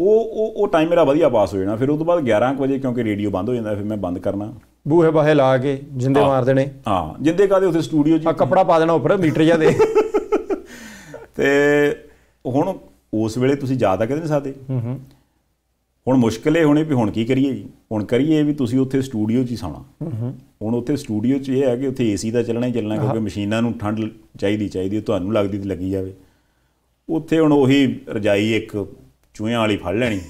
ਉਹ ਉਹ ਉਹ ਟਾਈਮ ਮੇਰਾ ਵਧੀਆ ਪਾਸ ਹੋ ਜਾਣਾ ਫਿਰ ਉਸ ਤੋਂ ਬਾਅਦ 11 ਵਜੇ ਕਿਉਂਕਿ ਰੇਡੀਓ ਬੰਦ ਹੋ ਜਾਂਦਾ ਫਿਰ ਮੈਂ ਬੰਦ ਕਰਨਾ ਬੂਹੇ ਬਾਹੇ ਲਾ ਕੇ ਜਿੰਦੇ ਮਾਰ ਦੇਣੇ ਹਾਂ ਜਿੰਦੇ ਕਾਦੇ ਉੱਥੇ ਸਟੂਡੀਓ 'ਚ ਆ ਕੱਪੜਾ ਪਾ ਦੇਣਾ ਉੱਪਰ ਮੀਟਰ ਜਾਂ ਦੇ ਤੇ ਹੁਣ ਉਸ ਵੇਲੇ ਤੁਸੀਂ ਜਾ ਤਾਂ ਕਿਤੇ ਨਹੀਂ ਸਕਦੇ ਹੂੰ ਹੂੰ ਹੁਣ ਮੁਸ਼ਕਲ ਇਹ ਹੋਣੀ ਵੀ ਹੁਣ ਕੀ ਕਰੀਏ ਜੀ ਹੁਣ ਕਰੀਏ ਵੀ ਤੁਸੀਂ ਉੱਥੇ ਸਟੂਡੀਓ 'ਚ ਹੀ ਸੌਣਾ ਹੂੰ ਹੂੰ ਹੁਣ ਉੱਥੇ ਸਟੂਡੀਓ 'ਚ ਇਹ ਹੈ ਕਿ ਉੱਥੇ ਏਸੀ ਦਾ ਚੱਲਣਾ ਹੀ ਚੱਲਣਾ ਕਿਉਂਕਿ ਮਸ਼ੀਨਾਂ ਨੂੰ ਠੰਡ ਚਾਹੀਦੀ ਚਾਹੀਦੀ ਤੁਹਾਨੂੰ ਲੱਗਦੀ ਤੇ ਲੱਗੀ ਜਾਵੇ ਉੱਥੇ ਹੁਣ ਉਹੀ ਰਜਾਈ ਇੱਕ ਚੂਹਿਆਂ ਵਾਲੀ ਫੜ ਲੈਣੀ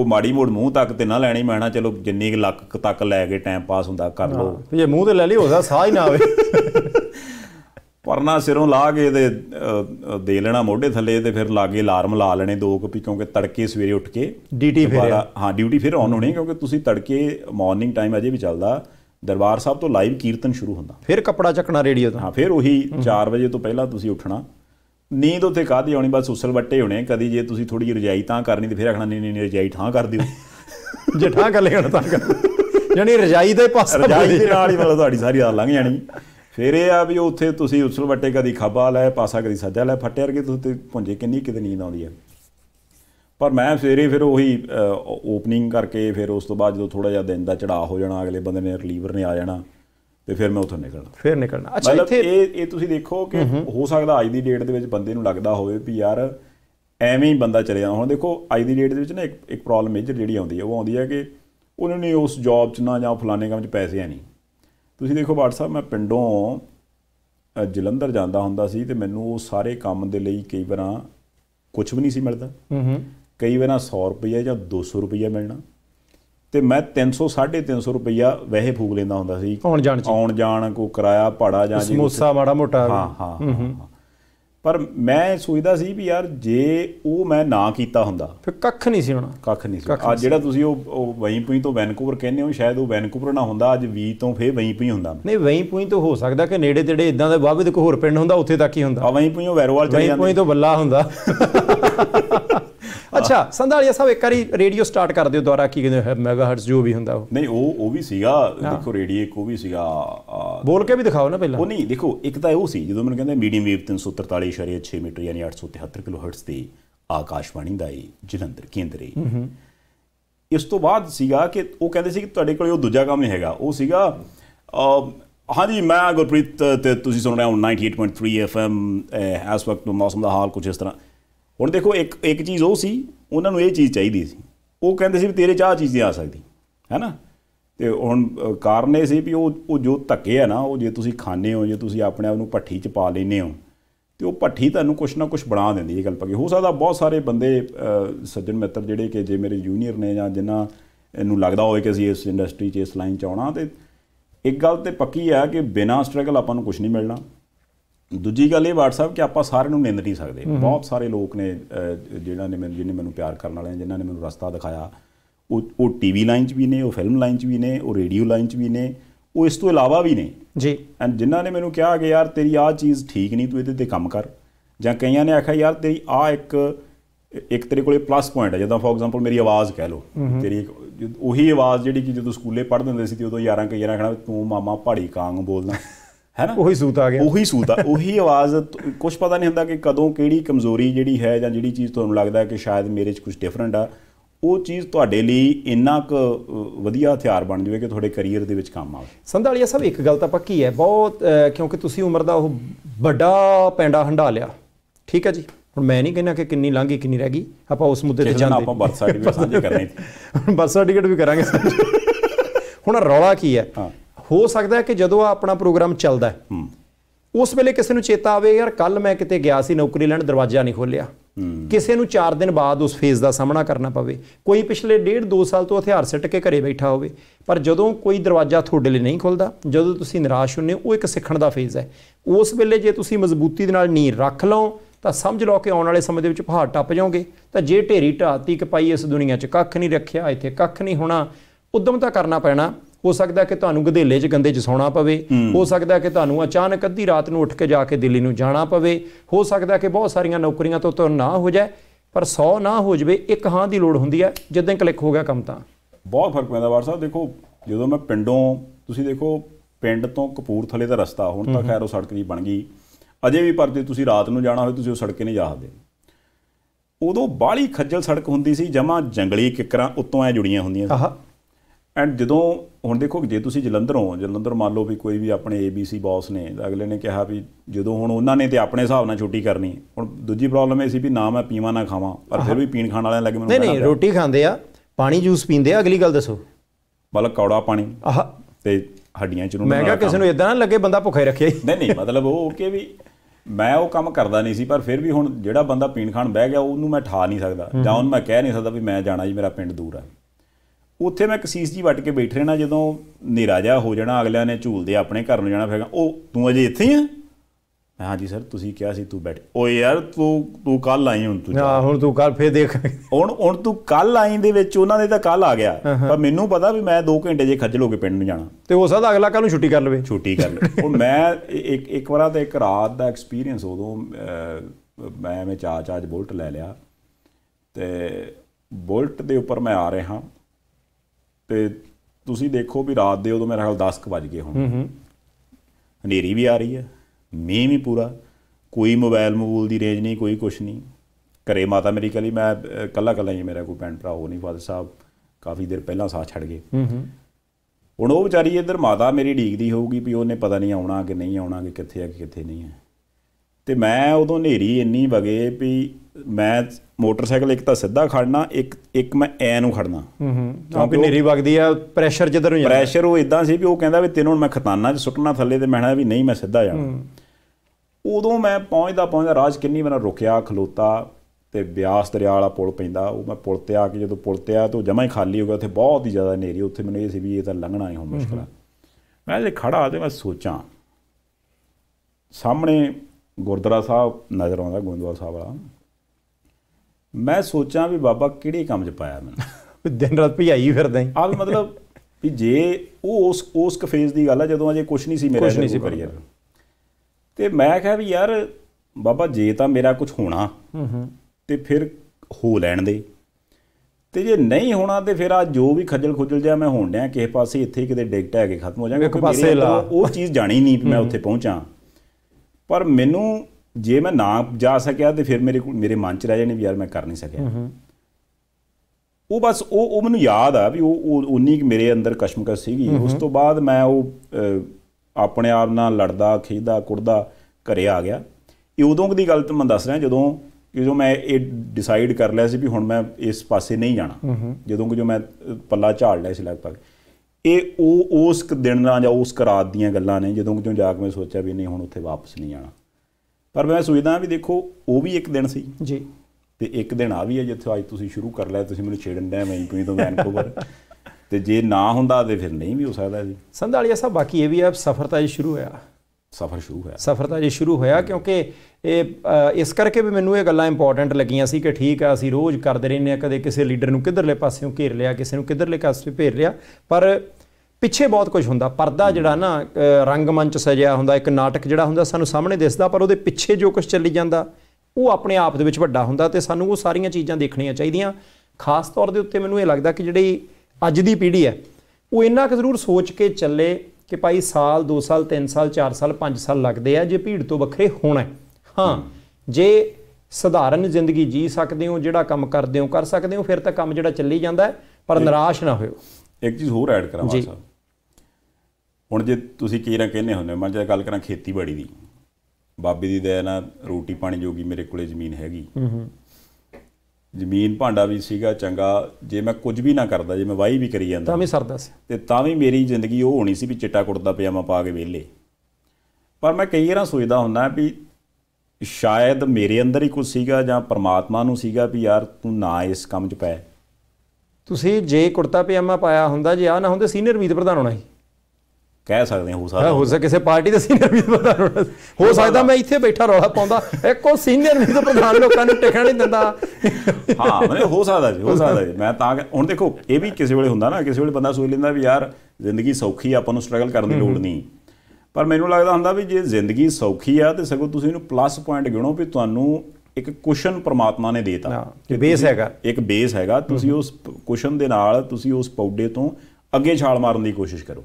ਉਹ ਮਾੜੀ ਮੋੜ ਮੂੰਹ ਤੱਕ ਤੇ ਨਾ ਲੈਣੀ ਮੈਂ ਨਾ ਚਲੋ ਜਿੰਨੀ ਕਿ ਲੱਕ ਤੱਕ ਲੈ ਕੇ ਟਾਈਮ ਪਾਸ ਹੁੰਦਾ ਕਰ ਲੋ ਜੇ ਮੂੰਹ ਤੇ ਲੈ ਲਈ ਹੋਦਾ ਸਾਹ ਹੀ ਨਾ ਆਵੇ ਪਰਨਾ ਸਿਰੋਂ ਲਾ ਕੇ ਤੇ ਦੇ ਲੈਣਾ ਮੋਢੇ ਥੱਲੇ ਤੇ ਫਿਰ ਲਾਗੇ ਅਲਾਰਮ ਲਾ ਲੈਣੇ ਦੋ ਕੁ ਕਿਉਂਕਿ ਤੜਕੇ ਸਵੇਰੇ ਉੱਠ ਕੇ ਡਿਊਟੀ ਫਿਰ ਹਾਂ ਡਿਊਟੀ ਫਿਰ ਆਨ ਹੋਣੀ ਕਿਉਂਕਿ ਤੁਸੀਂ ਤੜਕੇ ਮਾਰਨਿੰਗ ਟਾਈਮ ਅਜੇ ਵੀ ਚੱਲਦਾ ਦਰਬਾਰ ਸਾਹਿਬ ਤੋਂ ਲਾਈਵ ਕੀਰਤਨ ਸ਼ੁਰੂ ਹੁੰਦਾ ਫਿਰ ਕਪੜਾ ਚੱਕਣਾ ਰੇਡੀਓ ਤੋਂ ਹਾਂ ਫਿਰ ਉਹੀ 4 ਵਜੇ ਤੋਂ ਪਹਿਲਾਂ ਤੁਸੀਂ ਉੱਠਣਾ ਨੀਂਦ ਉੱਥੇ ਕਾਦੀ ਆਉਣੀ ਬਸ ਉਸਲ ਵੱਟੇ ਹੋਣੇ ਕਦੀ ਜੇ ਤੁਸੀਂ ਥੋੜੀ ਜਿਹੀ ਰਜਾਈ ਤਾਂ ਕਰਨੀ ਤੇ ਫਿਰ ਆਖਣਾ ਨਹੀਂ ਨਹੀਂ ਰਜਾਈ ਠਾਂ ਕਰ ਦਿਓ ਜੇ ਠਾਂ ਕਰ ਲੈਣ ਤਾਂ ਕਰ ਯਾਨੀ ਰਜਾਈ ਦੇ ਪਾਸੇ ਰਜਾਈ ਦੇ ਨਾਲ ਹੀ ਮਤਲਬ ਤੁਹਾਡੀ ਸਾਰੀ ਰਾਤ ਲੰਘ ਜਾਣੀ ਫਿਰ ਇਹ ਆ ਵੀ ਉੱਥੇ ਤੁਸੀਂ ਉਸਲ ਵੱਟੇ ਕਦੀ ਖਾਬਾ ਲੈ ਪਾਸਾ ਕਦੀ ਸੱਜਾ ਲੈ ਫੱਟੇ ਵਰਗੇ ਤੁਸੀਂ ਪੁੰਜੇ ਕਿੰਨੀ ਕਿਤੇ ਨੀਂਦ ਆਉਂਦੀ ਹੈ ਪਰ ਮੈਂ ਫੇਰੇ ਫਿਰ ਉਹੀ ਓਪਨਿੰਗ ਕਰਕੇ ਫਿਰ ਉਸ ਤੋਂ ਬਾਅਦ ਜਦੋਂ ਥੋੜਾ ਜਿਹਾ ਦਿਨ ਦਾ ਚੜਾਅ ਹੋ ਜਾਣਾ ਅਗਲੇ ਬੰਦੇ ਨੇ ਰਿਲੀਵਰ ਨੇ ਆ ਜਾਣਾ ਤੇ ਫਿਰ ਮੈਂ ਉੱਥੋਂ ਨਿਕਲਣਾ ਫਿਰ ਨਿਕਲਣਾ ਅੱਛਾ ਇੱਥੇ ਇਹ ਇਹ ਤੁਸੀਂ ਦੇਖੋ ਕਿ ਹੋ ਸਕਦਾ ਅੱਜ ਦੀ ਡੇਟ ਦੇ ਵਿੱਚ ਬੰਦੇ ਨੂੰ ਲੱਗਦਾ ਹੋਵੇ ਵੀ ਯਾਰ ਐਵੇਂ ਹੀ ਬੰਦਾ ਚਲੇ ਜਾਣਾ ਹੁਣ ਦੇਖੋ ਅੱਜ ਦੀ ਡੇਟ ਦੇ ਵਿੱਚ ਨਾ ਇੱਕ ਇੱਕ ਪ੍ਰੋਬਲਮ ਮੇਜਰ ਜਿਹੜੀ ਆਉਂਦੀ ਹੈ ਉਹ ਆਉਂਦੀ ਹੈ ਕਿ ਉਹਨਾਂ ਨੇ ਉਸ ਜੌਬ 'ਚ ਨਾ ਜਾਂ ਫਲਾਣੇ ਕੰਮ 'ਚ ਪੈਸੇ ਆ ਨਹੀਂ ਤੁਸੀਂ ਦੇਖੋ WhatsApp ਮੈਂ ਪਿੰਡੋਂ ਜਲੰਧਰ ਜਾਂਦਾ ਹੁੰਦਾ ਸੀ ਤੇ ਮੈਨੂੰ ਉਹ ਸਾਰੇ ਕੰਮ ਦੇ ਲਈ ਕਈ ਵਾਰਾਂ ਕੁਝ ਵੀ ਨਹੀਂ ਸੀ ਮਿਲਦਾ ਹੂੰ ਹੂੰ ਕਈ ਵਾਰਾਂ 100 ਰੁਪਏ ਜਾਂ 200 ਰੁਪਏ ਮਿਲਣਾ ਤੇ ਮੈਂ 300 350 ਰੁਪਇਆ ਵੈਸੇ ਫੂਕ ਲੈਂਦਾ ਹੁੰਦਾ ਸੀ ਆਉਣ ਜਾਣ ਚ ਆਉਣ ਜਾਣ ਕੋ ਕਿਰਾਇਆ ਪਾੜਾ ਜਾਂ ਜੀ ਸਮੋਸਾ ਮਾੜਾ ਮੋਟਾ ਹਾਂ ਹਾਂ ਪਰ ਮੈਂ ਸੋਚਦਾ ਸੀ ਵੀ ਯਾਰ ਜੇ ਉਹ ਮੈਂ ਨਾ ਕੀਤਾ ਹੁੰਦਾ ਫਿਰ ਕੱਖ ਨਹੀਂ ਸੀ ਹੋਣਾ ਕੱਖ ਨਹੀਂ ਸੀ ਆ ਜਿਹੜਾ ਤੁਸੀਂ ਉਹ ਵਈਪੂਈ ਤੋਂ ਵੈਨਕੂਵਰ ਕਹਿੰਦੇ ਹੋ ਸ਼ਾਇਦ ਉਹ ਵੈਨਕੂਵਰ ਨਾ ਹੁੰਦਾ ਅੱਜ ਵੀ ਤੋਂ ਵਹੀਂ ਵਈਪੂਈ ਹੁੰਦਾ ਨਹੀਂ ਵਈਪੂਈ ਤੋਂ ਹੋ ਸਕਦਾ ਕਿ ਨੇੜੇ ਤੇੜੇ ਇਦਾਂ ਦੇ ਵਾਵੇ ਦੇ ਕੋਈ ਹੋਰ ਪਿੰਡ ਹੁੰਦਾ ਉੱਥੇ ਤੱਕ ਹੀ ਹੁੰਦਾ ਆ ਵਈਪੂਈ ਉਹ ਵੈਰੋਵਾਲ ਚਲੇ ਜਾਂਦੇ ਵਈਪੂਈ ਤੋਂ ਬੱਲਾ ਹੁੰਦਾ ਅੱਛਾ ਸੰਧਾਲੀਆ ਸਾਹਿਬ ਇੱਕ ਵਾਰੀ ਰੇਡੀਓ ਸਟਾਰਟ ਕਰ ਦਿਓ ਦੁਆਰਾ ਕੀ ਕਹਿੰਦੇ ਹੈ ਮੈਗਾਹਰਟਸ ਜੋ ਵੀ ਹੁੰਦਾ ਉਹ ਨਹੀਂ ਉਹ ਉਹ ਵੀ ਸੀਗਾ ਦੇਖੋ ਰੇਡੀਓ ਕੋ ਵੀ ਸੀਗਾ ਬੋਲ ਕੇ ਵੀ ਦਿਖਾਓ ਨਾ ਪਹਿਲਾਂ ਉਹ ਨਹੀਂ ਦੇਖੋ ਇੱਕ ਤਾਂ ਉਹ ਸੀ ਜਦੋਂ ਮੈਨੂੰ ਕਹਿੰਦੇ ਮੀਡੀਅਮ ਵੇਵ 343.6 ਮੀਟਰ ਯਾਨੀ 873 ਹਰਟਸ ਤੇ ਆਕਾਸ਼ਵਾਣੀ ਦਾ ਹੀ ਜਲੰਧਰ ਕੇਂਦਰ ਇਸ ਤੋਂ ਬਾਅਦ ਸੀਗਾ ਕਿ ਉਹ ਕਹਿੰਦੇ ਸੀ ਕਿ ਤੁਹਾਡੇ ਕੋਲ ਉਹ ਦੂਜਾ ਕੰਮ ਹੈਗਾ ਉਹ ਸੀਗਾ ਹਾਂਜੀ ਮੈਂ ਗੁਰਪ੍ਰੀਤ ਤੇ ਤੁਸੀਂ ਸੁਣ ਰਹੇ ਹੋ 98.3 FM ਐਸ ਵਕਤ ਮੌਸਮ ਦਾ ਹਾਲ ਕੁਝ ਇਸ ਤਰ੍ਹਾਂ ਹੁਣ ਦੇਖੋ ਇੱਕ ਇੱਕ ਚੀਜ਼ ਉਹ ਸੀ ਉਹਨਾਂ ਨੂੰ ਇਹ ਚੀਜ਼ ਚਾਹੀਦੀ ਸੀ ਉਹ ਕਹਿੰਦੇ ਸੀ ਵੀ ਤੇਰੇ ਚਾਹ ਚੀਜ਼ ਨਹੀਂ ਆ ਸਕਦੀ ਹੈਨਾ ਤੇ ਹੁਣ ਕਾਰਨ ਇਹ ਸੀ ਵੀ ਉਹ ਉਹ ਜੋ ਧੱਕੇ ਆ ਨਾ ਉਹ ਜੇ ਤੁਸੀਂ ਖਾਣੇ ਹੋ ਜੇ ਤੁਸੀਂ ਆਪਣੇ ਆਪ ਨੂੰ ਭੱਠੀ 'ਚ ਪਾ ਲੈਨੇ ਹੋ ਤੇ ਉਹ ਭੱਠੀ ਤੁਹਾਨੂੰ ਕੁਛ ਨਾ ਕੁਛ ਬਣਾ ਦਿੰਦੀ ਇਹ ਗੱਲ ਪੱਕੀ ਹੋ ਸਕਦਾ ਬਹੁਤ ਸਾਰੇ ਬੰਦੇ ਸੱਜਣ ਮਿੱਤਰ ਜਿਹੜੇ ਕਿ ਜੇ ਮੇਰੇ ਜੂਨੀਅਰ ਨੇ ਜਾਂ ਜਿਨ੍ਹਾਂ ਨੂੰ ਲੱਗਦਾ ਹੋਵੇ ਕਿ ਅਸੀਂ ਇਸ ਇੰਡਸਟਰੀ 'ਚ ਇਸ ਲਾਈਨ 'ਚ ਆਉਣਾ ਤੇ ਇੱਕ ਗੱਲ ਤੇ ਪੱਕੀ ਆ ਕਿ ਬਿਨਾ ਸਟਰਗਲ ਆਪਾਂ ਨੂੰ ਕੁਝ ਨਹੀਂ ਮਿਲਣਾ ਦੂਜੀ ਗੱਲ ਇਹ WhatsApp ਕਿ ਆਪਾਂ ਸਾਰਿਆਂ ਨੂੰ ਨਿੰਦ ਨਹੀਂ ਸਕਦੇ ਬਹੁਤ ਸਾਰੇ ਲੋਕ ਨੇ ਜਿਹੜਾ ਨੇ ਮੈਨੂੰ ਜਿਹਨੇ ਮੈਨੂੰ ਪਿਆਰ ਕਰਨ ਵਾਲੇ ਜਿਨ੍ਹਾਂ ਨੇ ਮੈਨੂੰ ਰਸਤਾ ਦਿਖਾਇਆ ਉਹ ਉਹ ਟੀਵੀ ਲਾਈਨ 'ਚ ਵੀ ਨੇ ਉਹ ਫਿਲਮ ਲਾਈਨ 'ਚ ਵੀ ਨੇ ਉਹ ਰੇਡੀਓ ਲਾਈਨ 'ਚ ਵੀ ਨੇ ਉਹ ਇਸ ਤੋਂ ਇਲਾਵਾ ਵੀ ਨੇ ਜੀ ਐਂਡ ਜਿਨ੍ਹਾਂ ਨੇ ਮੈਨੂੰ ਕਿਹਾ ਕਿ ਯਾਰ ਤੇਰੀ ਆਹ ਚੀਜ਼ ਠੀਕ ਨਹੀਂ ਤੂੰ ਇਹਦੇ ਤੇ ਕੰਮ ਕਰ ਜਾਂ ਕਈਆਂ ਨੇ ਆਖਿਆ ਯਾਰ ਤੇਰੀ ਆ ਇੱਕ ਇੱਕ ਤੇਰੇ ਕੋਲੇ ਪਲੱਸ ਪੁਆਇੰਟ ਹੈ ਜਦੋਂ ਫੋਰ ਐਗਜ਼ਾਮਪਲ ਮੇਰੀ ਆਵਾਜ਼ ਕਹਿ ਲੋ ਤੇਰੀ ਉਹੀ ਆਵਾਜ਼ ਜਿਹੜੀ ਕਿ ਜਦੋਂ ਸਕੂਲੇ ਪੜ੍ਹਦੇ ਹੁੰਦੇ ਸੀ ਤੇ ਉਦੋਂ ਯਾਰਾਂ ਕਈਆਂ ਆਖਣਾ ਤੂੰ ਮਾਮਾ ਪਾੜੀ ਕਾਂਗ ਬੋਲਦਾ ਹੈ ਨਾ ਉਹੀ ਸੂਤ ਆ ਗਿਆ ਉਹੀ ਸੂਤ ਆ ਉਹੀ ਆਵਾਜ਼ ਕੁਝ ਪਤਾ ਨਹੀਂ ਹੁੰਦਾ ਕਿ ਕਦੋਂ ਕਿਹੜੀ ਕਮਜ਼ੋਰੀ ਜਿਹੜੀ ਹੈ ਜਾਂ ਜਿਹੜੀ ਚੀਜ਼ ਤੁਹਾਨੂੰ ਲੱਗਦਾ ਕਿ ਸ਼ਾਇਦ ਮੇਰੇ 'ਚ ਕੁਝ ਡਿਫਰੈਂਟ ਆ ਉਹ ਚੀਜ਼ ਤੁਹਾਡੇ ਲਈ ਇੰਨਾ ਕੁ ਵਧੀਆ ਹਥਿਆਰ ਬਣ ਜਾਵੇ ਕਿ ਤੁਹਾਡੇ ਕੈਰੀਅਰ ਦੇ ਵਿੱਚ ਕੰਮ ਆਵੇ ਸੰਧਾਲੀਆ ਸਾਹਿਬ ਇੱਕ ਗੱਲ ਤਾਂ ਪੱਕੀ ਹੈ ਬਹੁਤ ਕਿਉਂਕਿ ਤੁਸੀਂ ਉਮਰ ਦਾ ਉਹ ਵੱਡਾ ਪੈਂਡਾ ਹੰਡਾ ਲਿਆ ਠੀਕ ਹੈ ਜੀ ਹੁਣ ਮੈਂ ਨਹੀਂ ਕਹਿੰਦਾ ਕਿ ਕਿੰਨੀ ਲੰਘੀ ਕਿੰਨੀ ਰਹਿ ਗਈ ਆਪਾਂ ਉਸ ਮੁੱਦੇ ਤੇ ਜਾਂਦੇ ਆਪਾਂ ਟਿਕਟ ਵੀ ਸਾਂਝੇ ਕਰਨੀ ਸੀ ਹੁਣ ਵੀ ਕਰਾਂਗੇ ਹੁਣ ਰੌਲਾ ਕੀ ਹੈ ਹੋ ਸਕਦਾ ਹੈ ਕਿ ਜਦੋਂ ਆ ਆਪਣਾ ਪ੍ਰੋਗਰਾਮ ਚੱਲਦਾ ਹੈ ਉਸ ਵੇਲੇ ਕਿਸੇ ਨੂੰ ਚੇਤਾ ਆਵੇ ਯਾਰ ਕੱਲ ਮੈਂ ਕਿਤੇ ਗਿਆ ਸੀ ਨੌਕਰੀ ਲੈਣ ਦਰਵਾਜ਼ਾ ਨਹੀਂ ਖੋਲਿਆ ਕਿਸੇ ਨੂੰ 4 ਦਿਨ ਬਾਅਦ ਉਸ ਫੇਜ਼ ਦਾ ਸਾਹਮਣਾ ਕਰਨਾ ਪਵੇ ਕੋਈ ਪਿਛਲੇ 1.5 2 ਸਾਲ ਤੋਂ ਹਥਿਆਰ ਸਿੱਟ ਕੇ ਘਰੇ ਬੈਠਾ ਹੋਵੇ ਪਰ ਜਦੋਂ ਕੋਈ ਦਰਵਾਜ਼ਾ ਤੁਹਾਡੇ ਲਈ ਨਹੀਂ ਖੁੱਲਦਾ ਜਦੋਂ ਤੁਸੀਂ ਨਿਰਾਸ਼ ਹੁੰਨੇ ਉਹ ਇੱਕ ਸਿੱਖਣ ਦਾ ਫੇਜ਼ ਹੈ ਉਸ ਵੇਲੇ ਜੇ ਤੁਸੀਂ ਮਜ਼ਬੂਤੀ ਦੇ ਨਾਲ ਨੀਂਹ ਰੱਖ ਲਓ ਤਾਂ ਸਮਝ ਲਓ ਕਿ ਆਉਣ ਵਾਲੇ ਸਮੇਂ ਦੇ ਵਿੱਚ ਪਹਾੜ ਟੱਪ ਜਾਓਗੇ ਤਾਂ ਜੇ ਢੇਰੀ ਢਾਤੀ ਕਪਾਈ ਇਸ ਦੁਨੀਆ 'ਚ ਕੱਖ ਨਹੀਂ ਰੱਖਿਆ ਇੱਥੇ ਕੱਖ ਨਹੀਂ ਹੋਣਾ ਉਦਮਤਾ ਤਾਂ ਕਰਨਾ ਪੈਣਾ ਹੋ ਸਕਦਾ ਕਿ ਤੁਹਾਨੂੰ ਗਧੇਲੇ 'ਚ ਗੰਦੇ 'ਚ ਸੌਣਾ ਪਵੇ ਹੋ ਸਕਦਾ ਕਿ ਤੁਹਾਨੂੰ ਅਚਾਨਕ ਅੱਧੀ ਰਾਤ ਨੂੰ ਉੱਠ ਕੇ ਜਾ ਕੇ ਦਿੱਲੀ ਨੂੰ ਜਾਣਾ ਪਵੇ ਹੋ ਸਕਦਾ ਕਿ ਬਹੁਤ ਸਾਰੀਆਂ ਨੌਕਰੀਆਂ ਤੋਂ ਤੁਹਾਨੂੰ ਨਾ ਹੋ ਜਾਏ ਪਰ 100 ਨਾ ਹੋ ਜਵੇ ਇੱਕ ਹਾਂ ਦੀ ਲੋੜ ਹੁੰਦੀ ਹੈ ਜਦੋਂ ਕਲਿੱਕ ਹੋ ਗਿਆ ਕੰਮ ਤਾਂ ਬਹੁਤ ਫਰਕ ਪੈਂਦਾ ਵਾਰ ਸਾਹਿਬ ਦੇਖੋ ਜਦੋਂ ਮੈਂ ਪਿੰਡੋਂ ਤੁਸੀਂ ਦੇਖੋ ਪਿੰਡ ਤੋਂ ਕਪੂਰਥਲੇ ਦਾ ਰਸਤਾ ਹੁਣ ਤਾਂ ਖੈਰ ਉਹ ਸੜਕ ਜੀ ਬਣ ਗਈ ਅਜੇ ਵੀ ਪਰ ਜੇ ਤੁਸੀਂ ਰਾਤ ਨੂੰ ਜਾਣਾ ਹੋਵੇ ਤੁਸੀਂ ਉਹ ਸੜਕੇ ਨਹੀਂ ਜਾ ਸਕਦੇ ਉਦੋਂ ਬਾਹਲੀ ਖੱਜਲ ਸੜਕ ਹੁੰਦੀ ਸੀ ਜਮਾ ਜੰਗਲੀ ਕਿਕਰਾਂ ਉੱਤੋਂ ਐ ਜੁੜੀਆਂ ਹੁੰਦੀਆਂ ਸੀ ਐਂਡ ਜਦੋਂ ਹੁਣ ਦੇਖੋ ਜੇ ਤੁਸੀਂ ਜਲੰਧਰੋਂ ਜਲੰਧਰ ਮੰਨ ਲਓ ਵੀ ਕੋਈ ਵੀ ਆਪਣੇ ABC ਬੌਸ ਨੇ ਅਗਲੇ ਨੇ ਕਿਹਾ ਵੀ ਜਦੋਂ ਹੁਣ ਉਹਨਾਂ ਨੇ ਤੇ ਆਪਣੇ ਹਿਸਾਬ ਨਾਲ ਛੁੱਟੀ ਕਰਨੀ ਹੁਣ ਦੂਜੀ ਪ੍ਰੋਬਲਮ ਇਹ ਸੀ ਵੀ ਨਾ ਮੈਂ ਪੀਵਾਂ ਨਾ ਖਾਵਾਂ ਪਰ ਫਿਰ ਵੀ ਪੀਣ ਖਾਣ ਵਾਲਿਆਂ ਲੱਗੇ ਮੈਨੂੰ ਨਹੀਂ ਨਹੀਂ ਰੋਟੀ ਖਾਂਦੇ ਆ ਪਾਣੀ ਜੂਸ ਪੀਂਦੇ ਆ ਅਗਲੀ ਗੱਲ ਦੱਸੋ ਬਲ ਕੌੜਾ ਪਾਣੀ ਆਹ ਤੇ ਹੱਡੀਆਂ ਚ ਨੂੰ ਮੈਂ ਕਿਹਾ ਕਿਸੇ ਨੂੰ ਇਦਾਂ ਨਾ ਲੱਗੇ ਬੰਦਾ ਭੁੱਖਾ ਹੀ ਰੱਖਿਆ ਨਹੀਂ ਨਹੀਂ ਮਤਲਬ ਉਹ ਓਕੇ ਵੀ ਮੈਂ ਉਹ ਕੰਮ ਕਰਦਾ ਨਹੀਂ ਸੀ ਪਰ ਫਿਰ ਵੀ ਹੁਣ ਜਿਹੜਾ ਬੰਦਾ ਪੀਣ ਖਾਣ ਬਹਿ ਗਿਆ ਉਹਨੂੰ ਮੈਂ ਠਾ ਨਹੀਂ ਸਕਦਾ ਜਾਂ ਉਹਨੂੰ ਮੈਂ ਕਹਿ ਨਹੀਂ ਸਕਦਾ ਵੀ ਮੈਂ ਜਾਣਾ ਜੀ ਮੇਰਾ ਪਿੰਡ ਦੂਰ ਆ ਉੱਥੇ ਮੈਂ ਕਸੀਸ ਜੀ ਵੱਟ ਕੇ ਬੈਠ ਰਹਿਣਾ ਜਦੋਂ ਨਿਰਾਜਾ ਹੋ ਜਾਣਾ ਅਗਲਿਆਂ ਨੇ ਝੂਲਦੇ ਆਪਣੇ ਘਰ ਨੂੰ ਜਾਣਾ ਫਿਰ ਉਹ ਤੂੰ ਅਜੇ ਇੱਥੇ ਹੀ ਆ ਮੈਂ ਜੀ ਸਰ ਤੁਸੀਂ ਕਿਹਾ ਸੀ ਤੂੰ ਬੈਠ ਓਏ ਯਾਰ ਤੂੰ ਤੂੰ ਕੱਲ ਆਈ ਹੁਣ ਤੂੰ ਹਾਂ ਹੁਣ ਤੂੰ ਕੱਲ ਫੇਰ ਦੇਖ ਹੁਣ ਹੁਣ ਤੂੰ ਕੱਲ ਆਈ ਦੇ ਵਿੱਚ ਉਹਨਾਂ ਨੇ ਤਾਂ ਕੱਲ ਆ ਗਿਆ ਪਰ ਮੈਨੂੰ ਪਤਾ ਵੀ ਮੈਂ 2 ਘੰਟੇ ਜੇ ਖੱਜਲ ਹੋ ਕੇ ਪਿੰਡ ਨੂੰ ਜਾਣਾ ਤੇ ਹੋ ਸਕਦਾ ਅਗਲਾ ਕੱਲ ਨੂੰ ਛੁੱਟੀ ਕਰ ਲਵੇ ਛੁੱਟੀ ਕਰ ਲਵੇ ਹੁਣ ਮੈਂ ਇੱਕ ਇੱਕ ਵਾਰਾ ਤਾਂ ਇੱਕ ਰਾਤ ਦਾ ਐਕਸਪੀਰੀਅੰਸ ਉਦੋਂ ਮੈਂ ਮੈਂ ਚਾਚਾ ਚਾਚ ਬੁਲਟ ਲੈ ਲਿਆ ਤੇ ਬੁਲਟ ਦੇ ਉੱਪਰ ਮੈਂ ਆ ਰਿਹਾ ਤੇ ਤੁਸੀਂ ਦੇਖੋ ਵੀ ਰਾਤ ਦੇ ਉਦੋਂ ਮੇਰਾ ਖਿਆਲ 10:00 ਵਜ ਗਏ ਹੁਣ ਹੂੰ ਹਨੇਰੀ ਵੀ ਆ ਰਹੀ ਹੈ ਮੀਂਹ ਵੀ ਪੂਰਾ ਕੋਈ ਮੋਬਾਈਲ ਮੋਬੂਲ ਦੀ ਰੇਂਜ ਨਹੀਂ ਕੋਈ ਕੁਛ ਨਹੀਂ ਘਰੇ ਮਾਤਾ ਮੇਰੀ ਕਲੀ ਮੈਂ ਕੱਲਾ ਕੱਲਾ ਹੀ ਮੇਰਾ ਕੋਈ ਭੈਣ ਭਰਾ ਹੋ ਨਹੀਂ ਫਾਦਰ ਸਾਹਿਬ ਕਾਫੀ ਦਿਨ ਪਹਿਲਾਂ ਸਾਹ ਛੱਡ ਗਏ ਹੂੰ ਹੂੰ ਹੁਣ ਉਹ ਵਿਚਾਰੀ ਇੱਧਰ ਮਾਤਾ ਮੇਰੀ ਡੀਕਦੀ ਹੋਊਗੀ ਵੀ ਉਹਨੇ ਪਤਾ ਨਹੀਂ ਆਉਣਾ ਕਿ ਨਹੀਂ ਆਉਣਾ ਕਿ ਕਿੱਥੇ ਆ ਕਿ ਕਿੱਥੇ ਨਹੀਂ ਹੈ ਤੇ ਮੈਂ ਉਦੋਂ ਨੇਰੀ ਇੰਨੀ ਵਗੇ ਵੀ ਮੈਂ ਮੋਟਰਸਾਈਕਲ ਇੱਕ ਤਾਂ ਸਿੱਧਾ ਖੜਨਾ ਇੱਕ ਇੱਕ ਮੈਂ ਐ ਨੂੰ ਖੜਨਾ ਹੂੰ ਹੂੰ ਕਿਉਂਕਿ ਨੇਰੀ ਵਗਦੀ ਆ ਪ੍ਰੈਸ਼ਰ ਜਿੱਧਰ ਨੂੰ ਜਾਂਦਾ ਪ੍ਰੈਸ਼ਰ ਉਹ ਇਦਾਂ ਸੀ ਵੀ ਉਹ ਕਹਿੰਦਾ ਵੀ ਤੈਨੂੰ ਮੈਂ ਖਤਾਨਾ 'ਚ ਸੁੱਟਣਾ ਥੱਲੇ ਤੇ ਮੈਂ ਕਿਹਾ ਵੀ ਨਹੀਂ ਮੈਂ ਸਿੱਧਾ ਜਾਣਾ ਉਦੋਂ ਮੈਂ ਪਹੁੰਚਦਾ ਪਹੁੰਚਦਾ ਰਾਜ ਕਿੰਨੀ ਵਾਰ ਰੁਕਿਆ ਖਲੋਤਾ ਤੇ ਬਿਆਸ ਦਰਿਆ ਵਾਲਾ ਪੁਲ ਪੈਂਦਾ ਉਹ ਮੈਂ ਪੁਲ ਤੇ ਆ ਕੇ ਜਦੋਂ ਪੁਲ ਤੇ ਆ ਤਾਂ ਜਮਾ ਹੀ ਖਾਲੀ ਹੋ ਗਿਆ ਉੱਥੇ ਬਹੁਤ ਹੀ ਜ਼ਿਆਦਾ ਨੇਰੀ ਉੱਥੇ ਮੈਨੂੰ ਇਹ ਸੀ ਵੀ ਇਹ ਤਾਂ ਲੰਘਣਾ ਹੀ ਹੋ ਮੁਸ਼ਕਲ ਆ ਮੈਂ ਜੇ ਖੜਾ ਤੇ ਮੈਂ ਸੋਚਾਂ ਸਾਹਮਣੇ ਗੁਰਦੁਆਰਾ ਸਾਹਿਬ ਨਜ਼ਰ ਆਉਂਦਾ ਗੋਇੰਦਵਾਲ ਸਾਹਿਬ ਵਾਲਾ ਮੈਂ ਸੋਚਾਂ ਵੀ ਬਾਬਾ ਕਿਹੜੇ ਕੰਮ 'ਚ ਪਾਇਆ ਮੈਨੂੰ ਦਿਨ ਰਾਤ ਭਈਾਈ ਫਿਰਦਾ ਹੀ ਆ ਵੀ ਮਤਲਬ ਵੀ ਜੇ ਉਹ ਉਸ ਉਸ ਕਫੇਜ਼ ਦੀ ਗੱਲ ਆ ਜਦੋਂ ਅਜੇ ਕੁਝ ਨਹੀਂ ਸੀ ਮੇਰਾ ਕੁਝ ਨਹੀਂ ਸੀ ਕਰੀਅਰ ਤੇ ਮੈਂ ਕਿਹਾ ਵੀ ਯਾਰ ਬਾਬਾ ਜੇ ਤਾਂ ਮੇਰਾ ਕੁਝ ਹੋਣਾ ਹੂੰ ਹੂੰ ਤੇ ਫਿਰ ਹੋ ਲੈਣ ਦੇ ਤੇ ਜੇ ਨਹੀਂ ਹੋਣਾ ਤੇ ਫਿਰ ਆ ਜੋ ਵੀ ਖੱਜਲ ਖੁਜਲ ਜਾ ਮੈਂ ਹੋਣ ਡਿਆ ਕਿਸੇ ਪਾਸੇ ਇੱਥੇ ਕਿਤੇ ਡਿਗਟ ਹੈ ਕੇ ਖਤਮ ਹੋ ਜਾਏਗਾ ਇੱਕ ਪਾਸੇ ਉਹ ਚੀਜ਼ ਜਾਣੀ ਨਹੀਂ ਕਿ ਮੈਂ ਉੱਥੇ ਪਹੁੰਚਾਂ ਪਰ ਮੈਨੂੰ ਜੇ ਮੈਂ ਨਾ ਜਾ ਸਕਿਆ ਤੇ ਫਿਰ ਮੇਰੇ ਮੇਰੇ ਮਨ ਚ ਰਹਿ ਜਾਣੇ ਵੀ ਯਾਰ ਮੈਂ ਕਰ ਨਹੀਂ ਸਕਿਆ ਉਹ ਬਸ ਉਹ ਉਹ ਮੈਨੂੰ ਯਾਦ ਆ ਵੀ ਉਹ ਉਨੀ ਕਿ ਮੇਰੇ ਅੰਦਰ ਕਸ਼ਮਕਸ਼ ਸੀਗੀ ਉਸ ਤੋਂ ਬਾਅਦ ਮੈਂ ਉਹ ਆਪਣੇ ਆਪ ਨਾਲ ਲੜਦਾ ਖੇਡਦਾ ਕੁੜਦਾ ਘਰੇ ਆ ਗਿਆ ਇਹ ਉਦੋਂ ਦੀ ਗੱਲ ਤੇ ਮੈਂ ਦੱਸ ਰਿਹਾ ਜਦੋਂ ਜਦੋਂ ਮੈਂ ਇਹ ਡਿਸਾਈਡ ਕਰ ਲਿਆ ਸੀ ਵੀ ਹੁਣ ਮੈਂ ਇਸ ਪਾਸੇ ਨਹੀਂ ਜਾਣਾ ਜਦੋਂ ਕਿ ਜੋ ਮੈਂ ਪੱਲਾ ਝਾੜ ਲਿਆ ਸੀ ਲਗਭਗ ਇਹ ਉਹ ਉਸ ਦਿਨ ਦਾ ਜਾਂ ਉਸ ਰਾਤ ਦੀਆਂ ਗੱਲਾਂ ਨੇ ਜਦੋਂ ਕਿਉਂ ਜਾ ਕੇ ਮੈਂ ਸੋਚਿਆ ਵੀ ਨਹੀਂ ਹੁਣ ਉੱਥੇ ਵਾਪਸ ਨਹੀਂ ਜਾਣਾ ਪਰ ਮੈਂ ਸੋਚਦਾ ਵੀ ਦੇਖੋ ਉਹ ਵੀ ਇੱਕ ਦਿਨ ਸੀ ਜੀ ਤੇ ਇੱਕ ਦਿਨ ਆ ਵੀ ਹੈ ਜਿੱਥੇ ਅੱਜ ਤੁਸੀਂ ਸ਼ੁਰੂ ਕਰ ਲਿਆ ਤੁਸੀਂ ਮੈਨੂੰ ਛੇੜਨ ਦਾ ਮੈਂ ਕੋਈ ਤੋਂ ਵੈਨਕੂਵਰ ਤੇ ਜੇ ਨਾ ਹੁੰਦਾ ਤੇ ਫਿਰ ਨਹੀਂ ਵੀ ਹੋ ਸਕਦਾ ਜੀ ਸੰਧਾਲੀਆ ਸਾਹਿਬ ਬਾਕੀ ਇਹ ਵੀ ਆ ਸਫ਼ਰ ਤਾਂ ਜੀ ਸ਼ੁਰੂ ਹੋਇਆ ਸਫ਼ਰ ਸ਼ੁਰੂ ਹੋਇਆ ਸਫ਼ਰ ਤਾਂ ਜੀ ਸ਼ੁਰੂ ਹੋਇਆ ਕਿਉਂਕਿ ਇਹ ਇਸ ਕਰਕੇ ਵੀ ਮੈਨੂੰ ਇਹ ਗੱਲਾਂ ਇੰਪੋਰਟੈਂਟ ਲੱਗੀਆਂ ਸੀ ਕਿ ਠੀਕ ਆ ਅਸੀਂ ਰੋਜ਼ ਕਰਦੇ ਰਹਿੰਦੇ ਆ ਕਦੇ ਕਿਸੇ ਲੀਡਰ ਨੂੰ ਕਿਧਰਲੇ ਪਾਸਿਓਂ ਘੇਰ ਲਿਆ ਕਿਸੇ ਨੂੰ ਕਿਧਰਲੇ ਕਾਸੇ ਭੇਰ ਲਿਆ ਪਰ ਪਿੱਛੇ ਬਹੁਤ ਕੁਝ ਹੁੰਦਾ ਪਰਦਾ ਜਿਹੜਾ ਨਾ ਰੰਗਮੰਚ ਸਜਿਆ ਹੁੰਦਾ ਇੱਕ ਨਾਟਕ ਜਿਹੜਾ ਹੁੰਦਾ ਸਾਨੂੰ ਸਾਹਮਣੇ ਦਿਸਦਾ ਪਰ ਉਹਦੇ ਪਿੱਛੇ ਜੋ ਕੁਝ ਚੱਲੀ ਜਾਂਦਾ ਉਹ ਆਪਣੇ ਆਪ ਦੇ ਵਿੱਚ ਵੱਡਾ ਹੁੰਦਾ ਤੇ ਸਾਨੂੰ ਉਹ ਸਾਰੀਆਂ ਚੀਜ਼ਾਂ ਦੇਖਣੀਆਂ ਚਾਹੀਦੀਆਂ ਖਾਸ ਤੌਰ ਦੇ ਉੱਤੇ ਮੈਨੂੰ ਇਹ ਲੱਗਦਾ ਕਿ ਜਿਹੜੀ ਅੱਜ ਦੀ ਪੀੜ੍ਹੀ ਹੈ ਉਹ ਇੰਨਾ ਕੁ ਜ਼ਰੂਰ ਸੋਚ ਕੇ ਚੱਲੇ ਕਿ ਭਾਈ ਸਾਲ 2 ਸਾਲ 3 ਸਾਲ 4 ਸਾਲ 5 ਸਾਲ ਲੱਗਦੇ ਆ ਜੇ ਭੀੜ ਤੋਂ ਵੱਖਰੇ ਹੋਣਾ ਹਾਂ ਜੇ ਸਧਾਰਨ ਜ਼ਿੰਦਗੀ ਜੀ ਸਕਦੇ ਹੋ ਜਿਹੜਾ ਕੰਮ ਕਰਦੇ ਹੋ ਕਰ ਸਕਦੇ ਹੋ ਫਿਰ ਤਾਂ ਕੰਮ ਜਿਹੜਾ ਚੱਲੀ ਜਾਂਦਾ ਹੈ ਪਰ ਨਿਰਾਸ਼ ਨਾ ਹੋਇਓ ਇੱਕ ਚੀਜ਼ ਹੋਰ ਐਡ ਕਰਾਂ ਸਾਹਿਬ ਹੁਣ ਜੇ ਤੁਸੀਂ ਕੀ ਰਾਂ ਕਹਿੰਦੇ ਹੁੰਦੇ ਮੈਂ ਜੇ ਗੱਲ ਕਰਾਂ ਖੇਤੀਬਾੜੀ ਦੀ ਬਾਬੇ ਦੀ ਦਇਆ ਨਾਲ ਰੋਟੀ ਪਾਣੀ ਜੋਗੀ ਮੇਰੇ ਕੋਲੇ ਜ਼ਮੀਨ ਹੈਗੀ ਹੂੰ ਹੂੰ ਜ਼ਮੀਨ ਭਾਂਡਾ ਵੀ ਸੀਗਾ ਚੰਗਾ ਜੇ ਮੈਂ ਕੁਝ ਵੀ ਨਾ ਕਰਦਾ ਜੇ ਮੈਂ ਵਾਹੀ ਵੀ ਕਰੀ ਜਾਂਦਾ ਤਾਂ ਵੀ ਸਰਦਾ ਸੀ ਤੇ ਤਾਂ ਵੀ ਮੇਰੀ ਜ਼ਿੰਦਗੀ ਉਹ ਹੋਣੀ ਸੀ ਵੀ ਚਿੱਟਾ ਕੁੜਤਾ ਪਜਾਮਾ ਪਾ ਕੇ ਵਿਹਲੇ ਪਰ ਮੈਂ ਕਈ ਵਾਰ ਸੋਚਦਾ ਹੁੰਦਾ ਵੀ ਸ਼ਾਇਦ ਮੇਰੇ ਅੰਦਰ ਹੀ ਕੁਝ ਸੀਗਾ ਜਾਂ ਪਰਮਾਤਮਾ ਨੂੰ ਸੀਗਾ ਵੀ ਯਾਰ ਤੂੰ ਨਾ ਇਸ ਕੰਮ 'ਚ ਪੈ ਤੁਸੀਂ ਜੇ ਕੁੜਤਾ ਪਜਾਮਾ ਪਾਇਆ ਹੁੰਦਾ ਜੇ ਆ ਨਾ ਹੁੰਦੇ ਸੀਨੀਅਰ ਮੀਤ ਪ੍ਰਧਾਨ ਹੋਣਾ ਸੀ ਕਹਿ ਸਕਦੇ ਹੋ ਸਾਰਾ ਹੋ ਸਕਦਾ ਕਿਸੇ ਪਾਰਟੀ ਦਾ ਸੀਨੀਅਰ ਮੀਤ ਪ੍ਰਧਾਨ ਹੋਣਾ ਹੋ ਸਕਦਾ ਮੈਂ ਇੱਥੇ ਬੈਠਾ ਰੌਲਾ ਪਾਉਂਦਾ ਇੱਕੋ ਸੀਨੀਅਰ ਮੀਤ ਪ੍ਰਧਾਨ ਲੋਕਾਂ ਨੂੰ ਟਿਕਣ ਨਹੀਂ ਦਿੰਦਾ ਹਾਂ ਮੈਨੂੰ ਹੋ ਸਕਦਾ ਜੀ ਹੋ ਸਕਦਾ ਜੀ ਮੈਂ ਤਾਂ ਹੁਣ ਦੇਖੋ ਇਹ ਵੀ ਕਿਸੇ ਵੇਲੇ ਹੁੰਦਾ ਨਾ ਕਿਸੇ ਵੇਲੇ ਬੰਦਾ ਸੋਚ ਲੈਂਦਾ ਵੀ ਯਾਰ ਜ਼ਿੰਦਗੀ ਸੌਖੀ ਆਪਾਂ ਨੂੰ ਸਟਰਗਲ ਕਰਨ ਦੀ ਲੋੜ ਨਹੀਂ ਪਰ ਮੈਨੂੰ ਲੱਗਦਾ ਹੁੰਦਾ ਵੀ ਜੇ ਜ਼ਿੰਦਗੀ ਸੌਖੀ ਆ ਤੇ ਸਗੋਂ ਤੁਸੀਂ ਇਹਨੂੰ ਪਲੱਸ ਪੁਆਇੰਟ ਗਿਣੋ ਵੀ ਤੁਹਾਨੂੰ ਇੱਕ ਕੁਸ਼ਨ ਪ੍ਰਮਾਤਮਾ ਨੇ ਦੇਤਾ ਕਿ ਬੇਸ ਹੈਗਾ ਇੱਕ ਬੇਸ ਹੈਗਾ ਤੁਸੀਂ ਉਸ ਕੁਸ਼ਨ ਦੇ ਨਾਲ ਤੁਸੀਂ ਉਸ ਪੌਡੇ ਤੋਂ ਅੱਗੇ ਛਾਲ ਮਾਰਨ ਦੀ ਕੋਸ਼ਿਸ਼ ਕਰੋ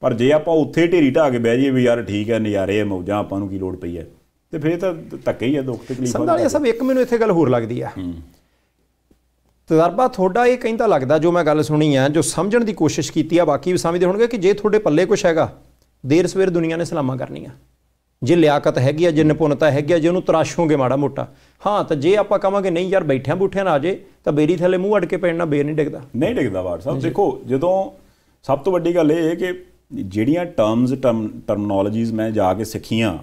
ਪਰ ਜੇ ਆਪਾਂ ਉੱਥੇ ਢੇਰੀ ਢਾ ਕੇ ਬਹਿ ਜਾਈਏ ਵੀ ਯਾਰ ਠੀਕ ਹੈ ਨਜ਼ਾਰੇ ਆ ਮੌਜਾਂ ਆਪਾਂ ਨੂੰ ਕੀ ਲੋੜ ਪਈ ਹੈ ਤੇ ਫੇਰ ਤਾਂ ਧੱਕੇ ਹੀ ਆ ਦੁੱਖ ਤਕਲੀਫਾਂ ਸੰਦਾਲੀਆ ਸਭ ਇੱਕ ਮੈਨੂੰ ਇੱਥੇ ਗੱਲ ਹੋਰ ਲੱਗਦੀ ਆ ਤਜਰਬਾ ਤੁਹਾਡਾ ਇਹ ਕਹਿੰਦਾ ਲੱਗਦਾ ਜੋ ਮੈਂ ਗੱਲ ਸੁਣੀ ਆ ਜੋ ਸਮਝਣ ਦੀ ਕੋਸ਼ਿਸ਼ ਕੀਤੀ ਆ ਬਾਕੀ ਵੀ ਸਮਝਦੇ ਹੋਣਗੇ ਕਿ ਜੇ ਤੁਹਾਡੇ ਪੱਲੇ ਕੁਝ ਹੈਗਾ ਦੇਰ ਸਵੇਰ ਦੁਨੀਆ ਨੇ ਸਲਾਮਾਂ ਕਰਨੀਆਂ ਜੇ ਲਿਆਕਤ ਹੈਗੀ ਆ ਜੇ ਨਿਪੁੰਨਤਾ ਹੈਗੀ ਆ ਜੇ ਉਹਨੂੰ ਤਰਾਸ਼ੋਗੇ ਮਾੜਾ ਮੋਟਾ ਹਾਂ ਤਾਂ ਜੇ ਆਪਾਂ ਕਹਾਂਗੇ ਨਹੀਂ ਯਾਰ ਬੈਠਿਆਂ ਬੁੱਠਿਆਂ ਨਾ ਆਜੇ ਤਾਂ ਬੇਰੀ ਥੱਲੇ ਮੂੰਹ ਅੜ ਕੇ ਪੈਣ ਬੇਰ ਨਹੀਂ ਡਿੱਗਦਾ ਨਹੀਂ ਡਿੱਗਦਾ ਵਾਰ ਸਾਹਿਬ ਦੇਖੋ ਜਦੋਂ ਸਭ ਤੋਂ ਵੱਡੀ ਗੱਲ ਇਹ ਹੈ ਕਿ ਜਿਹੜੀਆਂ ਟਰਮਸ ਟਰਮਨੋਲੋਜੀਜ਼ ਮੈਂ ਜਾ ਕੇ ਸਿੱਖੀਆਂ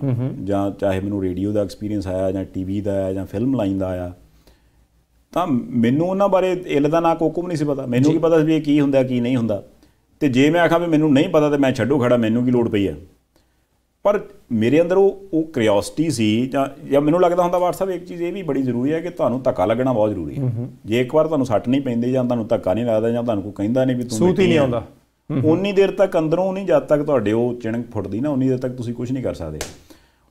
ਜਾਂ ਚਾਹੇ ਮੈਨੂੰ ਰੇਡੀਓ ਦਾ ਐਕਸਪੀਰੀਅੰਸ ਆਇਆ ਜਾਂ ਟੀਵੀ ਦਾ ਆਇਆ ਜਾਂ ਫਿਲਮ ਲਾਈਨ ਦਾ ਆਇਆ ਤਾਂ ਮੈਨੂੰ ਉਹਨਾਂ ਬਾਰੇ ਇਲਦਾ ਨਾ ਕੋਕੂ ਨਹੀਂ ਸੀ ਪਤਾ ਮੈਨੂੰ ਕੀ ਪਤਾ ਸੀ ਇਹ ਕੀ ਹੁੰਦਾ ਕੀ ਨਹੀਂ ਹੁੰਦਾ ਤੇ ਜੇ ਮੈਂ ਆਖਾਂ ਵੀ ਮੈਨੂੰ ਨਹੀਂ ਪਤਾ ਤੇ ਮੈਂ ਛੱਡੂ ਖੜਾ ਮੈਨੂੰ ਕੀ ਲੋੜ ਪਈ ਆ ਪਰ ਮੇਰੇ ਅੰਦਰ ਉਹ ਉਹ ਕਿਉਰਿਓਸਿਟੀ ਸੀ ਜਾਂ ਜਾਂ ਮੈਨੂੰ ਲੱਗਦਾ ਹੁੰਦਾ WhatsApp ਇੱਕ ਚੀਜ਼ ਇਹ ਵੀ ਬੜੀ ਜ਼ਰੂਰੀ ਹੈ ਕਿ ਤੁਹਾਨੂੰ ਧੱਕਾ ਲੱਗਣਾ ਬਹੁਤ ਜ਼ਰੂਰੀ ਹੈ ਜੇ ਇੱਕ ਵਾਰ ਤੁਹਾਨੂੰ ਸੱਟ ਨਹੀਂ ਪੈਂਦੀ ਜਾਂ ਤੁਹਾਨੂੰ ਧੱਕਾ ਨਹੀਂ ਲੱਗਦਾ ਜਾਂ ਤੁਹਾਨੂੰ ਕੋਈ ਕਹਿੰਦਾ ਨਹੀਂ ਵੀ ਤੂੰ ਸੂਤੀ ਨਹੀਂ ਆਉਂਦਾ ਉਨੀ ਦੇਰ ਤੱਕ ਅੰਦਰੋਂ ਨਹੀਂ ਜਦ ਤੱਕ ਤੁਹਾਡੇ ਉਹ ਚਿਣਕ ਫੁੱਟਦੀ ਨਾ ਉਨੀ ਦੇਰ ਤੱਕ ਤੁਸੀਂ ਕੁਝ ਨਹੀਂ ਕਰ ਸਕਦੇ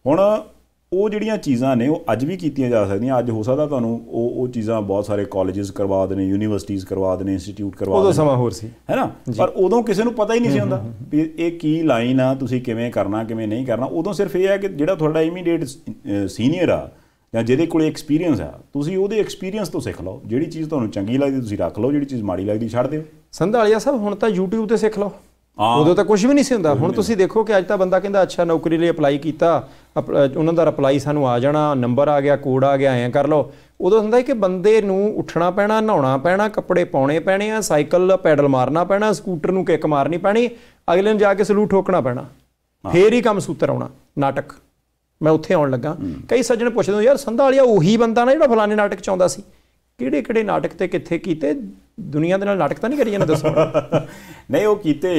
ਹੁਣ ਉਹ ਜਿਹੜੀਆਂ ਚੀਜ਼ਾਂ ਨੇ ਉਹ ਅੱਜ ਵੀ ਕੀਤੀਆਂ ਜਾ ਸਕਦੀਆਂ ਅੱਜ ਹੋ ਸਕਦਾ ਤੁਹਾਨੂੰ ਉਹ ਉਹ ਚੀਜ਼ਾਂ ਬਹੁਤ ਸਾਰੇ ਕਾਲਜਸ ਕਰਵਾ ਦੇਣੇ ਯੂਨੀਵਰਸਿਟੀਆਂ ਕਰਵਾ ਦੇਣੇ ਇੰਸਟੀਚਿਊਟ ਕਰਵਾ ਦੇਣੇ ਉਹਦਾ ਸਮਾਂ ਹੋਰ ਸੀ ਹੈਨਾ ਪਰ ਉਦੋਂ ਕਿਸੇ ਨੂੰ ਪਤਾ ਹੀ ਨਹੀਂ ਸੀ ਹੁੰਦਾ ਵੀ ਇਹ ਕੀ ਲਾਈਨ ਆ ਤੁਸੀਂ ਕਿਵੇਂ ਕਰਨਾ ਕਿਵੇਂ ਨਹੀਂ ਕਰਨਾ ਉਦੋਂ ਸਿਰਫ ਇਹ ਹੈ ਕਿ ਜਿਹੜਾ ਤੁਹਾਡਾ ਇਮੀਡੀਏਟ ਸੀਨੀਅਰ ਆ ਜਾਂ ਜਿਹਦੇ ਕੋਲੇ ਐਕਸਪੀਰੀਅੰਸ ਆ ਤੁਸੀਂ ਉਹਦੇ ਐਕਸਪੀਰੀਅੰਸ ਤੋਂ ਸਿੱਖ ਲਓ ਜਿਹੜੀ ਚੀਜ਼ ਤੁਹਾਨੂੰ ਚੰਗੀ ਲੱਗਦੀ ਤੁਸੀਂ ਰੱਖ ਲਓ ਜਿਹੜੀ ਚੀਜ਼ ਮਾੜੀ ਲੱਗਦੀ ਛੱਡ ਦਿਓ ਸੰਧਾਲੀਆ ਸਾਹਿਬ ਹੁਣ ਤਾਂ YouTube ਤੇ ਸਿੱਖ ਲਓ ਉਦੋਂ ਤਾਂ ਕੁਝ ਵੀ ਨਹੀਂ ਸੀ ਹੁੰਦਾ ਹੁਣ ਤੁਸੀਂ ਦੇਖੋ ਕਿ ਅੱਜ ਤਾਂ ਬੰਦਾ ਕਹਿੰਦਾ ਅੱਛਾ ਨੌਕਰੀ ਲਈ ਅਪਲਾਈ ਕੀਤਾ ਉਹਨਾਂ ਦਾ ਰਿਪਲਾਈ ਸਾਨੂੰ ਆ ਜਾਣਾ ਨੰਬਰ ਆ ਗਿਆ ਕੋਡ ਆ ਗਿਆ ਐਂ ਕਰ ਲਓ ਉਦੋਂ ਹੁੰਦਾ ਕਿ ਬੰਦੇ ਨੂੰ ਉੱਠਣਾ ਪੈਣਾ ਨਹਾਉਣਾ ਪੈਣਾ ਕੱਪੜੇ ਪਾਉਣੇ ਪੈਣੇ ਆ ਸਾਈਕਲ ਪੈਡਲ ਮਾਰਨਾ ਪੈਣਾ ਸਕੂਟਰ ਨੂੰ ਕਿੱਕ ਮਾਰਨੀ ਪੈਣੀ ਅਗਲੇ ਨੂੰ ਜਾ ਕੇ ਸਲੂਟ ਠੋਕਣਾ ਪੈਣਾ ਫੇਰ ਹੀ ਕੰਮ ਸੂਤਰ ਆਉਣਾ ਨਾਟਕ ਮੈਂ ਉੱਥੇ ਆਉਣ ਲੱਗਾ ਕਈ ਸੱਜਣ ਪੁੱਛਦੇ ਯਾਰ ਸੰਧਾ ਵਾਲਿਆ ਉਹੀ ਬੰਦਾ ਨਾ ਜਿਹੜਾ ਫਲਾਣੇ ਨਾਟਕ ਚ ਆਉਂਦਾ ਸੀ ਕਿਹੜੇ ਕਿਹੜੇ ਨਾਟਕ ਤੇ ਕਿੱਥੇ ਕੀਤੇ ਦੁਨੀਆ ਦੇ ਨਾਲ ਨਾਟਕ ਤਾਂ ਨਹੀਂ ਕਰੀ ਜਾਂਦਾ ਦੱਸੋ ਨਹੀਂ ਉਹ ਕੀਤੇ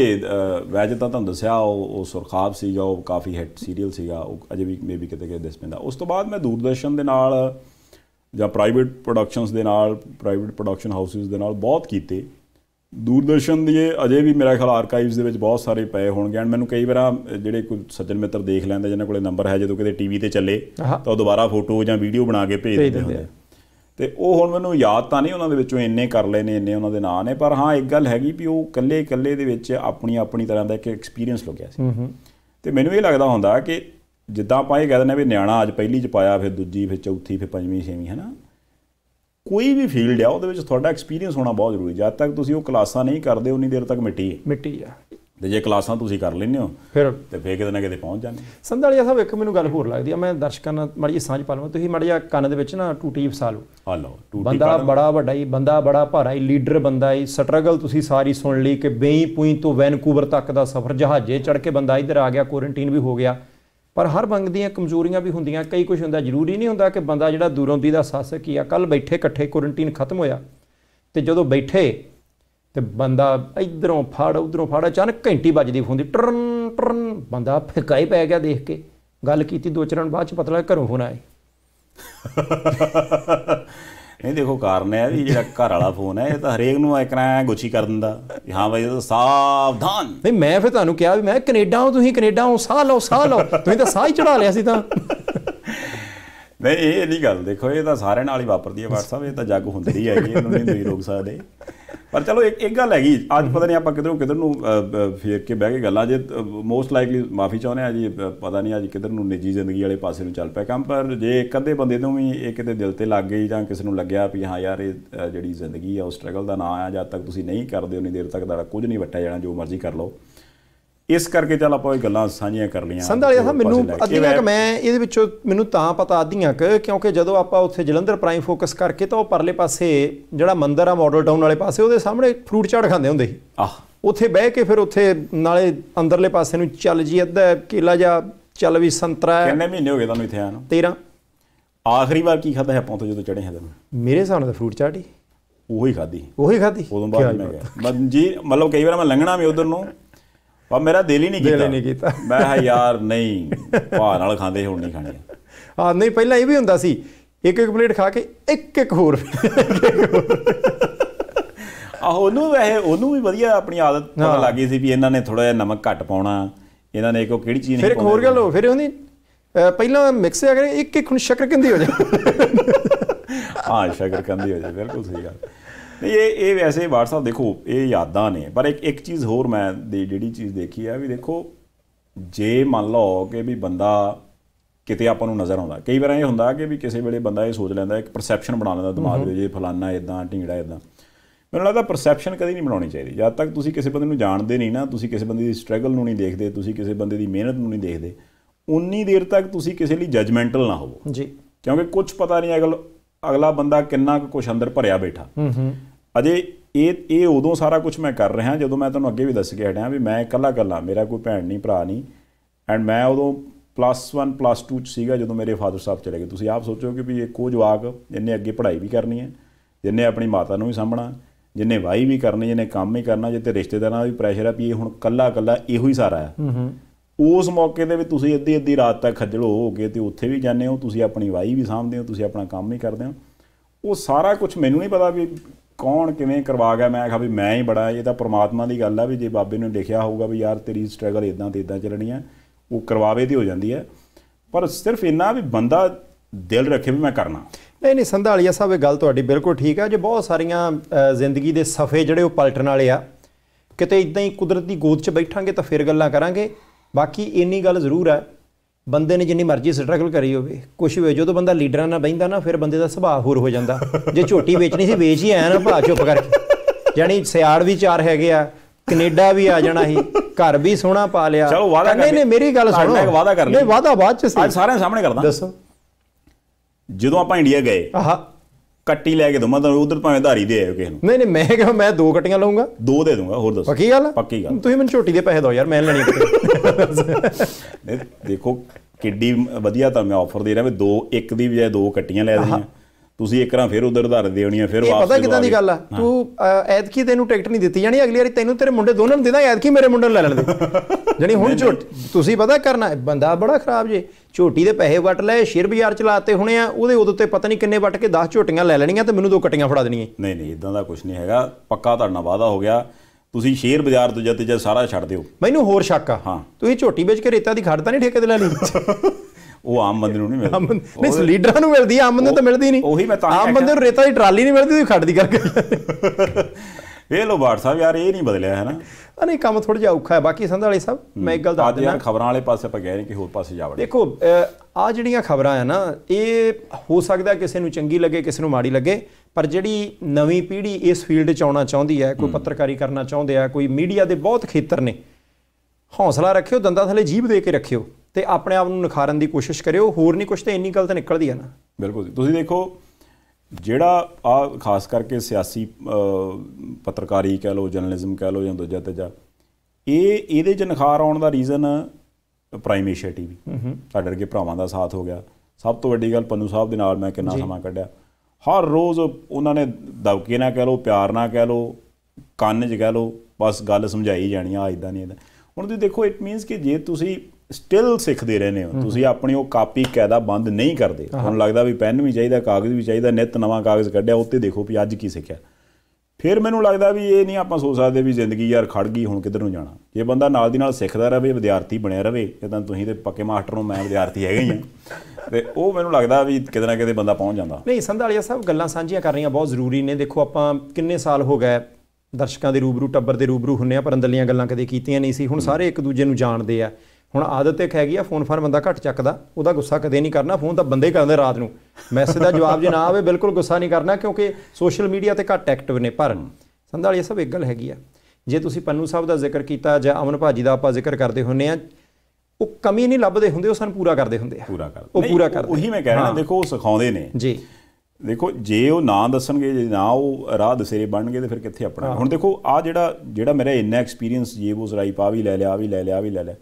ਵੈਜ ਤਾਂ ਤੁਹਾਨੂੰ ਦੱਸਿਆ ਉਹ ਸੁਰਖਾਬ ਸੀਗਾ ਉਹ ਕਾਫੀ ਹਿੱਟ ਸੀਰੀਅਲ ਸੀਗਾ ਉਹ ਅਜੇ ਵੀ ਮੇਬੀ ਕਿਤੇ ਕਿਤੇ ਦਿਸ ਪੈਂਦਾ ਉਸ ਤੋਂ ਬਾਅਦ ਮੈਂ ਦੂਰਦਰਸ਼ਨ ਦੇ ਨਾਲ ਜਾਂ ਪ੍ਰਾਈਵੇਟ ਪ੍ਰੋਡਕਸ਼ਨਸ ਦੇ ਨਾਲ ਪ੍ਰਾਈਵੇਟ ਪ੍ਰੋਡਕਸ਼ਨ ਹਾਊਸਸ ਦੇ ਨਾਲ ਬਹੁਤ ਕੀਤੇ ਦੂਰਦਰਸ਼ਨ ਇਹ ਅਜੇ ਵੀ ਮੇਰੇ ਖਿਆਲ ਆਰਕਾਈਵਸ ਦੇ ਵਿੱਚ ਬਹੁਤ ਸਾਰੇ ਪਏ ਹੋਣਗੇ ਐਂਡ ਮੈਨੂੰ ਕਈ ਵਾਰਾ ਜਿਹੜੇ ਕੋਈ ਸੱਜਣ ਮਿੱਤਰ ਦੇਖ ਲੈਂਦੇ ਜਿਨ੍ਹਾਂ ਕੋਲੇ ਨੰਬਰ ਹੈ ਜਦੋਂ ਕਿਤੇ ਟੀਵੀ ਤੇ ਚੱਲੇ ਤਾਂ ਉਹ ਦੁਬਾਰਾ ਫੋਟੋ ਜਾਂ ਵੀਡੀਓ ਬਣਾ ਕੇ ਭੇਜ ਦਿੰਦੇ ਹੁੰਦੇ ਤੇ ਉਹ ਹੁਣ ਮੈਨੂੰ ਯਾਦ ਤਾਂ ਨਹੀਂ ਉਹਨਾਂ ਦੇ ਵਿੱਚੋਂ ਇੰਨੇ ਕਰ ਲਏ ਨੇ ਇੰਨੇ ਉਹਨਾਂ ਦੇ ਨਾਂ ਨੇ ਪਰ ਹਾਂ ਇੱਕ ਗੱਲ ਹੈਗੀ ਵੀ ਉਹ ਕੱਲੇ ਕੱਲੇ ਦੇ ਵਿੱਚ ਆਪਣੀ ਆਪਣੀ ਤਰ੍ਹਾਂ ਦਾ ਇੱਕ ਐਕਸਪੀਰੀਅੰਸ ਲੁਕਿਆ ਸੀ ਤੇ ਮੈਨੂੰ ਇਹ ਲੱਗਦਾ ਹੁੰਦਾ ਕਿ ਜਿੱਦਾਂ ਆਪਾਂ ਇਹ ਕਹਿ ਦਿੰਦੇ ਵੀ ਨਿਆਣਾ ਅੱਜ ਪਹਿਲੀ ਚ ਪਾਇਆ ਫਿਰ ਦੂਜੀ ਫਿਰ ਚੌਥੀ ਫਿਰ ਪੰਜਵੀਂ ਛੇਵੀਂ ਹੈਨਾ ਕੋਈ ਵੀ ਫੀਲਡ ਆ ਉਹਦੇ ਵਿੱਚ ਤੁਹਾਡਾ ਐਕਸਪੀਰੀਅੰਸ ਹੋਣਾ ਬਹੁਤ ਜ਼ਰੂਰੀ ਜਦ ਤੱਕ ਤੁਸੀਂ ਉਹ ਕਲਾਸਾਂ ਨਹੀਂ ਕਰਦੇ ਉਨੀ ਦੇਰ ਤੱਕ ਮਿੱਟੀ ਹੈ ਮਿੱਟੀ ਆ ਤੇ ਜੇ ਕਲਾਸਾਂ ਤੁਸੀਂ ਕਰ ਲੈਨੇ ਹੋ ਫਿਰ ਤੇ ਫੇਰ ਕਿਤੇ ਨਾ ਕਿਤੇ ਪਹੁੰਚ ਜਾਂਦੇ ਸੰਧਾਲੀਆ ਸਾਹਿਬ ਇੱਕ ਮੈਨੂੰ ਗੱਲ ਹੋਰ ਲੱਗਦੀ ਆ ਮੈਂ ਦਰਸ਼ਕਾਂ ਨਾਲ ਮਾੜੀ ਸਾਂਝ ਪਾ ਲਵਾਂ ਤੁਸੀਂ ਮਾੜੀ ਕੰਨ ਦੇ ਵਿੱਚ ਨਾ ਟੂਟੀ ਫਸਾ ਲਓ ਆ ਲਓ ਟੂਟੀ ਬੰਦਾ ਬੜਾ ਵੱਡਾ ਹੀ ਬੰਦਾ ਬੜਾ ਭਾਰਾ ਹੀ ਲੀਡਰ ਬੰਦਾ ਹੀ ਸਟਰਗਲ ਤੁਸੀਂ ਸਾਰੀ ਸੁਣ ਲਈ ਕਿ ਬੇਈ ਪੁਈ ਤੋਂ ਵੈਨਕੂਵਰ ਤੱਕ ਦਾ ਸਫ਼ਰ ਜਹਾਜ਼ੇ ਚੜ ਕੇ ਬੰਦਾ ਇੱਧਰ ਆ ਗਿਆ ਕੁਆਰੰਟਾਈਨ ਵੀ ਹੋ ਗਿਆ ਪਰ ਹਰ ਬੰਗ ਦੀਆਂ ਕਮਜ਼ੋਰੀਆਂ ਵੀ ਹੁੰਦੀਆਂ ਕਈ ਕੁਝ ਹੁੰਦਾ ਜ਼ਰੂਰੀ ਨਹੀਂ ਹੁੰਦਾ ਕਿ ਬੰਦਾ ਜਿਹੜਾ ਦੂਰੋਂ ਦੀ ਦਾ ਸਾਸਕ ਹੀ ਆ ਕੱਲ ਬੈਠੇ ਇਕੱਠੇ ਕੁਆਰੰਟਾਈਨ ਖਤਮ ਹੋਇਆ ਤੇ ਜਦੋਂ ਬੈਠੇ ਤੇ ਬੰਦਾ ਇਧਰੋਂ ਫੜ ਉਧਰੋਂ ਫੜ ਅਚਾਨਕ ਘੰਟੀ ਵੱਜਦੀ ਫੋਨ ਦੀ ਟਰਨ ਟਰਨ ਬੰਦਾ ਫਿਕਾਈ ਪੈ ਗਿਆ ਦੇਖ ਕੇ ਗੱਲ ਕੀਤੀ ਦੋ ਚਰਨ ਬਾਅਦ ਚ ਪਤਾ ਲੱਗਾ ਘਰੋਂ ਫੋਨ ਆਇਆ ਨਹੀਂ ਦੇਖੋ ਕਾਰਨ ਹੈ ਵੀ ਜਿਹੜਾ ਘਰ ਵਾਲਾ ਫੋਨ ਹੈ ਇਹ ਤਾਂ ਹਰੇਕ ਨੂੰ ਇੱਕ ਕਰਾਂ ਗੁੱਛੀ ਕਰ ਦਿੰਦਾ ਹਾਂ ਬਈ ਤਾਂ ਸਾਵਧਾਨ ਨਹੀਂ ਮੈਂ ਫਿਰ ਤੁਹਾਨੂੰ ਕਿਹਾ ਵੀ ਮੈਂ ਕੈਨੇਡਾ ਹਾਂ ਤੁਸੀਂ ਕੈਨੇਡਾ ਹੋ ਸਾਹ ਲਓ ਸਾਹ ਲਓ ਤੁਸੀਂ ਤਾਂ ਸਾਹ ਹੀ ਚੜਾ ਲਿਆ ਸੀ ਤਾਂ ਨਹੀਂ ਇਹ ਨਹੀਂ ਗੱਲ ਦੇਖੋ ਇਹ ਤਾਂ ਸਾਰਿਆਂ ਨਾਲ ਹੀ ਵਾਪਰਦੀ ਹੈ WhatsApp ਇਹ ਤਾਂ ਜੱਗ ਹੁੰਦੀ ਹੈ ਇਹਨੂੰ ਨਹੀਂ ਰੋਕ ਸਕਦੇ ਪਰ ਚਲੋ ਇੱਕ ਇੱਕ ਗੱਲ ਹੈਗੀ ਅੱਜ ਪਤਾ ਨਹੀਂ ਆਪਾਂ ਕਿਧਰੋਂ ਕਿਧਰ ਨੂੰ ਫੇਰ ਕੇ ਬਹਿ ਕੇ ਗੱਲਾਂ ਜੇ ਮੋਸਟ ਲਾਈਕਲੀ ਮਾਫੀ ਚਾਹੁੰਦੇ ਆ ਜੀ ਪਤਾ ਨਹੀਂ ਅੱਜ ਕਿਧਰ ਨੂੰ ਨਿੱਜੀ ਜ਼ਿੰਦਗੀ ਵਾਲੇ ਪਾਸੇ ਨੂੰ ਚੱਲ ਪਿਆ ਕੰਮ ਪਰ ਜੇ ਇੱਕ ਅੱਧੇ ਬੰਦੇ ਨੂੰ ਵੀ ਇਹ ਕਿਤੇ ਦਿਲ ਤੇ ਲੱਗ ਗਈ ਜਾਂ ਕਿਸੇ ਨੂੰ ਲੱਗਿਆ ਵੀ ਹਾਂ ਯਾਰ ਇਹ ਜਿਹੜੀ ਜ਼ਿੰਦਗੀ ਆ ਉਹ ਸਟਰਗਲ ਦਾ ਨਾਂ ਆ ਜਦ ਤੱਕ ਤੁਸੀਂ ਨਹੀਂ ਕਰਦੇ ਉਨੀ ਦੇਰ ਤੱਕ ਤੁਹਾਡਾ ਕੁਝ ਨਹੀਂ ਵੱਟਿਆ ਜਾਣਾ ਜੋ ਮਰਜ਼ੀ ਕਰ ਲਓ ਇਸ ਕਰਕੇ ਚੱਲ ਆਪਾਂ ਇਹ ਗੱਲਾਂ ਸਾਂਝੀਆਂ ਕਰ ਲਈਆਂ ਸੰਧਾ ਵਾਲਿਆ ਸਾਹਿਬ ਮੈਨੂੰ ਅੱਧੀਆਂ ਕਿ ਮੈਂ ਇਹਦੇ ਵਿੱਚੋਂ ਮੈਨੂੰ ਤਾਂ ਪਤਾ ਅੱਧੀਆਂ ਕਿ ਕਿਉਂਕਿ ਜਦੋਂ ਆਪਾਂ ਉੱਥੇ ਜਲੰਧਰ ਪ੍ਰਾਈਮ ਫੋਕਸ ਕਰਕੇ ਤਾਂ ਉਹ ਪਰਲੇ ਪਾਸੇ ਜਿਹੜਾ ਮੰਦਿਰ ਆ ਮਾਡਲ ਟਾਊਨ ਵਾਲੇ ਪਾਸੇ ਉਹਦੇ ਸਾਹਮਣੇ ਫਰੂਟ ਚਾਟ ਖਾਂਦੇ ਹੁੰਦੇ ਸੀ ਆਹ ਉੱਥੇ ਬਹਿ ਕੇ ਫਿਰ ਉੱਥੇ ਨਾਲੇ ਅੰਦਰਲੇ ਪਾਸੇ ਨੂੰ ਚੱਲ ਜੀ ਅੱਧਾ ਕੇਲਾ ਜਾਂ ਚੱਲ ਵੀ ਸੰਤਰਾ ਕਿੰਨੇ ਮਹੀਨੇ ਹੋ ਗਏ ਤੁਹਾਨੂੰ ਇੱਥੇ ਆਣ ਨੂੰ 13 ਆਖਰੀ ਵਾਰ ਕੀ ਖਾਦਾ ਹੈ ਆਪਾਂ ਤੋਂ ਜਦੋਂ ਚੜੇ ਹਾਂ ਤੁਹਾਨੂੰ ਮੇਰੇ ਹਿਸਾਬ ਨਾਲ ਫਰੂਟ ਚਾਟ ਹੀ ਉਹੀ ਖਾਦੀ ਉਹੀ ਖਾਦੀ ਉਦੋਂ ਬਾਅਦ ਮੈਂ ਗਿਆ ਜੀ ਮਤਲਬ ਕਈ ਵਾਰ ਮੈਂ ਲੰਘਣਾ ਵੀ ਉਧਰ ਨੂੰ ਪਰ ਮੇਰਾ ਦਿਲ ਹੀ ਨਹੀਂ ਕੀਤਾ ਦਿਲ ਨਹੀਂ ਕੀਤਾ ਮੈਂ ਕਿਹਾ ਯਾਰ ਨਹੀਂ ਭਾ ਨਾਲ ਖਾਂਦੇ ਹੁਣ ਨਹੀਂ ਖਾਣੇ ਆ ਨਹੀਂ ਪਹਿਲਾਂ ਇਹ ਵੀ ਹੁੰਦਾ ਸੀ ਇੱਕ ਇੱਕ ਪਲੇਟ ਖਾ ਕੇ ਇੱਕ ਇੱਕ ਹੋਰ ਆਹੋ ਉਹਨੂੰ ਵੈਸੇ ਉਹਨੂੰ ਵੀ ਵਧੀਆ ਆਪਣੀ ਆਦਤ ਪਤਾ ਲੱਗ ਗਈ ਸੀ ਵੀ ਇਹਨਾਂ ਨੇ ਥੋੜਾ ਜਿਹਾ ਨਮਕ ਘੱਟ ਪਾਉਣਾ ਇਹਨਾਂ ਨੇ ਕੋ ਕਿਹੜੀ ਚੀਜ਼ ਨਹੀਂ ਫਿਰ ਇੱਕ ਹੋਰ ਗੱਲ ਹੋ ਫਿਰ ਹੁੰਦੀ ਪਹਿਲਾਂ ਮਿਕਸ ਆ ਕਰੇ ਇੱਕ ਇੱਕ ਹੁਣ ਕੰਦੀ ਹੋ ਜਾ ਆ ਸ਼ਕਰ ਕੰਦੀ ਹੋ ਜਾ ਬਿਲਕੁਲ ਸਹੀ ਗੱਲ ਨਹੀਂ ਇਹ ਇਹ ਵੈਸੇ WhatsApp ਦੇਖੋ ਇਹ ਯਾਦਾਂ ਨੇ ਪਰ ਇੱਕ ਇੱਕ ਚੀਜ਼ ਹੋਰ ਮੈਂ ਦੇ ਜਿਹੜੀ ਚੀਜ਼ ਦੇਖੀ ਆ ਵੀ ਦੇਖੋ ਜੇ ਮੰਨ ਲਓ ਕਿ ਵੀ ਬੰਦਾ ਕਿਤੇ ਆਪਾਂ ਨੂੰ ਨਜ਼ਰ ਆਉਂਦਾ ਕਈ ਵਾਰ ਇਹ ਹੁੰਦਾ ਕਿ ਵੀ ਕਿਸੇ ਵੇਲੇ ਬੰਦਾ ਇਹ ਸੋਚ ਲੈਂਦਾ ਇੱਕ ਪਰਸੈਪਸ਼ਨ ਬਣਾ ਲੈਂਦਾ ਦਿਮਾਗ ਵਿੱਚ ਜੇ ਫਲਾਨਾ ਇਦਾਂ ਢੀਂਗੜਾ ਇਦਾਂ ਮੈਨੂੰ ਲੱਗਦਾ ਪਰਸੈਪਸ਼ਨ ਕਦੀ ਨਹੀਂ ਬਣਾਉਣੀ ਚਾਹੀਦੀ ਜਦ ਤੱਕ ਤੁਸੀਂ ਕਿਸੇ ਬੰਦੇ ਨੂੰ ਜਾਣਦੇ ਨਹੀਂ ਨਾ ਤੁਸੀਂ ਕਿਸੇ ਬੰਦੇ ਦੀ ਸਟਰਗਲ ਨੂੰ ਨਹੀਂ ਦੇਖਦੇ ਤੁਸੀਂ ਕਿਸੇ ਬੰਦੇ ਦੀ ਮਿਹਨਤ ਨੂੰ ਨਹੀਂ ਦੇਖਦੇ ਉਨੀ ਦੇਰ ਤੱਕ ਤੁਸੀਂ ਕਿਸੇ ਲਈ ਜਜਮੈਂਟਲ ਨਾ ਹੋਵੋ ਜੀ ਕਿਉਂਕਿ ਕੁਝ ਪਤਾ ਨਹੀਂ ਅਗਲਾ ਅਗਲਾ ਬੰਦਾ ਕਿੰਨਾ ਕੁਝ ਅੰਦਰ ਭਰਿਆ ਬੈਠਾ ਹੂੰ ਹੂੰ ਅਜੇ ਇਹ ਇਹ ਉਦੋਂ ਸਾਰਾ ਕੁਝ ਮੈਂ ਕਰ ਰਿਹਾ ਜਦੋਂ ਮੈਂ ਤੁਹਾਨੂੰ ਅੱਗੇ ਵੀ ਦੱਸ ਕੇ ਹਟਿਆ ਵੀ ਮੈਂ ਇਕੱਲਾ ਇਕੱਲਾ ਮੇਰਾ ਕੋਈ ਭੈਣ ਨਹੀਂ ਭਰਾ ਨਹੀਂ ਐਂਡ ਮੈਂ ਉਦੋਂ ਪਲੱਸ 1 ਪਲੱਸ 2 ਚ ਸੀਗਾ ਜਦੋਂ ਮੇਰੇ ਫਾਦਰ ਸਾਹਿਬ ਚਲੇ ਗਏ ਤੁਸੀਂ ਆਪ ਸੋਚੋ ਕਿ ਵੀ ਇਹ ਕੋ ਜਵਾਕ ਜਿੰਨੇ ਅੱਗੇ ਪੜ੍ਹਾਈ ਵੀ ਕਰਨੀ ਹੈ ਜਿੰਨੇ ਆਪਣੀ ਮਾਤਾ ਨੂੰ ਵੀ ਸਾਂਭਣਾ ਜਿੰਨੇ ਵਾਈ ਵੀ ਕਰਨੀ ਜਿੰਨੇ ਕੰਮ ਵੀ ਕਰਨਾ ਜਿੱਤੇ ਰਿਸ਼ਤੇਦਾਰਾਂ ਦਾ ਵੀ ਪ੍ਰੈਸ਼ਰ ਆ ਵੀ ਇਹ ਹੁਣ ਕੱਲਾ ਕੱਲਾ ਇਹੋ ਹੀ ਸਾਰਾ ਹੈ ਉਸ ਮੌਕੇ ਦੇ ਵਿੱਚ ਤੁਸੀਂ ਅੱਧੀ ਅੱਧੀ ਰਾਤ ਤੱਕ ਖੱਜਲ ਹੋ ਕੇ ਤੇ ਉੱਥੇ ਵੀ ਜਾਂਦੇ ਹੋ ਤੁਸੀਂ ਆਪਣੀ ਵਾਈ ਵੀ ਸਾਂਭਦੇ ਹੋ ਤੁਸੀਂ ਆਪਣਾ ਕੰਮ ਵੀ ਕਰਦੇ ਹੋ ਉਹ ਸਾਰਾ ਕੁਝ ਮੈਨੂੰ ਨਹੀਂ ਪਤਾ ਵੀ ਕੌਣ ਕਿਵੇਂ ਕਰਵਾ ਗਿਆ ਮੈਂ ਕਿਹਾ ਵੀ ਮੈਂ ਹੀ ਬੜਾ ਇਹ ਤਾਂ ਪ੍ਰਮਾਤਮਾ ਦੀ ਗੱਲ ਆ ਵੀ ਜੇ ਬਾਬੇ ਨੇ ਲਿਖਿਆ ਹੋਊਗਾ ਵੀ ਯਾਰ ਤੇਰੀ ਸਟਰਗਲ ਇਦਾਂ ਤੇ ਇਦਾਂ ਚੱਲਣੀ ਆ ਉਹ ਕਰਵਾਵੇ ਦੀ ਹੋ ਜਾਂਦੀ ਹੈ ਪਰ ਸਿਰਫ ਇੰਨਾ ਵੀ ਬੰਦਾ ਦਿਲ ਰੱਖੇ ਵੀ ਮੈਂ ਕਰਨਾ ਨਹੀਂ ਨਹੀਂ ਸੰਧਾਲੀਆ ਸਾਹਿਬ ਇਹ ਗੱਲ ਤੁਹਾਡੀ ਬਿਲਕੁਲ ਠੀਕ ਹੈ ਜੇ ਬਹੁਤ ਸਾਰੀਆਂ ਜ਼ਿੰਦਗੀ ਦੇ ਸਫੇ ਜਿਹੜੇ ਉਹ ਪਲਟਣ ਵਾਲੇ ਆ ਕਿਤੇ ਇਦਾਂ ਹੀ ਕੁਦਰਤ ਦੀ ਗੋਦ 'ਚ ਬੈਠਾਂਗੇ ਤਾਂ ਫਿਰ ਗੱਲਾਂ ਕਰਾਂਗੇ ਬਾਕੀ ਇੰਨੀ ਗੱਲ ਜ਼ਰੂਰ ਹੈ ਬੰਦੇ ਨੇ ਜਿੰਨੀ ਮਰਜ਼ੀ ਸਟਰਗਲ ਕਰੀ ਹੋਵੇ ਕੁਝ ਵੀ ਜਦੋਂ ਬੰਦਾ ਲੀਡਰਾਂ ਨਾਲ ਬੈਂਦਾ ਨਾ ਫਿਰ ਬੰਦੇ ਦਾ ਸੁਭਾਅ ਹੋਰ ਹੋ ਜਾਂਦਾ ਜੇ ਝੋਟੀ ਵੇਚਣੀ ਸੀ ਵੇਚ ਹੀ ਆਇਆ ਨਾ ਭਾ ਚੁੱਪ ਕਰਕੇ ਯਾਨੀ ਸਿਆੜ ਵੀ ਚਾਰ ਹੈਗੇ ਆ ਕੈਨੇਡਾ ਵੀ ਆ ਜਾਣਾ ਸੀ ਘਰ ਵੀ ਸੋਹਣਾ ਪਾ ਲਿਆ ਚਲੋ ਵਾਦਾ ਕਰ ਨਹੀਂ ਨਹੀਂ ਮੇਰੀ ਗੱਲ ਸੁਣੋ ਮੈਂ ਵਾਦਾ ਕਰ ਨਹੀਂ ਵਾਦਾ ਬਾਅਦ ਚ ਸੀ ਅੱਜ ਸਾਰਿਆਂ ਸਾਹਮਣੇ ਕਰਦਾ ਦੱਸੋ ਜਦੋਂ ਆਪਾਂ ਇੰਡੀਆ ਗਏ ਆਹਾ ਕੱਟੀ ਲੈ ਕੇ ਦਵਾਂ ਤਾਂ ਉਧਰ ਭਾਵੇਂ ਧਾਰੀ ਦੇ ਆਇਓ ਕਿਸੇ ਨੂੰ ਨਹੀਂ ਨਹੀਂ ਮੈਂ ਕਿਹਾ ਮੈਂ ਦੋ ਕੱਟੀਆਂ ਲਵਾਂਗਾ ਦੋ ਦੇ ਦੂੰਗਾ ਹੋਰ ਦੱਸੋ ਪੱਕੀ ਗੱਲ ਪੱਕੀ ਗੱਲ ਤੁਸੀਂ ਮੈਨੂੰ ਛੋਟੀ ਦੇ ਪੈਸੇ ਦਿਓ ਯਾਰ ਮੈਂ ਲੈਣੀ ਨਹੀਂ ਦੇਖੋ ਕਿੱਡੀ ਵਧੀਆ ਤਾਂ ਮੈਂ ਆਫਰ ਦੇ ਰਿਹਾ ਮੈਂ ਦੋ ਇੱਕ ਦੀ ਬਜਾਏ ਦੋ ਕੱਟੀਆਂ ਲੈ ਦੇਣੀਆਂ ਤੁਸੀਂ ਇੱਕ ਰਾਂ ਫਿਰ ਉਧਰ ਧਰ ਦੇਉਣੀਆਂ ਫਿਰ ਵਾਪਸ ਪਤਾ ਕਿਦਾਂ ਦੀ ਗੱਲ ਆ ਤੂੰ ਐਤਕੀ ਤੈਨੂੰ ਟਿਕਟ ਨਹੀਂ ਦਿੱਤੀ ਜਾਣੀ ਅਗਲੀ ਵਾਰੀ ਤੈਨੂੰ ਤੇਰੇ ਮੁੰਡੇ ਦੋਨਾਂ ਨੂੰ ਦੇਣਾ ਐਤ ਐਤਕੀ ਮੇਰੇ ਮੁੰਡੇ ਨੂੰ ਲੈ ਲੈਣ ਦੇ ਜਾਨੀ ਹੁਣ ਝੋਟ ਤੁਸੀਂ ਪਤਾ ਕਰਨਾ ਬੰਦਾ ਬੜਾ ਖਰਾਬ ਜੇ ਝੋਟੀ ਦੇ ਪੈਸੇ ਵਟ ਲਏ ਸ਼ੇਅਰ ਬਾਜ਼ਾਰ ਚ ਲਾਤੇ ਹੋਣੇ ਆ ਉਹਦੇ ਉਦੋਂ ਤੇ ਪਤਾ ਨਹੀਂ ਕਿੰਨੇ ਵਟ ਕੇ 10 ਝੋਟੀਆਂ ਲੈ ਲੈਣੀਆਂ ਤੇ ਮੈਨੂੰ ਦੋ ਕਟੀਆਂ ਫੜਾ ਦੇਣੀਆਂ ਨਹੀਂ ਨਹੀਂ ਇਦਾਂ ਦਾ ਕੁਝ ਨਹੀਂ ਹੈਗਾ ਪੱਕਾ ਤੁਹਾਡਾ ਨਾਲ ਵਾਅਦਾ ਹੋ ਗਿਆ ਤੁਸੀਂ ਸ਼ੇਅਰ ਬਾਜ਼ਾਰ ਤੋਂ ਜਦ ਤੇ ਸਾਰਾ ਛੱਡ ਦਿਓ ਮੈਨੂੰ ਹੋਰ ਸ਼ੱਕ ਆ ਹਾਂ ਤੁਸੀਂ ਝੋਟੀ ਵੇਚ ਕੇ ਰੇਤਾ ਦੀ ਖੜ ਨਹੀਂ ਠੇਕੇ ਤੇ ਲੈ ਲਈ ਉਹ ਆਮ ਬੰਦੇ ਨੂੰ ਨਹੀਂ ਮਿਲਦੀ ਨਹੀਂ ਲੀਡਰਾਂ ਨੂੰ ਮਿਲਦੀ ਆਮ ਬੰਦੇ ਨੂੰ ਤਾਂ ਮਿਲਦੀ ਨਹੀਂ ਉਹੀ ਮੈਂ ਤਾਂ ਆਮ ਬੰਦੇ ਨੂੰ ਰੇਤਾ ਦੀ ਟਰਾਲੀ ਨਹੀਂ ਮਿਲਦੀ ਤੁਸੀਂ ਖੜਦੀ ਕਰਕੇ ਇਹ ਲੋ ਬਾੜ ਸਾਹਿਬ ਯਾਰ ਇਹ ਨਹੀਂ ਬਦਲਿਆ ਹੈ ਨਾ ਨਹੀਂ ਕੰਮ ਥੋੜਾ ਜਿਹਾ ਔਖਾ ਹੈ ਬਾਕੀ ਸੰਧ ਵਾਲੇ ਸਾਹਿਬ ਮੈਂ ਇੱਕ ਗੱਲ ਦੱਸ ਦਿੰਦਾ ਅੱਜ ਖਬਰਾਂ ਵਾਲੇ ਪਾਸੇ ਆਪਾਂ ਗਏ ਨਹੀਂ ਕਿ ਹੋਰ ਪਾਸੇ ਜਾ ਵੜੇ ਦੇਖੋ ਆ ਜਿਹੜੀਆਂ ਖਬਰਾਂ ਆ ਨਾ ਇਹ ਹੋ ਸਕਦਾ ਕਿਸੇ ਨੂੰ ਚੰਗੀ ਲੱਗੇ ਕਿਸੇ ਨੂੰ ਮਾੜੀ ਲੱਗੇ ਪਰ ਜਿਹੜੀ ਨਵੀਂ ਪੀੜ੍ਹੀ ਇਸ ਫੀਲਡ 'ਚ ਆਉਣਾ ਚਾਹੁੰਦੀ ਹੈ ਕੋਈ ਪੱਤਰਕਾਰੀ ਕਰਨਾ ਚਾਹੁੰਦੇ ਆ ਕੋਈ ਮੀਡੀਆ ਦੇ ਬਹੁਤ ਖੇਤਰ ਨੇ ਹੌਸਲਾ ਰੱਖਿਓ ਦੰਦਾਂ ਥਲੇ ਜੀਬ ਦੇ ਕੇ ਰੱਖਿਓ ਤੇ ਆਪਣੇ ਆਪ ਨੂੰ ਨਿਖਾਰਨ ਦੀ ਕੋਸ਼ਿਸ਼ ਕਰਿਓ ਹੋਰ ਨਹੀਂ ਕੁਝ ਤੇ ਇੰਨੀ ਗੱਲ ਤਾਂ ਨਿਕਲਦੀ ਆ ਨਾ ਬਿਲਕੁਲ ਤੁਸੀਂ ਦੇਖੋ ਜਿਹੜਾ ਆ ਖਾਸ ਕਰਕੇ ਸਿਆਸੀ ਪੱਤਰਕਾਰੀ ਕਹਿ ਲਓ ਜਰਨਲਿਜ਼ਮ ਕਹਿ ਲਓ ਜਾਂ ਦੂਜਾ ਤੇਜਾ ਇਹ ਇਹਦੇ ਚ ਨਖਾਰ ਆਉਣ ਦਾ ਰੀਜ਼ਨ ਪ੍ਰਾਈਮੇਸ਼ੀਆ ਟੀਵੀ ਸਾਡੇ ਵਰਗੇ ਭਰਾਵਾਂ ਦਾ ਸਾਥ ਹੋ ਗਿਆ ਸਭ ਤੋਂ ਵੱਡੀ ਗੱਲ ਪੰਨੂ ਸਾਹਿਬ ਦੇ ਨਾਲ ਮੈਂ ਕਿੰਨਾ ਸਮਾਂ ਕੱਢਿਆ ਹਰ ਰੋਜ਼ ਉਹਨਾਂ ਨੇ ਦਬਕੇ ਨਾ ਕਹਿ ਲਓ ਪਿਆਰ ਨਾ ਕਹਿ ਲਓ ਕੰਨ 'ਚ ਕਹਿ ਲਓ ਬਸ ਗੱਲ ਸਮਝਾਈ ਜਾਣੀ ਆ ਇਦਾਂ ਨਹੀਂ ਇਹਦਾ ਹੁਣ ਤੁਸੀਂ ਦੇਖੋ ਇਟ ਮੀਨਸ ਕਿ ਜੇ ਤੁਸੀਂ ਸਟਿਲ ਸਿੱਖਦੇ ਰਹਿੰਦੇ ਹੋ ਤੁਸੀਂ ਆਪਣੀ ਉਹ ਕਾਪੀ ਕਾਇਦਾ ਬੰਦ ਨਹੀਂ ਕਰਦੇ ਹੁਣ ਲੱਗਦਾ ਵੀ ਪੈਨ ਵੀ ਚਾਹੀਦਾ ਕਾਗਜ਼ ਵੀ ਚਾਹੀਦਾ ਨਿਤ ਨਵਾਂ ਕਾਗਜ਼ ਕੱਢਿਆ ਉੱਤੇ ਦੇਖੋ ਵੀ ਅੱਜ ਕੀ ਸਿੱਖਿਆ ਫਿਰ ਮੈਨੂੰ ਲੱਗਦਾ ਵੀ ਇਹ ਨਹੀਂ ਆਪਾਂ ਸੋਚ ਸਕਦੇ ਵੀ ਜ਼ਿੰਦਗੀ ਯਾਰ ਖੜ ਗਈ ਹੁਣ ਕਿੱਧਰ ਨੂੰ ਜਾਣਾ ਜੇ ਬੰਦਾ ਨਾਲ ਦੀ ਨਾਲ ਸਿੱਖਦਾ ਰਹੇ ਵਿਦਿਆਰਥੀ ਬਣਿਆ ਰਹੇ ਇਦਾਂ ਤੁਸੀਂ ਤੇ ਪੱਕੇ ਮਾਸਟਰ ਨੂੰ ਮੈਂ ਵਿਦਿਆਰਥੀ ਹੈਗਾ ਹੀ ਆ ਤੇ ਉਹ ਮੈਨੂੰ ਲੱਗਦਾ ਵੀ ਕਿਤੇ ਨਾ ਕਿਤੇ ਬੰਦਾ ਪਹੁੰਚ ਜਾਂਦਾ ਨਹੀਂ ਸੰਧਾਲੀਆ ਸਾਹਿਬ ਗੱਲਾਂ ਸਾਂਝੀਆਂ ਕਰ ਰਹੀਆਂ ਬਹੁਤ ਜ਼ਰੂਰੀ ਨੇ ਦੇਖੋ ਆਪਾਂ ਕਿੰਨੇ ਸਾਲ ਹੋ ਗਏ ਦਰਸ਼ਕਾਂ ਦੇ ਰੂਬਰੂ ਟੱਬਰ ਦੇ ਰੂਬਰੂ ਹੁੰਨੇ ਆ ਪਰ ਅੰਦਰਲੀਆਂ ਗੱਲਾਂ ਕਦੇ ਕੀਤੀਆਂ ਨਹੀਂ ਸੀ ਹੁਣ ਸਾਰੇ ਇੱਕ ਦੂਜੇ ਨੂੰ ਜਾਣਦੇ ਆ ਹੁਣ ਆਦਤ ਇੱਕ ਹੈਗੀ ਆ ਫੋਨ ਫਰ ਬੰਦਾ ਘੱਟ ਚੱਕਦਾ ਉਹਦਾ ਗੁੱਸਾ ਕਦੇ ਨਹੀਂ ਕਰਨਾ ਫੋਨ ਤਾਂ ਬੰਦੇ ਕਰਦੇ ਰਾਤ ਨੂੰ ਮੈਸੇਜ ਦਾ ਜਵਾਬ ਜੇ ਨਾ ਆਵੇ ਬਿਲਕੁਲ ਗੁੱਸਾ ਨਹੀਂ ਕਰਨਾ ਕਿਉਂਕਿ ਸੋਸ਼ਲ ਮੀਡੀਆ ਤੇ ਘੱਟ ਐਕਟਿਵ ਨੇ ਪਰ ਸੰਧਾਲੀ ਸਭ ਇੱਕ ਗੱਲ ਹੈਗੀ ਆ ਜੇ ਤੁਸੀਂ ਪੰਨੂ ਸਾਹਿਬ ਦਾ ਜ਼ਿਕਰ ਕੀਤਾ ਜਾਂ ਅਮਨ ਭਾਜੀ ਦਾ ਆਪਾਂ ਜ਼ਿਕਰ ਕਰਦੇ ਹੁੰਨੇ ਆ ਉਹ ਕਮੀ ਨਹੀਂ ਲੱਭਦੇ ਹੁੰਦੇ ਉਹ ਸਾਨੂੰ ਪੂਰਾ ਕਰਦੇ ਹੁੰਦੇ ਆ ਪੂਰਾ ਕਰਦੇ ਉਹ ਪੂਰਾ ਕਰਦੇ ਉਹੀ ਮੈਂ ਕਹਿ ਰਿਹਾ ਦੇਖੋ ਉਹ ਸਿਖਾਉਂਦੇ ਨੇ ਜੀ ਦੇਖੋ ਜੇ ਉਹ ਨਾ ਦੱਸਣਗੇ ਜੇ ਨਾ ਉਹ ਰਾਹ ਦਸੇਰੇ ਬਣਨਗੇ ਤੇ ਫਿਰ ਕਿੱਥੇ ਆਪਣਾ ਹੁਣ ਦੇਖੋ ਆ ਜਿਹੜਾ ਜਿਹੜਾ ਮੇਰਾ ਇੰਨਾ ਐਕਸਪੀਰੀਅੰਸ ਜੇ ਉਹ ਜ਼ਰਾਈ ਪਾ ਵੀ ਲੈ ਲਿਆ ਆ ਵੀ ਲੈ ਲਿਆ ਆ ਵੀ ਲੈ ਲਿਆ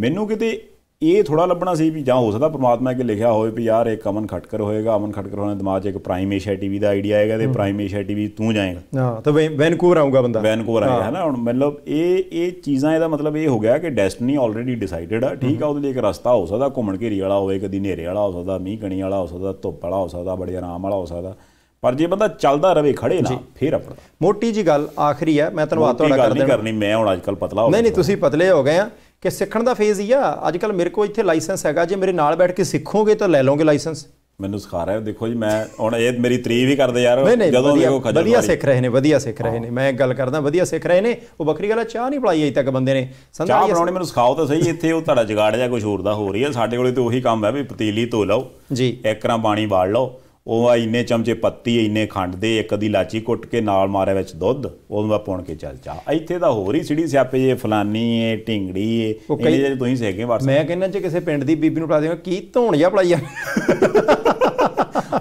ਮੈਨੂੰ ਕਿਤੇ ਇਹ ਥੋੜਾ ਲੱਭਣਾ ਸੀ ਵੀ ਜਾਂ ਹੋ ਸਕਦਾ ਪ੍ਰਮਾਤਮਾ ਕਿ ਲਿਖਿਆ ਹੋਵੇ ਵੀ ਯਾਰ ਇੱਕ ਅਮਨ ਖਟਕਰ ਹੋਏਗਾ ਅਮਨ ਖਟਕਰ ਹੋਣਾ ਦਿਮਾਗ 'ਚ ਇੱਕ ਪ੍ਰਾਈਮ ਏਸ਼ੀਆ ਟੀਵੀ ਦਾ ਆਈਡੀਆ ਆਏਗਾ ਤੇ ਪ੍ਰਾਈਮ ਏਸ਼ੀਆ ਟੀਵੀ ਤੂੰ ਜਾਏਗਾ ਹਾਂ ਤਾਂ ਵੈਨਕੂਵਰ ਆਊਗਾ ਬੰਦਾ ਵੈਨਕੂਵਰ ਆਏਗਾ ਹੈ ਨਾ ਹੁਣ ਮਤਲਬ ਇਹ ਇਹ ਚੀਜ਼ਾਂ ਇਹਦਾ ਮਤਲਬ ਇਹ ਹੋ ਗਿਆ ਕਿ ਡੈਸਟੀਨੀ ਆਲਰੇਡੀ ਡਿਸਾਈਡਡ ਆ ਠੀਕ ਆ ਉਹਦੇ ਲਈ ਇੱਕ ਰਸਤਾ ਹੋ ਸਕਦਾ ਘੁੰਮਣ ਘੇਰੀ ਵਾਲਾ ਹੋਵੇ ਕਦੀ ਨੇਰੇ ਵਾਲਾ ਹੋ ਸਕਦਾ ਮੀਂਹ ਕਣੀ ਵਾਲਾ ਹੋ ਸਕਦਾ ਧੁੱਪ ਵਾਲਾ ਹੋ ਸਕਦਾ ਬੜੇ ਆਰਾਮ ਵਾਲਾ ਹੋ ਸਕਦਾ ਪਰ ਜੇ ਬੰਦਾ ਚੱਲਦਾ ਰਵੇ ਖੜੇ ਨਾ ਫੇਰ ਆਪਣਾ ਮੋਟੀ ਜੀ ਗੱਲ ਆਖਰੀ ਹੈ ਮੈਂ ਧੰਨਵਾਦ ਤੁਹਾਡਾ ਕਰ ਨਹੀਂ ਕਰਨੀ ਮੈਂ ਹੁਣ ਅੱਜਕੱਲ ਪਤਲਾ ਹੋ ਨਹੀਂ ਨਹੀਂ ਤੁਸੀਂ ਪਤਲੇ ਹੋ ਗਏ ਆ ਕਿ ਸਿੱਖਣ ਦਾ ਫੇਜ਼ ਹੀ ਆ ਅੱਜ ਕੱਲ ਮੇਰੇ ਕੋਲ ਇੱਥੇ ਲਾਇਸੈਂਸ ਹੈਗਾ ਜੇ ਮੇਰੇ ਨਾਲ ਬੈਠ ਕੇ ਸਿੱਖੋਗੇ ਤਾਂ ਲੈ ਲਓਗੇ ਲਾਇਸੈਂਸ ਮੈਨੂੰ ਸਿਖਾ ਰਿਹਾ ਦੇਖੋ ਜੀ ਮੈਂ ਹੁਣ ਇਹ ਮੇਰੀ ਤਰੀਫ ਹੀ ਕਰਦੇ ਯਾਰ ਜਦੋਂ ਦੇਖੋ ਖਜਲ ਵਧੀਆ ਸਿੱਖ ਰਹੇ ਨੇ ਵਧੀਆ ਸਿੱਖ ਰਹੇ ਨੇ ਮੈਂ ਗੱਲ ਕਰਦਾ ਵਧੀਆ ਸਿੱਖ ਰਹੇ ਨੇ ਉਹ ਬੱਕਰੀ ਵਾਲਾ ਚਾਹ ਨਹੀਂ ਪਲਾਈ ਅਜੇ ਤੱਕ ਬੰਦੇ ਨੇ ਸੰਧਾ ਚਾਹ ਬਣਾਉਣੀ ਮੈਨੂੰ ਸਿਖਾਓ ਤਾਂ ਸਹੀ ਇੱਥੇ ਉਹ ਤੁਹਾਡਾ ਜਗਾੜ ਜਾਂ ਕੁਝ ਹੋਰ ਦਾ ਹੋ ਰਹੀ ਹੈ ਸਾਡੇ ਕੋਲੇ ਤਾਂ ਉਹੀ ਕੰਮ ਹੈ ਵੀ ਪਤੀਲੀ ਧੋ ਲਓ ਜੀ ਇੱਕ ਰਾਂ ਪਾਣੀ ਬਾੜ ਲਓ ਉਹ ਇੰਨੇ ਚਮਚੇ ਪੱਤੀ ਇੰਨੇ ਖੰਡ ਦੇ ਇੱਕ ਦੀ ਲਾਚੀ ਕੁੱਟ ਕੇ ਨਾਲ ਮਾਰਿਆ ਵਿੱਚ ਦੁੱਧ ਉਹਨੂੰ ਮੈਂ ਪੁਣ ਕੇ ਚੱਲ ਚਾ ਇੱਥੇ ਦਾ ਹੋਰ ਹੀ ਸਿੜੀ ਸਿਆਪੇ ਜੇ ਫਲਾਨੀ ਏ ਢਿੰਗੜੀ ਏ ਇਹ ਜੇ ਤੁਸੀਂ ਸੇਕੇ ਵਾਟਸ ਮੈਂ ਕਹਿੰਨਾ ਚ ਕਿਸੇ ਪਿੰਡ ਦੀ ਬੀਬੀ ਨੂੰ ਪੜਾ ਦੇਵਾਂ ਕੀ ਧੋਣ ਜਾ ਪੜਾਈ ਆ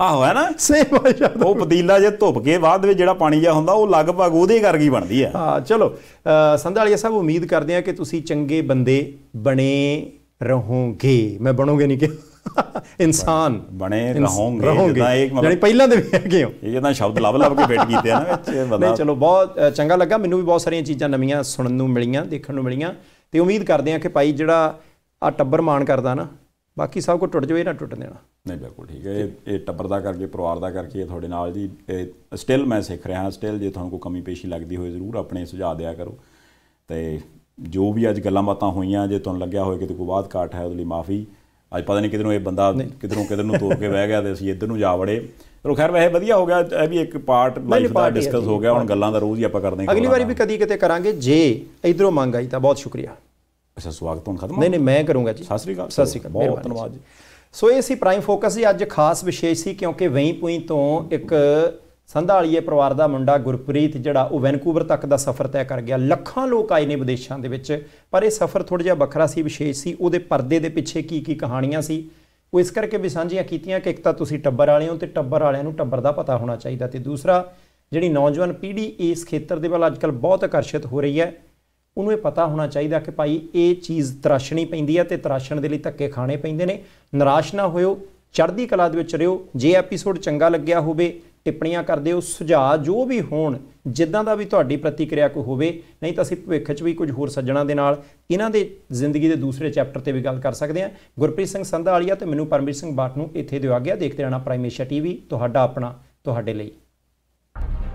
ਆਹੋ ਹੈ ਨਾ ਸੇ ਬਾਸ਼ਾ ਉਹ ਪਤੀਲਾ ਜੇ ਧੁੱਪ ਕੇ ਬਾਅਦ ਵਿੱਚ ਜਿਹੜਾ ਪਾਣੀ ਜਾ ਹੁੰਦਾ ਉਹ ਲਗਭਗ ਉਹਦੇ ਕਰਕੇ ਬਣਦੀ ਆ ਹਾਂ ਚਲੋ ਸੰਧਾਲੀਆ ਸਾਹਿਬ ਉਮੀਦ ਕਰਦੇ ਆ ਕਿ ਤੁਸੀਂ ਚੰਗੇ ਬੰਦੇ ਬਣੇ ਰਹੋਗੇ ਮੈਂ ਬਣੋਗੇ ਨਹੀਂ ਕਿ ਇਨਸਾਨ ਬਣੇ ਰਹੋਗੇ ਜਿਹਦਾ ਇੱਕ ਯਾਨੀ ਪਹਿਲਾਂ ਦੇ ਵੀ ਹੈਗੇ ਹੋ ਇਹ ਤਾਂ ਸ਼ਬਦ ਲਵ ਲਵ ਕੇ ਬੈਠ ਕੀਤੇ ਆ ਨਾ ਵਿੱਚ ਬੰਦਾ ਨਹੀਂ ਚਲੋ ਬਹੁਤ ਚੰਗਾ ਲੱਗਾ ਮੈਨੂੰ ਵੀ ਬਹੁਤ ਸਾਰੀਆਂ ਚੀਜ਼ਾਂ ਨਵੀਆਂ ਸੁਣਨ ਨੂੰ ਮਿਲੀਆਂ ਦੇਖਣ ਨੂੰ ਮਿਲੀਆਂ ਤੇ ਉਮੀਦ ਕਰਦੇ ਆ ਕਿ ਭਾਈ ਜਿਹੜਾ ਆ ਟੱਬਰ ਮਾਣ ਕਰਦਾ ਨਾ ਬਾਕੀ ਸਭ ਕੁਝ ਟੁੱਟ ਜਾਵੇ ਨਾ ਟੁੱਟ ਦੇਣਾ ਨਹੀਂ ਬਿਲਕੁਲ ਠੀਕ ਹੈ ਇਹ ਟੱਬਰ ਦਾ ਕਰਕੇ ਪਰਿਵਾਰ ਦਾ ਕਰਕੇ ਤੁਹਾਡੇ ਨਾਲ ਜੀ ਸਟਿਲ ਮੈਂ ਸਿੱਖ ਰਿਹਾ ਹਾਂ ਸਟਿਲ ਜੇ ਤੁਹਾਨੂੰ ਕੋਈ ਕਮੀ ਪੇਸ਼ੀ ਲੱਗਦੀ ਹੋਵੇ ਜ਼ਰੂਰ ਆਪਣੇ ਸੁਝਾਅ ਦਿਆ ਕਰੋ ਤੇ ਜੋ ਵੀ ਅੱਜ ਗੱਲਾਂ ਬਾਤਾਂ ਹੋਈਆਂ ਜੇ ਤੁਹਾਨੂੰ ਲੱਗਿਆ ਹੋਵੇ ਕਿ ਕੋਈ ਬਾਤ ਕਾਟ ਹੈ ਉਹਦੇ ਲਈ ਮਾਫੀ ਅੱਜ ਪਤਾ ਨਹੀਂ ਕਿਧਰੋਂ ਇਹ ਬੰਦਾ ਕਿਧਰੋਂ ਕਿਧਰ ਨੂੰ ਤੋੜ ਕੇ ਬਹਿ ਗਿਆ ਤੇ ਅਸੀਂ ਇੱਧਰ ਨੂੰ ਜਾ ਵੜੇ ਚਲੋ ਖੈਰ ਵੈਸੇ ਵਧੀਆ ਹੋ ਗਿਆ ਇਹ ਵੀ ਇੱਕ ਪਾਰਟ ਲਾਈਫ ਦਾ ਡਿਸਕਸ ਹੋ ਗਿਆ ਹੁਣ ਗੱਲਾਂ ਦਾ ਰੋਜ਼ ਹੀ ਆਪਾਂ ਕਰਦੇ ਹਾਂ ਅਗਲੀ ਵਾਰੀ ਵੀ ਕਦੀ ਕਿਤੇ ਕਰਾਂਗੇ ਜੇ ਇਧਰੋਂ ਮੰਗ ਆਈ ਤਾਂ ਬਹੁਤ ਸ਼ੁਕਰੀਆ ਅੱਛਾ ਸਵਾਗਤ ਹੁਣ ਖਤਮ ਨਹੀਂ ਨਹੀਂ ਮੈਂ ਕਰੂੰਗਾ ਜੀ ਸਤਿ ਸ੍ਰੀ ਅਕਾਲ ਸਤਿ ਸ੍ਰੀ ਅਕਾਲ ਬਹੁਤ ਧੰਨਵਾਦ ਜੀ ਸੋ ਇਹ ਸੀ ਪ੍ਰਾਈਮ ਫੋਕਸ ਜੀ ਅੱਜ ਖਾਸ ਵਿਸ਼ੇਸ਼ ਸੀ ਕਿਉਂਕਿ ਵਹੀਂ ਪੁਈ ਤੋਂ ਇੱਕ ਸੰਧਾਲੀਏ ਪਰਿਵਾਰ ਦਾ ਮੁੰਡਾ ਗੁਰਪ੍ਰੀਤ ਜਿਹੜਾ ਉਹ ਵੈਨਕੂਵਰ ਤੱਕ ਦਾ ਸਫ਼ਰ ਤੈਅ ਕਰ ਗਿਆ ਲੱਖਾਂ ਲੋਕ ਆਏ ਨੇ ਵਿਦੇਸ਼ਾਂ ਦੇ ਵਿੱਚ ਪਰ ਇਹ ਸਫ਼ਰ ਥੋੜਾ ਜਿਹਾ ਵੱਖਰਾ ਸੀ ਵਿਸ਼ੇਸ਼ ਸੀ ਉਹਦੇ ਪਰਦੇ ਦੇ ਪਿੱਛੇ ਕੀ ਕੀ ਕਹਾਣੀਆਂ ਸੀ ਉਹ ਇਸ ਕਰਕੇ ਵੀ ਸਾਂਝੀਆਂ ਕੀਤੀਆਂ ਕਿ ਇੱਕ ਤਾਂ ਤੁਸੀਂ ਟੱਬਰ ਵਾਲੇ ਹੋ ਤੇ ਟੱਬਰ ਵਾਲਿਆਂ ਨੂੰ ਟੱਬਰ ਦਾ ਪਤਾ ਹੋਣਾ ਚਾਹੀਦਾ ਤੇ ਦੂਸਰਾ ਜਿਹੜੀ ਨੌਜਵਾਨ ਪੀੜ੍ਹੀ ਇਸ ਖੇਤਰ ਦੇ ਵੱਲ ਅੱਜਕੱਲ ਬਹੁਤ ਆਕਰਸ਼ਿਤ ਹੋ ਰਹੀ ਹੈ ਉਹਨੂੰ ਇਹ ਪਤਾ ਹੋਣਾ ਚਾਹੀਦਾ ਕਿ ਭਾਈ ਇਹ ਚੀਜ਼ ਤਰਾਸ਼ਣੀ ਪੈਂਦੀ ਹੈ ਤੇ ਤਰਾਸ਼ਣ ਦੇ ਲਈ ਧੱਕੇ ਖਾਣੇ ਪੈਂਦੇ ਨੇ ਨਿਰਾਸ਼ ਨਾ ਹੋਇਓ ਚੜ੍ਹਦੀ ਕਲਾ ਦੇ ਵਿੱਚ ਰਹੋ ਜੇ ਐਪੀਸੋਡ ਚੰਗਾ ਲੱਗਿਆ ਹੋਵੇ ਟਿੱਪਣੀਆਂ ਕਰਦੇ ਹੋ ਸੁਝਾਅ ਜੋ ਵੀ ਹੋਣ ਜਿੱਦਾਂ ਦਾ ਵੀ ਤੁਹਾਡੀ ਪ੍ਰਤੀਕਿਰਿਆ ਕੋ ਹੋਵੇ ਨਹੀਂ ਤਾਂ ਅਸੀਂ ਭਵਿੱਖ 'ਚ ਵੀ ਕੁਝ ਹੋਰ ਸੱਜਣਾ ਦੇ ਨਾਲ ਇਹਨਾਂ ਦੇ ਜ਼ਿੰਦਗੀ ਦੇ ਦੂਸਰੇ ਚੈਪਟਰ ਤੇ ਵੀ ਗੱਲ ਕਰ ਸਕਦੇ ਹਾਂ ਗੁਰਪ੍ਰੀਤ ਸਿੰਘ ਸੰਧਾ ਵਾਲੀਆ ਤੇ ਮੈਨੂੰ ਪਰਮਜੀਤ ਸਿੰਘ ਬਾਟ ਨੂੰ ਇੱਥੇ ਦਿਵਾ ਗਿਆ ਦੇਖਦੇ ਰਹਿਣਾ ਪ੍ਰਾਈਮੇਸ਼ੀਆ ਟੀਵੀ ਤੁਹਾਡਾ ਆਪਣਾ ਤੁਹਾਡੇ ਲਈ